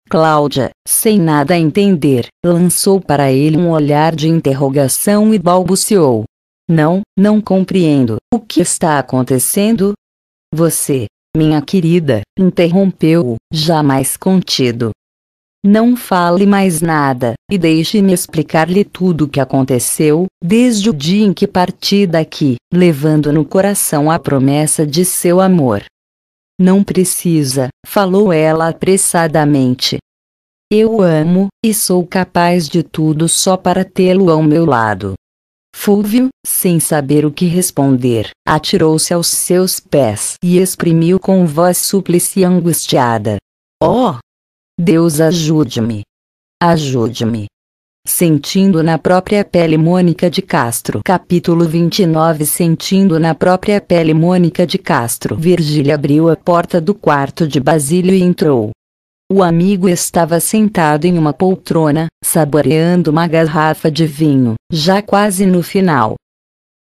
[SPEAKER 1] Cláudia, sem nada entender, lançou para ele um olhar de interrogação e balbuciou: Não, não compreendo. O que está acontecendo? Você, minha querida, interrompeu-o, jamais contido. Não fale mais nada, e deixe-me explicar-lhe tudo o que aconteceu, desde o dia em que parti daqui, levando no coração a promessa de seu amor. Não precisa, falou ela apressadamente. Eu o amo, e sou capaz de tudo só para tê-lo ao meu lado. Fúvio, sem saber o que responder, atirou-se aos seus pés e exprimiu com voz súplice angustiada. Oh! Deus ajude-me! Ajude-me! Sentindo na própria pele Mônica de Castro. Capítulo 29 Sentindo na própria pele Mônica de Castro. Virgília abriu a porta do quarto de Basílio e entrou. O amigo estava sentado em uma poltrona, saboreando uma garrafa de vinho, já quase no final.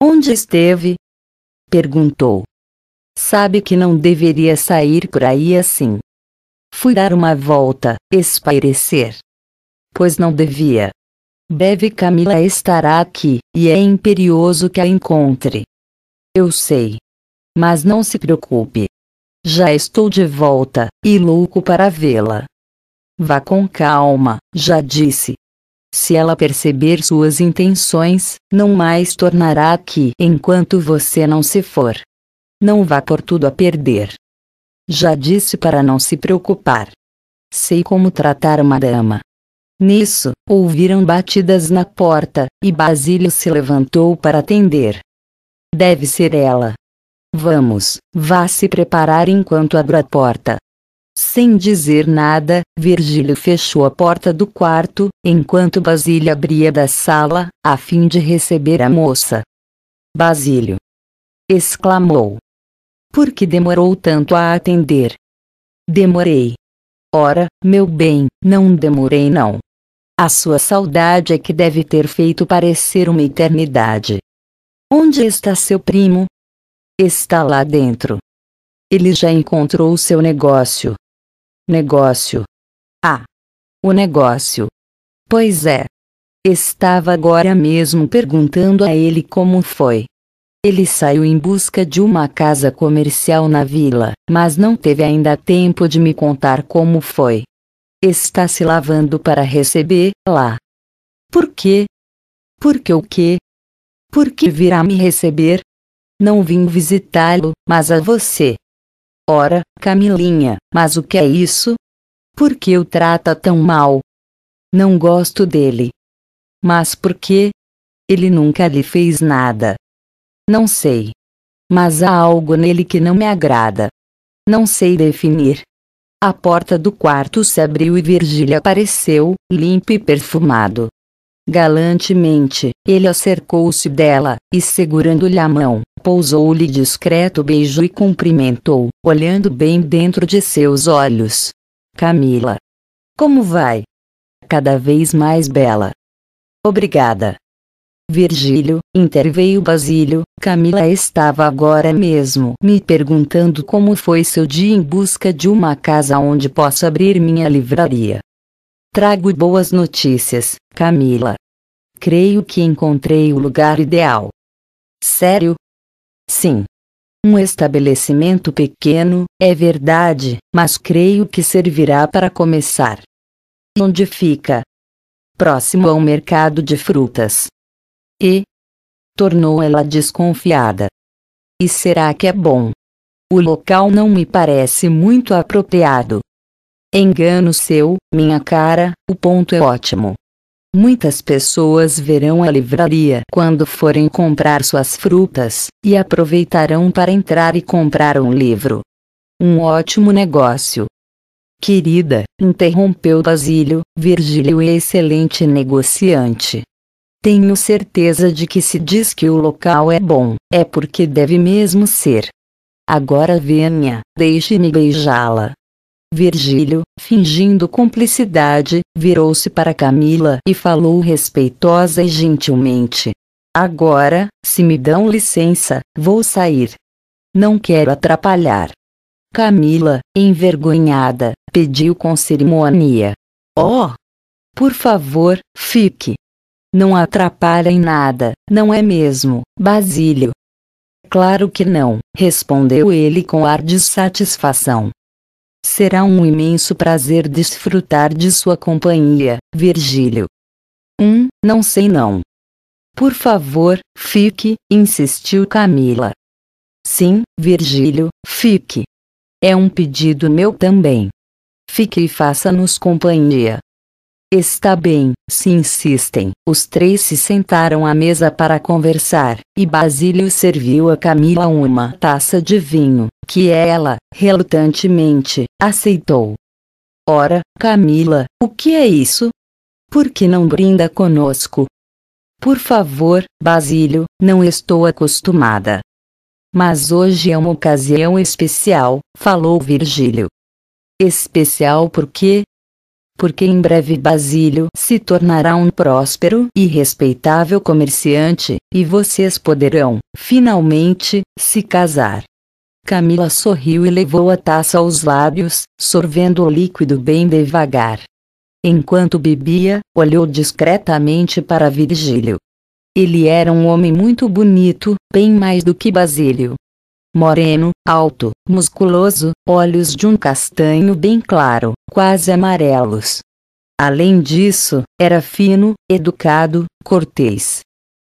[SPEAKER 1] Onde esteve? perguntou. Sabe que não deveria sair por aí assim. Fui dar uma volta, espairecer. Pois não devia. Deve Camila estará aqui, e é imperioso que a encontre. Eu sei. Mas não se preocupe. Já estou de volta, e louco para vê-la. Vá com calma, já disse. Se ela perceber suas intenções, não mais tornará aqui enquanto você não se for. Não vá por tudo a perder. Já disse para não se preocupar. Sei como tratar uma dama. Nisso, ouviram batidas na porta, e Basílio se levantou para atender. Deve ser ela. Vamos, vá se preparar enquanto abro a porta. Sem dizer nada, Virgílio fechou a porta do quarto, enquanto Basílio abria da sala, a fim de receber a moça. Basílio! exclamou. Por que demorou tanto a atender? Demorei. Ora, meu bem, não demorei não. A sua saudade é que deve ter feito parecer uma eternidade. Onde está seu primo? Está lá dentro. Ele já encontrou seu negócio. Negócio. Ah! O negócio. Pois é. Estava agora mesmo perguntando a ele como foi. Ele saiu em busca de uma casa comercial na vila, mas não teve ainda tempo de me contar como foi está se lavando para receber lá. Por quê? Porque o quê? Porque virá me receber? Não vim visitá-lo, mas a você. Ora, Camilinha, mas o que é isso? Por que o trata tão mal? Não gosto dele. Mas por quê? Ele nunca lhe fez nada. Não sei. Mas há algo nele que não me agrada. Não sei definir. A porta do quarto se abriu e Virgília apareceu, limpo e perfumado. Galantemente, ele acercou-se dela, e segurando-lhe a mão, pousou-lhe discreto beijo e cumprimentou, olhando bem dentro de seus olhos. Camila. Como vai? Cada vez mais bela. Obrigada. Virgílio, interveio Basílio, Camila estava agora mesmo me perguntando como foi seu dia em busca de uma casa onde posso abrir minha livraria. Trago boas notícias, Camila. Creio que encontrei o lugar ideal. Sério? Sim. Um estabelecimento pequeno, é verdade, mas creio que servirá para começar. Onde fica? Próximo ao mercado de frutas. E tornou ela desconfiada. E será que é bom? O local não me parece muito apropriado. Engano seu, minha cara, o ponto é ótimo. Muitas pessoas verão a livraria quando forem comprar suas frutas, e aproveitarão para entrar e comprar um livro. Um ótimo negócio. Querida, interrompeu Basílio, Virgílio é excelente negociante. Tenho certeza de que se diz que o local é bom, é porque deve mesmo ser. Agora venha, deixe-me beijá-la. Virgílio, fingindo cumplicidade, virou-se para Camila e falou respeitosa e gentilmente. Agora, se me dão licença, vou sair. Não quero atrapalhar. Camila, envergonhada, pediu com cerimônia. Oh! Por favor, fique. Não atrapalha em nada, não é mesmo, Basílio? Claro que não, respondeu ele com ar de satisfação. Será um imenso prazer desfrutar de sua companhia, Virgílio. Hum, não sei não. Por favor, fique, insistiu Camila. Sim, Virgílio, fique. É um pedido meu também. Fique e faça-nos companhia, Está bem, se insistem. Os três se sentaram à mesa para conversar, e Basílio serviu a Camila uma taça de vinho, que ela, relutantemente, aceitou. Ora, Camila, o que é isso? Por que não brinda conosco? Por favor, Basílio, não estou acostumada. Mas hoje é uma ocasião especial, falou Virgílio. Especial porque, porque em breve Basílio se tornará um próspero e respeitável comerciante, e vocês poderão, finalmente, se casar. Camila sorriu e levou a taça aos lábios, sorvendo o líquido bem devagar. Enquanto bebia, olhou discretamente para Virgílio. Ele era um homem muito bonito, bem mais do que Basílio, moreno, alto, musculoso, olhos de um castanho bem claro, quase amarelos. Além disso, era fino, educado, cortês.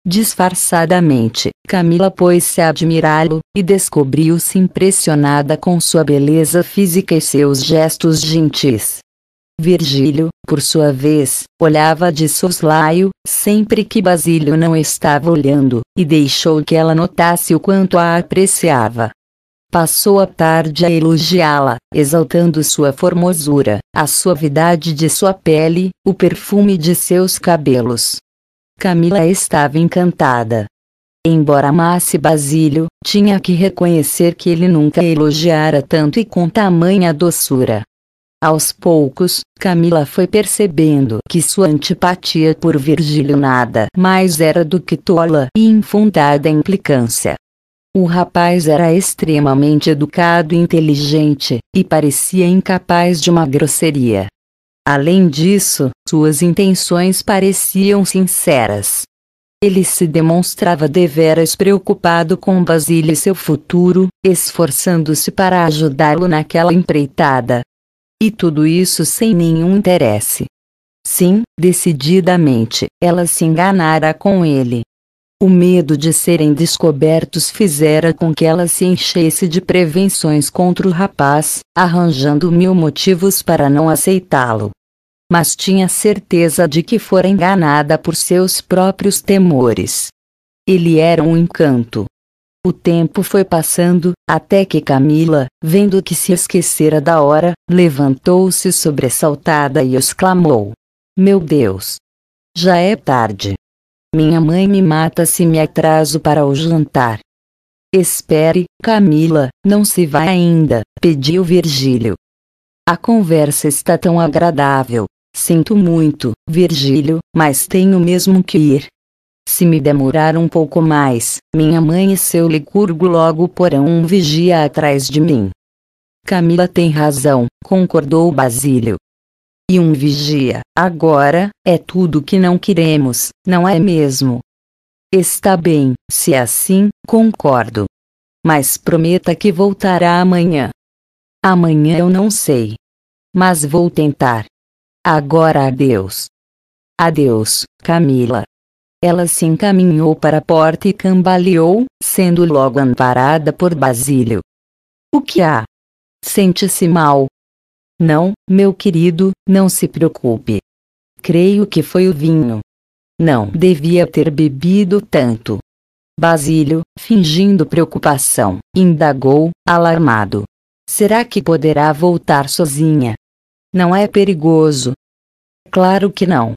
[SPEAKER 1] Disfarçadamente, Camila pôs-se a admirá-lo, e descobriu-se impressionada com sua beleza física e seus gestos gentis. Virgílio, por sua vez, olhava de soslaio, sempre que Basílio não estava olhando, e deixou que ela notasse o quanto a apreciava. Passou a tarde a elogiá-la, exaltando sua formosura, a suavidade de sua pele, o perfume de seus cabelos. Camila estava encantada. Embora amasse Basílio, tinha que reconhecer que ele nunca elogiara tanto e com tamanha doçura. Aos poucos, Camila foi percebendo que sua antipatia por Virgílio nada mais era do que tola e infundada implicância. O rapaz era extremamente educado e inteligente, e parecia incapaz de uma grosseria. Além disso, suas intenções pareciam sinceras. Ele se demonstrava deveras preocupado com Basílio e seu futuro, esforçando-se para ajudá-lo naquela empreitada, e tudo isso sem nenhum interesse. Sim, decididamente, ela se enganara com ele. O medo de serem descobertos fizera com que ela se enchesse de prevenções contra o rapaz, arranjando mil motivos para não aceitá-lo. Mas tinha certeza de que fora enganada por seus próprios temores. Ele era um encanto, o tempo foi passando, até que Camila, vendo que se esquecera da hora, levantou-se sobressaltada e exclamou: Meu Deus! Já é tarde. Minha mãe me mata se me atraso para o jantar. Espere, Camila, não se vá ainda, pediu Virgílio. A conversa está tão agradável. Sinto muito, Virgílio, mas tenho mesmo que ir. Se me demorar um pouco mais, minha mãe e seu licurgo logo porão um vigia atrás de mim. Camila tem razão, concordou Basílio. E um vigia, agora, é tudo que não queremos, não é mesmo? Está bem, se é assim, concordo. Mas prometa que voltará amanhã. Amanhã eu não sei. Mas vou tentar. Agora adeus. Adeus, Camila. Ela se encaminhou para a porta e cambaleou, sendo logo amparada por Basílio. O que há? Sente-se mal? Não, meu querido, não se preocupe. Creio que foi o vinho. Não devia ter bebido tanto. Basílio, fingindo preocupação, indagou, alarmado. Será que poderá voltar sozinha? Não é perigoso? Claro que não,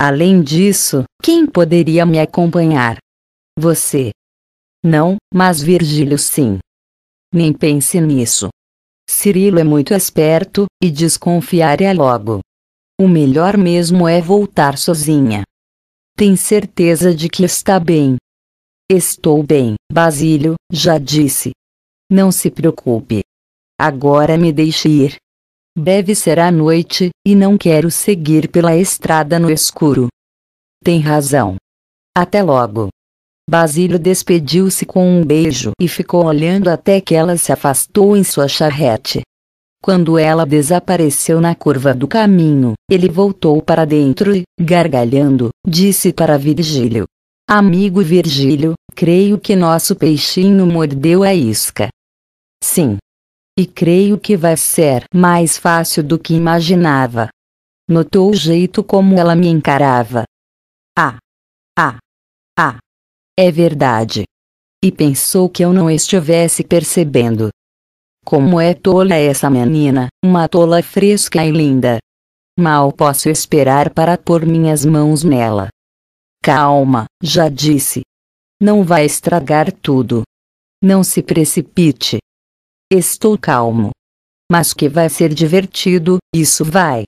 [SPEAKER 1] Além disso, quem poderia me acompanhar? Você. Não, mas Virgílio sim. Nem pense nisso. Cirilo é muito esperto, e desconfiar é logo. O melhor mesmo é voltar sozinha. Tem certeza de que está bem? Estou bem, Basílio, já disse. Não se preocupe. Agora me deixe ir. Deve ser à noite, e não quero seguir pela estrada no escuro. Tem razão. Até logo. Basílio despediu-se com um beijo e ficou olhando até que ela se afastou em sua charrete. Quando ela desapareceu na curva do caminho, ele voltou para dentro e, gargalhando, disse para Virgílio: Amigo Virgílio, creio que nosso peixinho mordeu a isca. Sim. E creio que vai ser mais fácil do que imaginava. Notou o jeito como ela me encarava. Ah! Ah! Ah! É verdade. E pensou que eu não estivesse percebendo. Como é tola essa menina, uma tola fresca e linda. Mal posso esperar para pôr minhas mãos nela. Calma, já disse. Não vai estragar tudo. Não se precipite. Estou calmo. Mas que vai ser divertido, isso vai.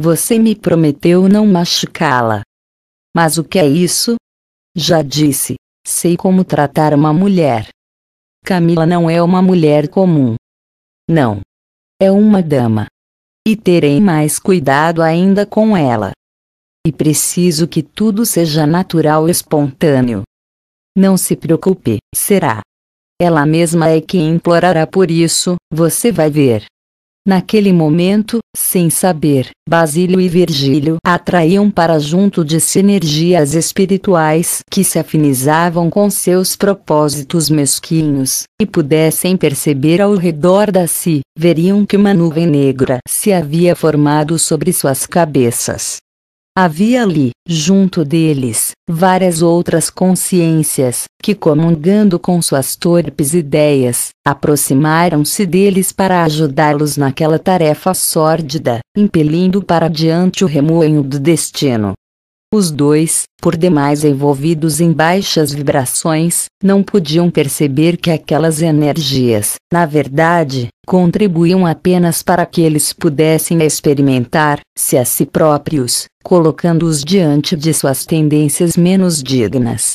[SPEAKER 1] Você me prometeu não machucá-la. Mas o que é isso? Já disse, sei como tratar uma mulher. Camila não é uma mulher comum. Não. É uma dama. E terei mais cuidado ainda com ela. E preciso que tudo seja natural e espontâneo. Não se preocupe, será. Ela mesma é quem implorará por isso, você vai ver. Naquele momento, sem saber, Basílio e Virgílio atraíam para junto de si energias espirituais que se afinizavam com seus propósitos mesquinhos, e pudessem perceber ao redor da si, veriam que uma nuvem negra se havia formado sobre suas cabeças. Havia ali, junto deles, várias outras consciências, que comungando com suas torpes ideias, aproximaram-se deles para ajudá-los naquela tarefa sórdida, impelindo para diante o remoinho do destino. Os dois, por demais envolvidos em baixas vibrações, não podiam perceber que aquelas energias, na verdade, contribuíam apenas para que eles pudessem experimentar, se a si próprios, colocando-os diante de suas tendências menos dignas.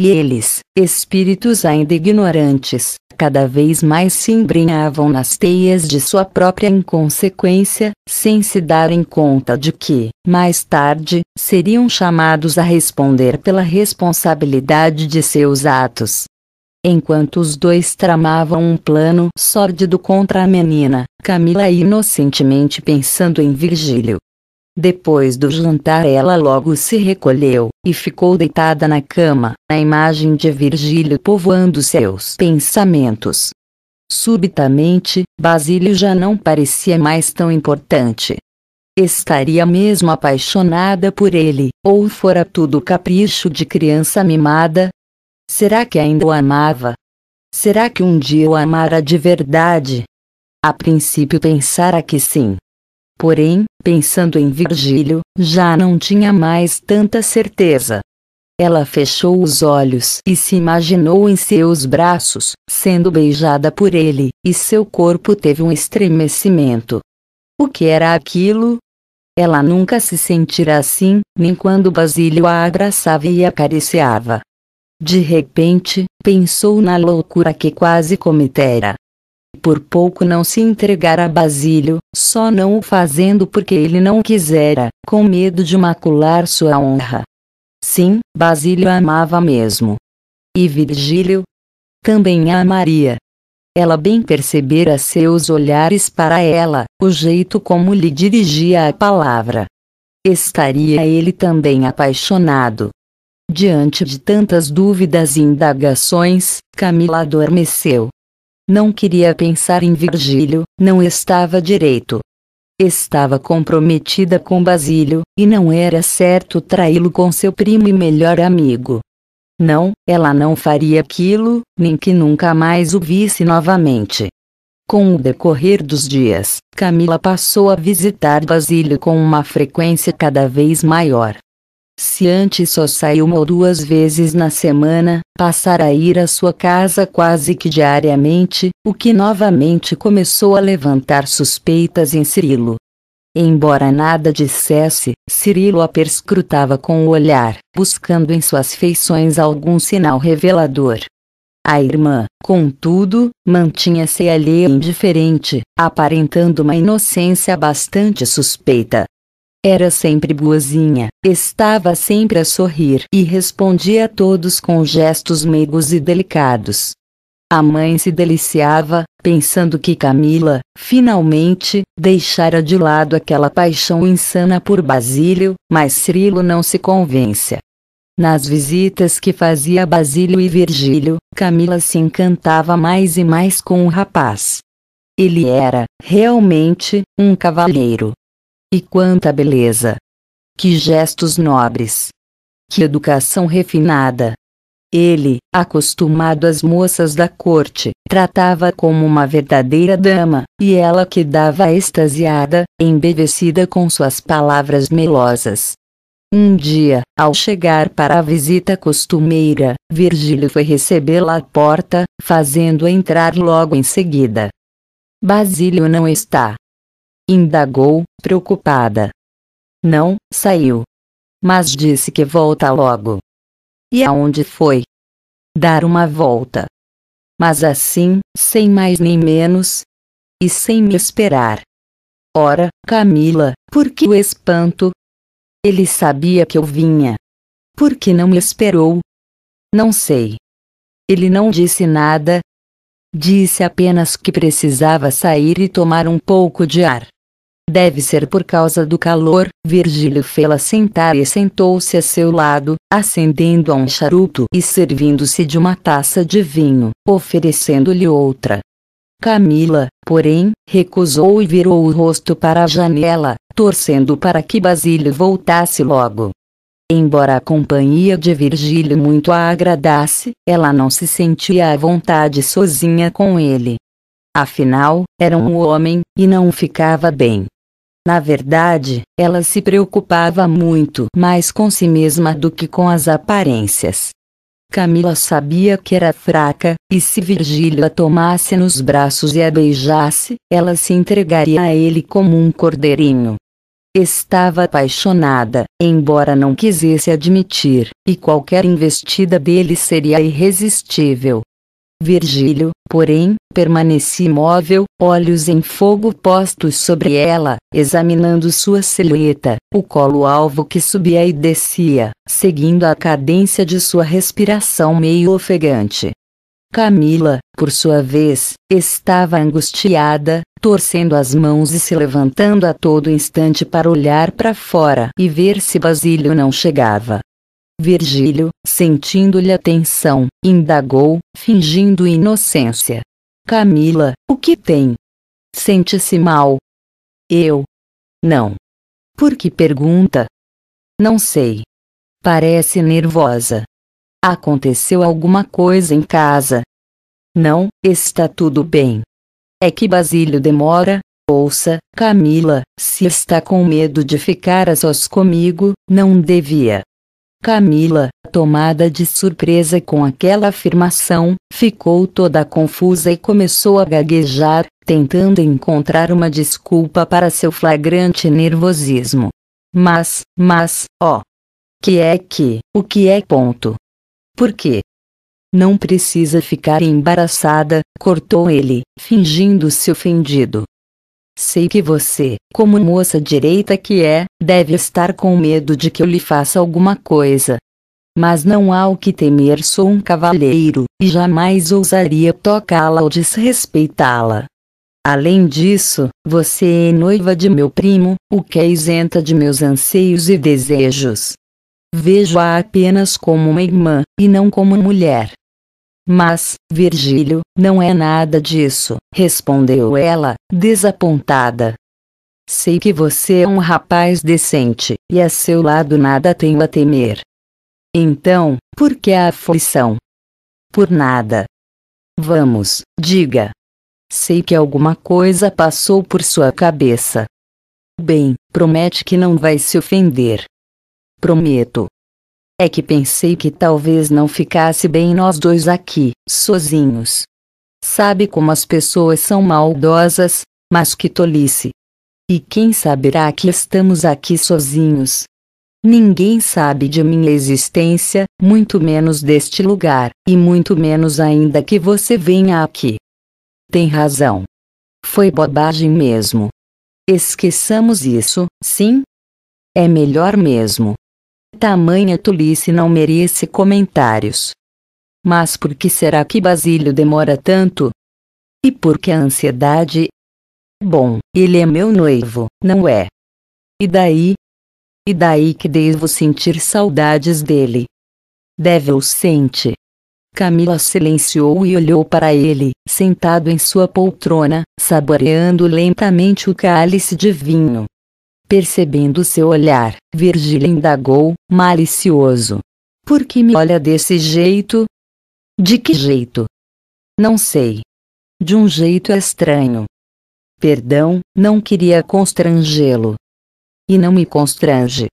[SPEAKER 1] E eles, espíritos ainda ignorantes, cada vez mais se embrinhavam nas teias de sua própria inconsequência, sem se darem conta de que, mais tarde, seriam chamados a responder pela responsabilidade de seus atos. Enquanto os dois tramavam um plano sórdido contra a menina, Camila inocentemente pensando em Virgílio, depois do jantar ela logo se recolheu, e ficou deitada na cama, a imagem de Virgílio povoando seus pensamentos. Subitamente, Basílio já não parecia mais tão importante. Estaria mesmo apaixonada por ele, ou fora tudo capricho de criança mimada? Será que ainda o amava? Será que um dia o amara de verdade? A princípio pensara que sim, Porém, pensando em Virgílio, já não tinha mais tanta certeza. Ela fechou os olhos e se imaginou em seus braços, sendo beijada por ele, e seu corpo teve um estremecimento. O que era aquilo? Ela nunca se sentira assim, nem quando Basílio a abraçava e acariciava. De repente, pensou na loucura que quase cometera. Por pouco não se entregara a Basílio, só não o fazendo porque ele não quisera, com medo de macular sua honra. Sim, Basílio amava mesmo. E Virgílio? Também a amaria. Ela bem percebera seus olhares para ela, o jeito como lhe dirigia a palavra. Estaria ele também apaixonado. Diante de tantas dúvidas e indagações, Camila adormeceu. Não queria pensar em Virgílio, não estava direito. Estava comprometida com Basílio, e não era certo traí-lo com seu primo e melhor amigo. Não, ela não faria aquilo, nem que nunca mais o visse novamente. Com o decorrer dos dias, Camila passou a visitar Basílio com uma frequência cada vez maior. Se antes só saiu uma ou duas vezes na semana, passara a ir à sua casa quase que diariamente, o que novamente começou a levantar suspeitas em Cirilo. Embora nada dissesse, Cirilo a perscrutava com o olhar, buscando em suas feições algum sinal revelador. A irmã, contudo, mantinha-se alheia e indiferente, aparentando uma inocência bastante suspeita. Era sempre boazinha, estava sempre a sorrir e respondia a todos com gestos meigos e delicados. A mãe se deliciava, pensando que Camila, finalmente, deixara de lado aquela paixão insana por Basílio, mas Cirilo não se convence. Nas visitas que fazia Basílio e Virgílio, Camila se encantava mais e mais com o rapaz. Ele era, realmente, um cavalheiro, e quanta beleza! Que gestos nobres! Que educação refinada! Ele, acostumado às moças da corte, tratava como uma verdadeira dama, e ela quedava extasiada, embevecida com suas palavras melosas. Um dia, ao chegar para a visita costumeira, Virgílio foi recebê-la à porta, fazendo-a entrar logo em seguida. Basílio não está, indagou, preocupada. Não, saiu. Mas disse que volta logo. E aonde foi? Dar uma volta. Mas assim, sem mais nem menos. E sem me esperar. Ora, Camila, por que o espanto? Ele sabia que eu vinha. Por que não me esperou? Não sei. Ele não disse nada. Disse apenas que precisava sair e tomar um pouco de ar. Deve ser por causa do calor. Virgílio fê-la sentar e sentou-se a seu lado, acendendo um charuto e servindo-se de uma taça de vinho, oferecendo-lhe outra. Camila, porém, recusou e virou o rosto para a janela, torcendo para que Basílio voltasse logo. Embora a companhia de Virgílio muito a agradasse, ela não se sentia à vontade sozinha com ele. Afinal, era um homem, e não ficava bem na verdade, ela se preocupava muito mais com si mesma do que com as aparências. Camila sabia que era fraca, e se Virgílio a tomasse nos braços e a beijasse, ela se entregaria a ele como um cordeirinho. Estava apaixonada, embora não quisesse admitir, e qualquer investida dele seria irresistível. Virgílio, porém, permanecia imóvel, olhos em fogo postos sobre ela, examinando sua silhueta, o colo alvo que subia e descia, seguindo a cadência de sua respiração meio ofegante. Camila, por sua vez, estava angustiada, torcendo as mãos e se levantando a todo instante para olhar para fora e ver se Basílio não chegava. Virgílio, sentindo-lhe atenção, indagou, fingindo inocência. Camila, o que tem? Sente-se mal? Eu? Não. Por que pergunta? Não sei. Parece nervosa. Aconteceu alguma coisa em casa? Não, está tudo bem. É que Basílio demora. Ouça, Camila, se está com medo de ficar a sós comigo, não devia. Camila, tomada de surpresa com aquela afirmação, ficou toda confusa e começou a gaguejar, tentando encontrar uma desculpa para seu flagrante nervosismo. Mas, mas, ó. Que é que, o que é ponto? Por quê? Não precisa ficar embaraçada, cortou ele, fingindo-se ofendido. Sei que você, como moça direita que é, deve estar com medo de que eu lhe faça alguma coisa. Mas não há o que temer, sou um cavaleiro e jamais ousaria tocá-la ou desrespeitá-la. Além disso, você é noiva de meu primo, o que é isenta de meus anseios e desejos. Vejo-a apenas como uma irmã, e não como mulher. Mas, Virgílio, não é nada disso, respondeu ela, desapontada. Sei que você é um rapaz decente, e a seu lado nada tenho a temer. Então, por que a aflição? Por nada. Vamos, diga. Sei que alguma coisa passou por sua cabeça. Bem, promete que não vai se ofender. Prometo. É que pensei que talvez não ficasse bem nós dois aqui, sozinhos. Sabe como as pessoas são maldosas, mas que tolice. E quem saberá que estamos aqui sozinhos? Ninguém sabe de minha existência, muito menos deste lugar, e muito menos ainda que você venha aqui. Tem razão. Foi bobagem mesmo. Esqueçamos isso, sim? É melhor mesmo. Tamanha tolice não merece comentários. Mas por que será que Basílio demora tanto? E por que a ansiedade? Bom, ele é meu noivo, não é? E daí? E daí que devo sentir saudades dele? Deve ou sente? Camila silenciou e olhou para ele, sentado em sua poltrona, saboreando lentamente o cálice de vinho. Percebendo seu olhar, Virgílio indagou, malicioso. Por que me olha desse jeito? De que jeito? Não sei. De um jeito estranho. Perdão, não queria constrangê-lo. E não me constrange.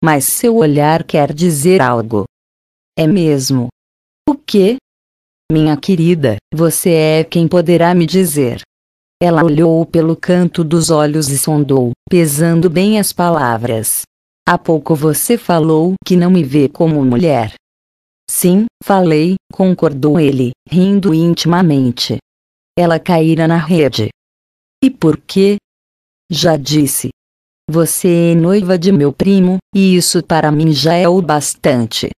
[SPEAKER 1] Mas seu olhar quer dizer algo. É mesmo. O quê? Minha querida, você é quem poderá me dizer. Ela olhou pelo canto dos olhos e sondou, pesando bem as palavras. Há pouco você falou que não me vê como mulher. Sim, falei, concordou ele, rindo intimamente. Ela caíra na rede. E por quê? Já disse. Você é noiva de meu primo, e isso para mim já é o bastante.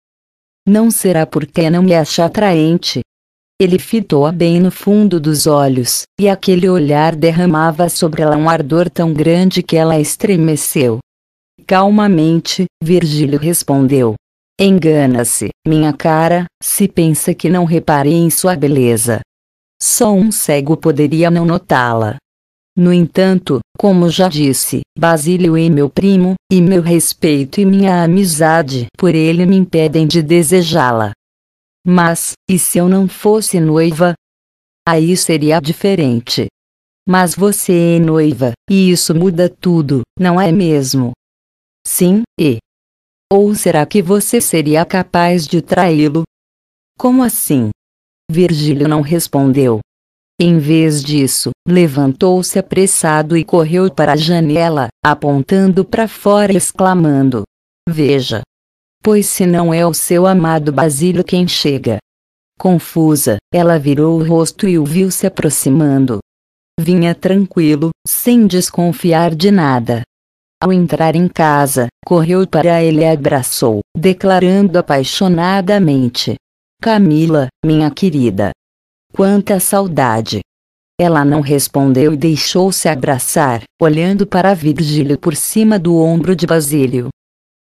[SPEAKER 1] Não será porque não me acha atraente, ele fitou-a bem no fundo dos olhos, e aquele olhar derramava sobre ela um ardor tão grande que ela estremeceu. Calmamente, Virgílio respondeu: Engana-se, minha cara, se pensa que não reparei em sua beleza. Só um cego poderia não notá-la. No entanto, como já disse, Basílio é meu primo, e meu respeito e minha amizade por ele me impedem de desejá-la. Mas, e se eu não fosse noiva? Aí seria diferente. Mas você é noiva, e isso muda tudo, não é mesmo? Sim, e. Ou será que você seria capaz de traí-lo? Como assim? Virgílio não respondeu. Em vez disso, levantou-se apressado e correu para a janela, apontando para fora, e exclamando: Veja, pois se não é o seu amado Basílio quem chega. Confusa, ela virou o rosto e o viu se aproximando. Vinha tranquilo, sem desconfiar de nada. Ao entrar em casa, correu para ele e abraçou, declarando apaixonadamente: Camila, minha querida. Quanta saudade! Ela não respondeu e deixou-se abraçar, olhando para Virgílio por cima do ombro de Basílio.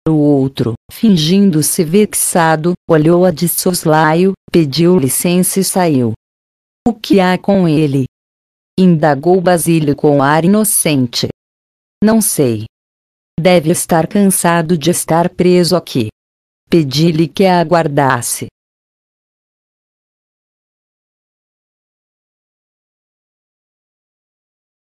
[SPEAKER 1] O outro, fingindo-se vexado, olhou-a de soslaio, pediu licença e saiu. O que há com ele? Indagou Basílio com ar inocente. Não sei. Deve estar cansado de estar preso aqui. Pedi-lhe que a aguardasse.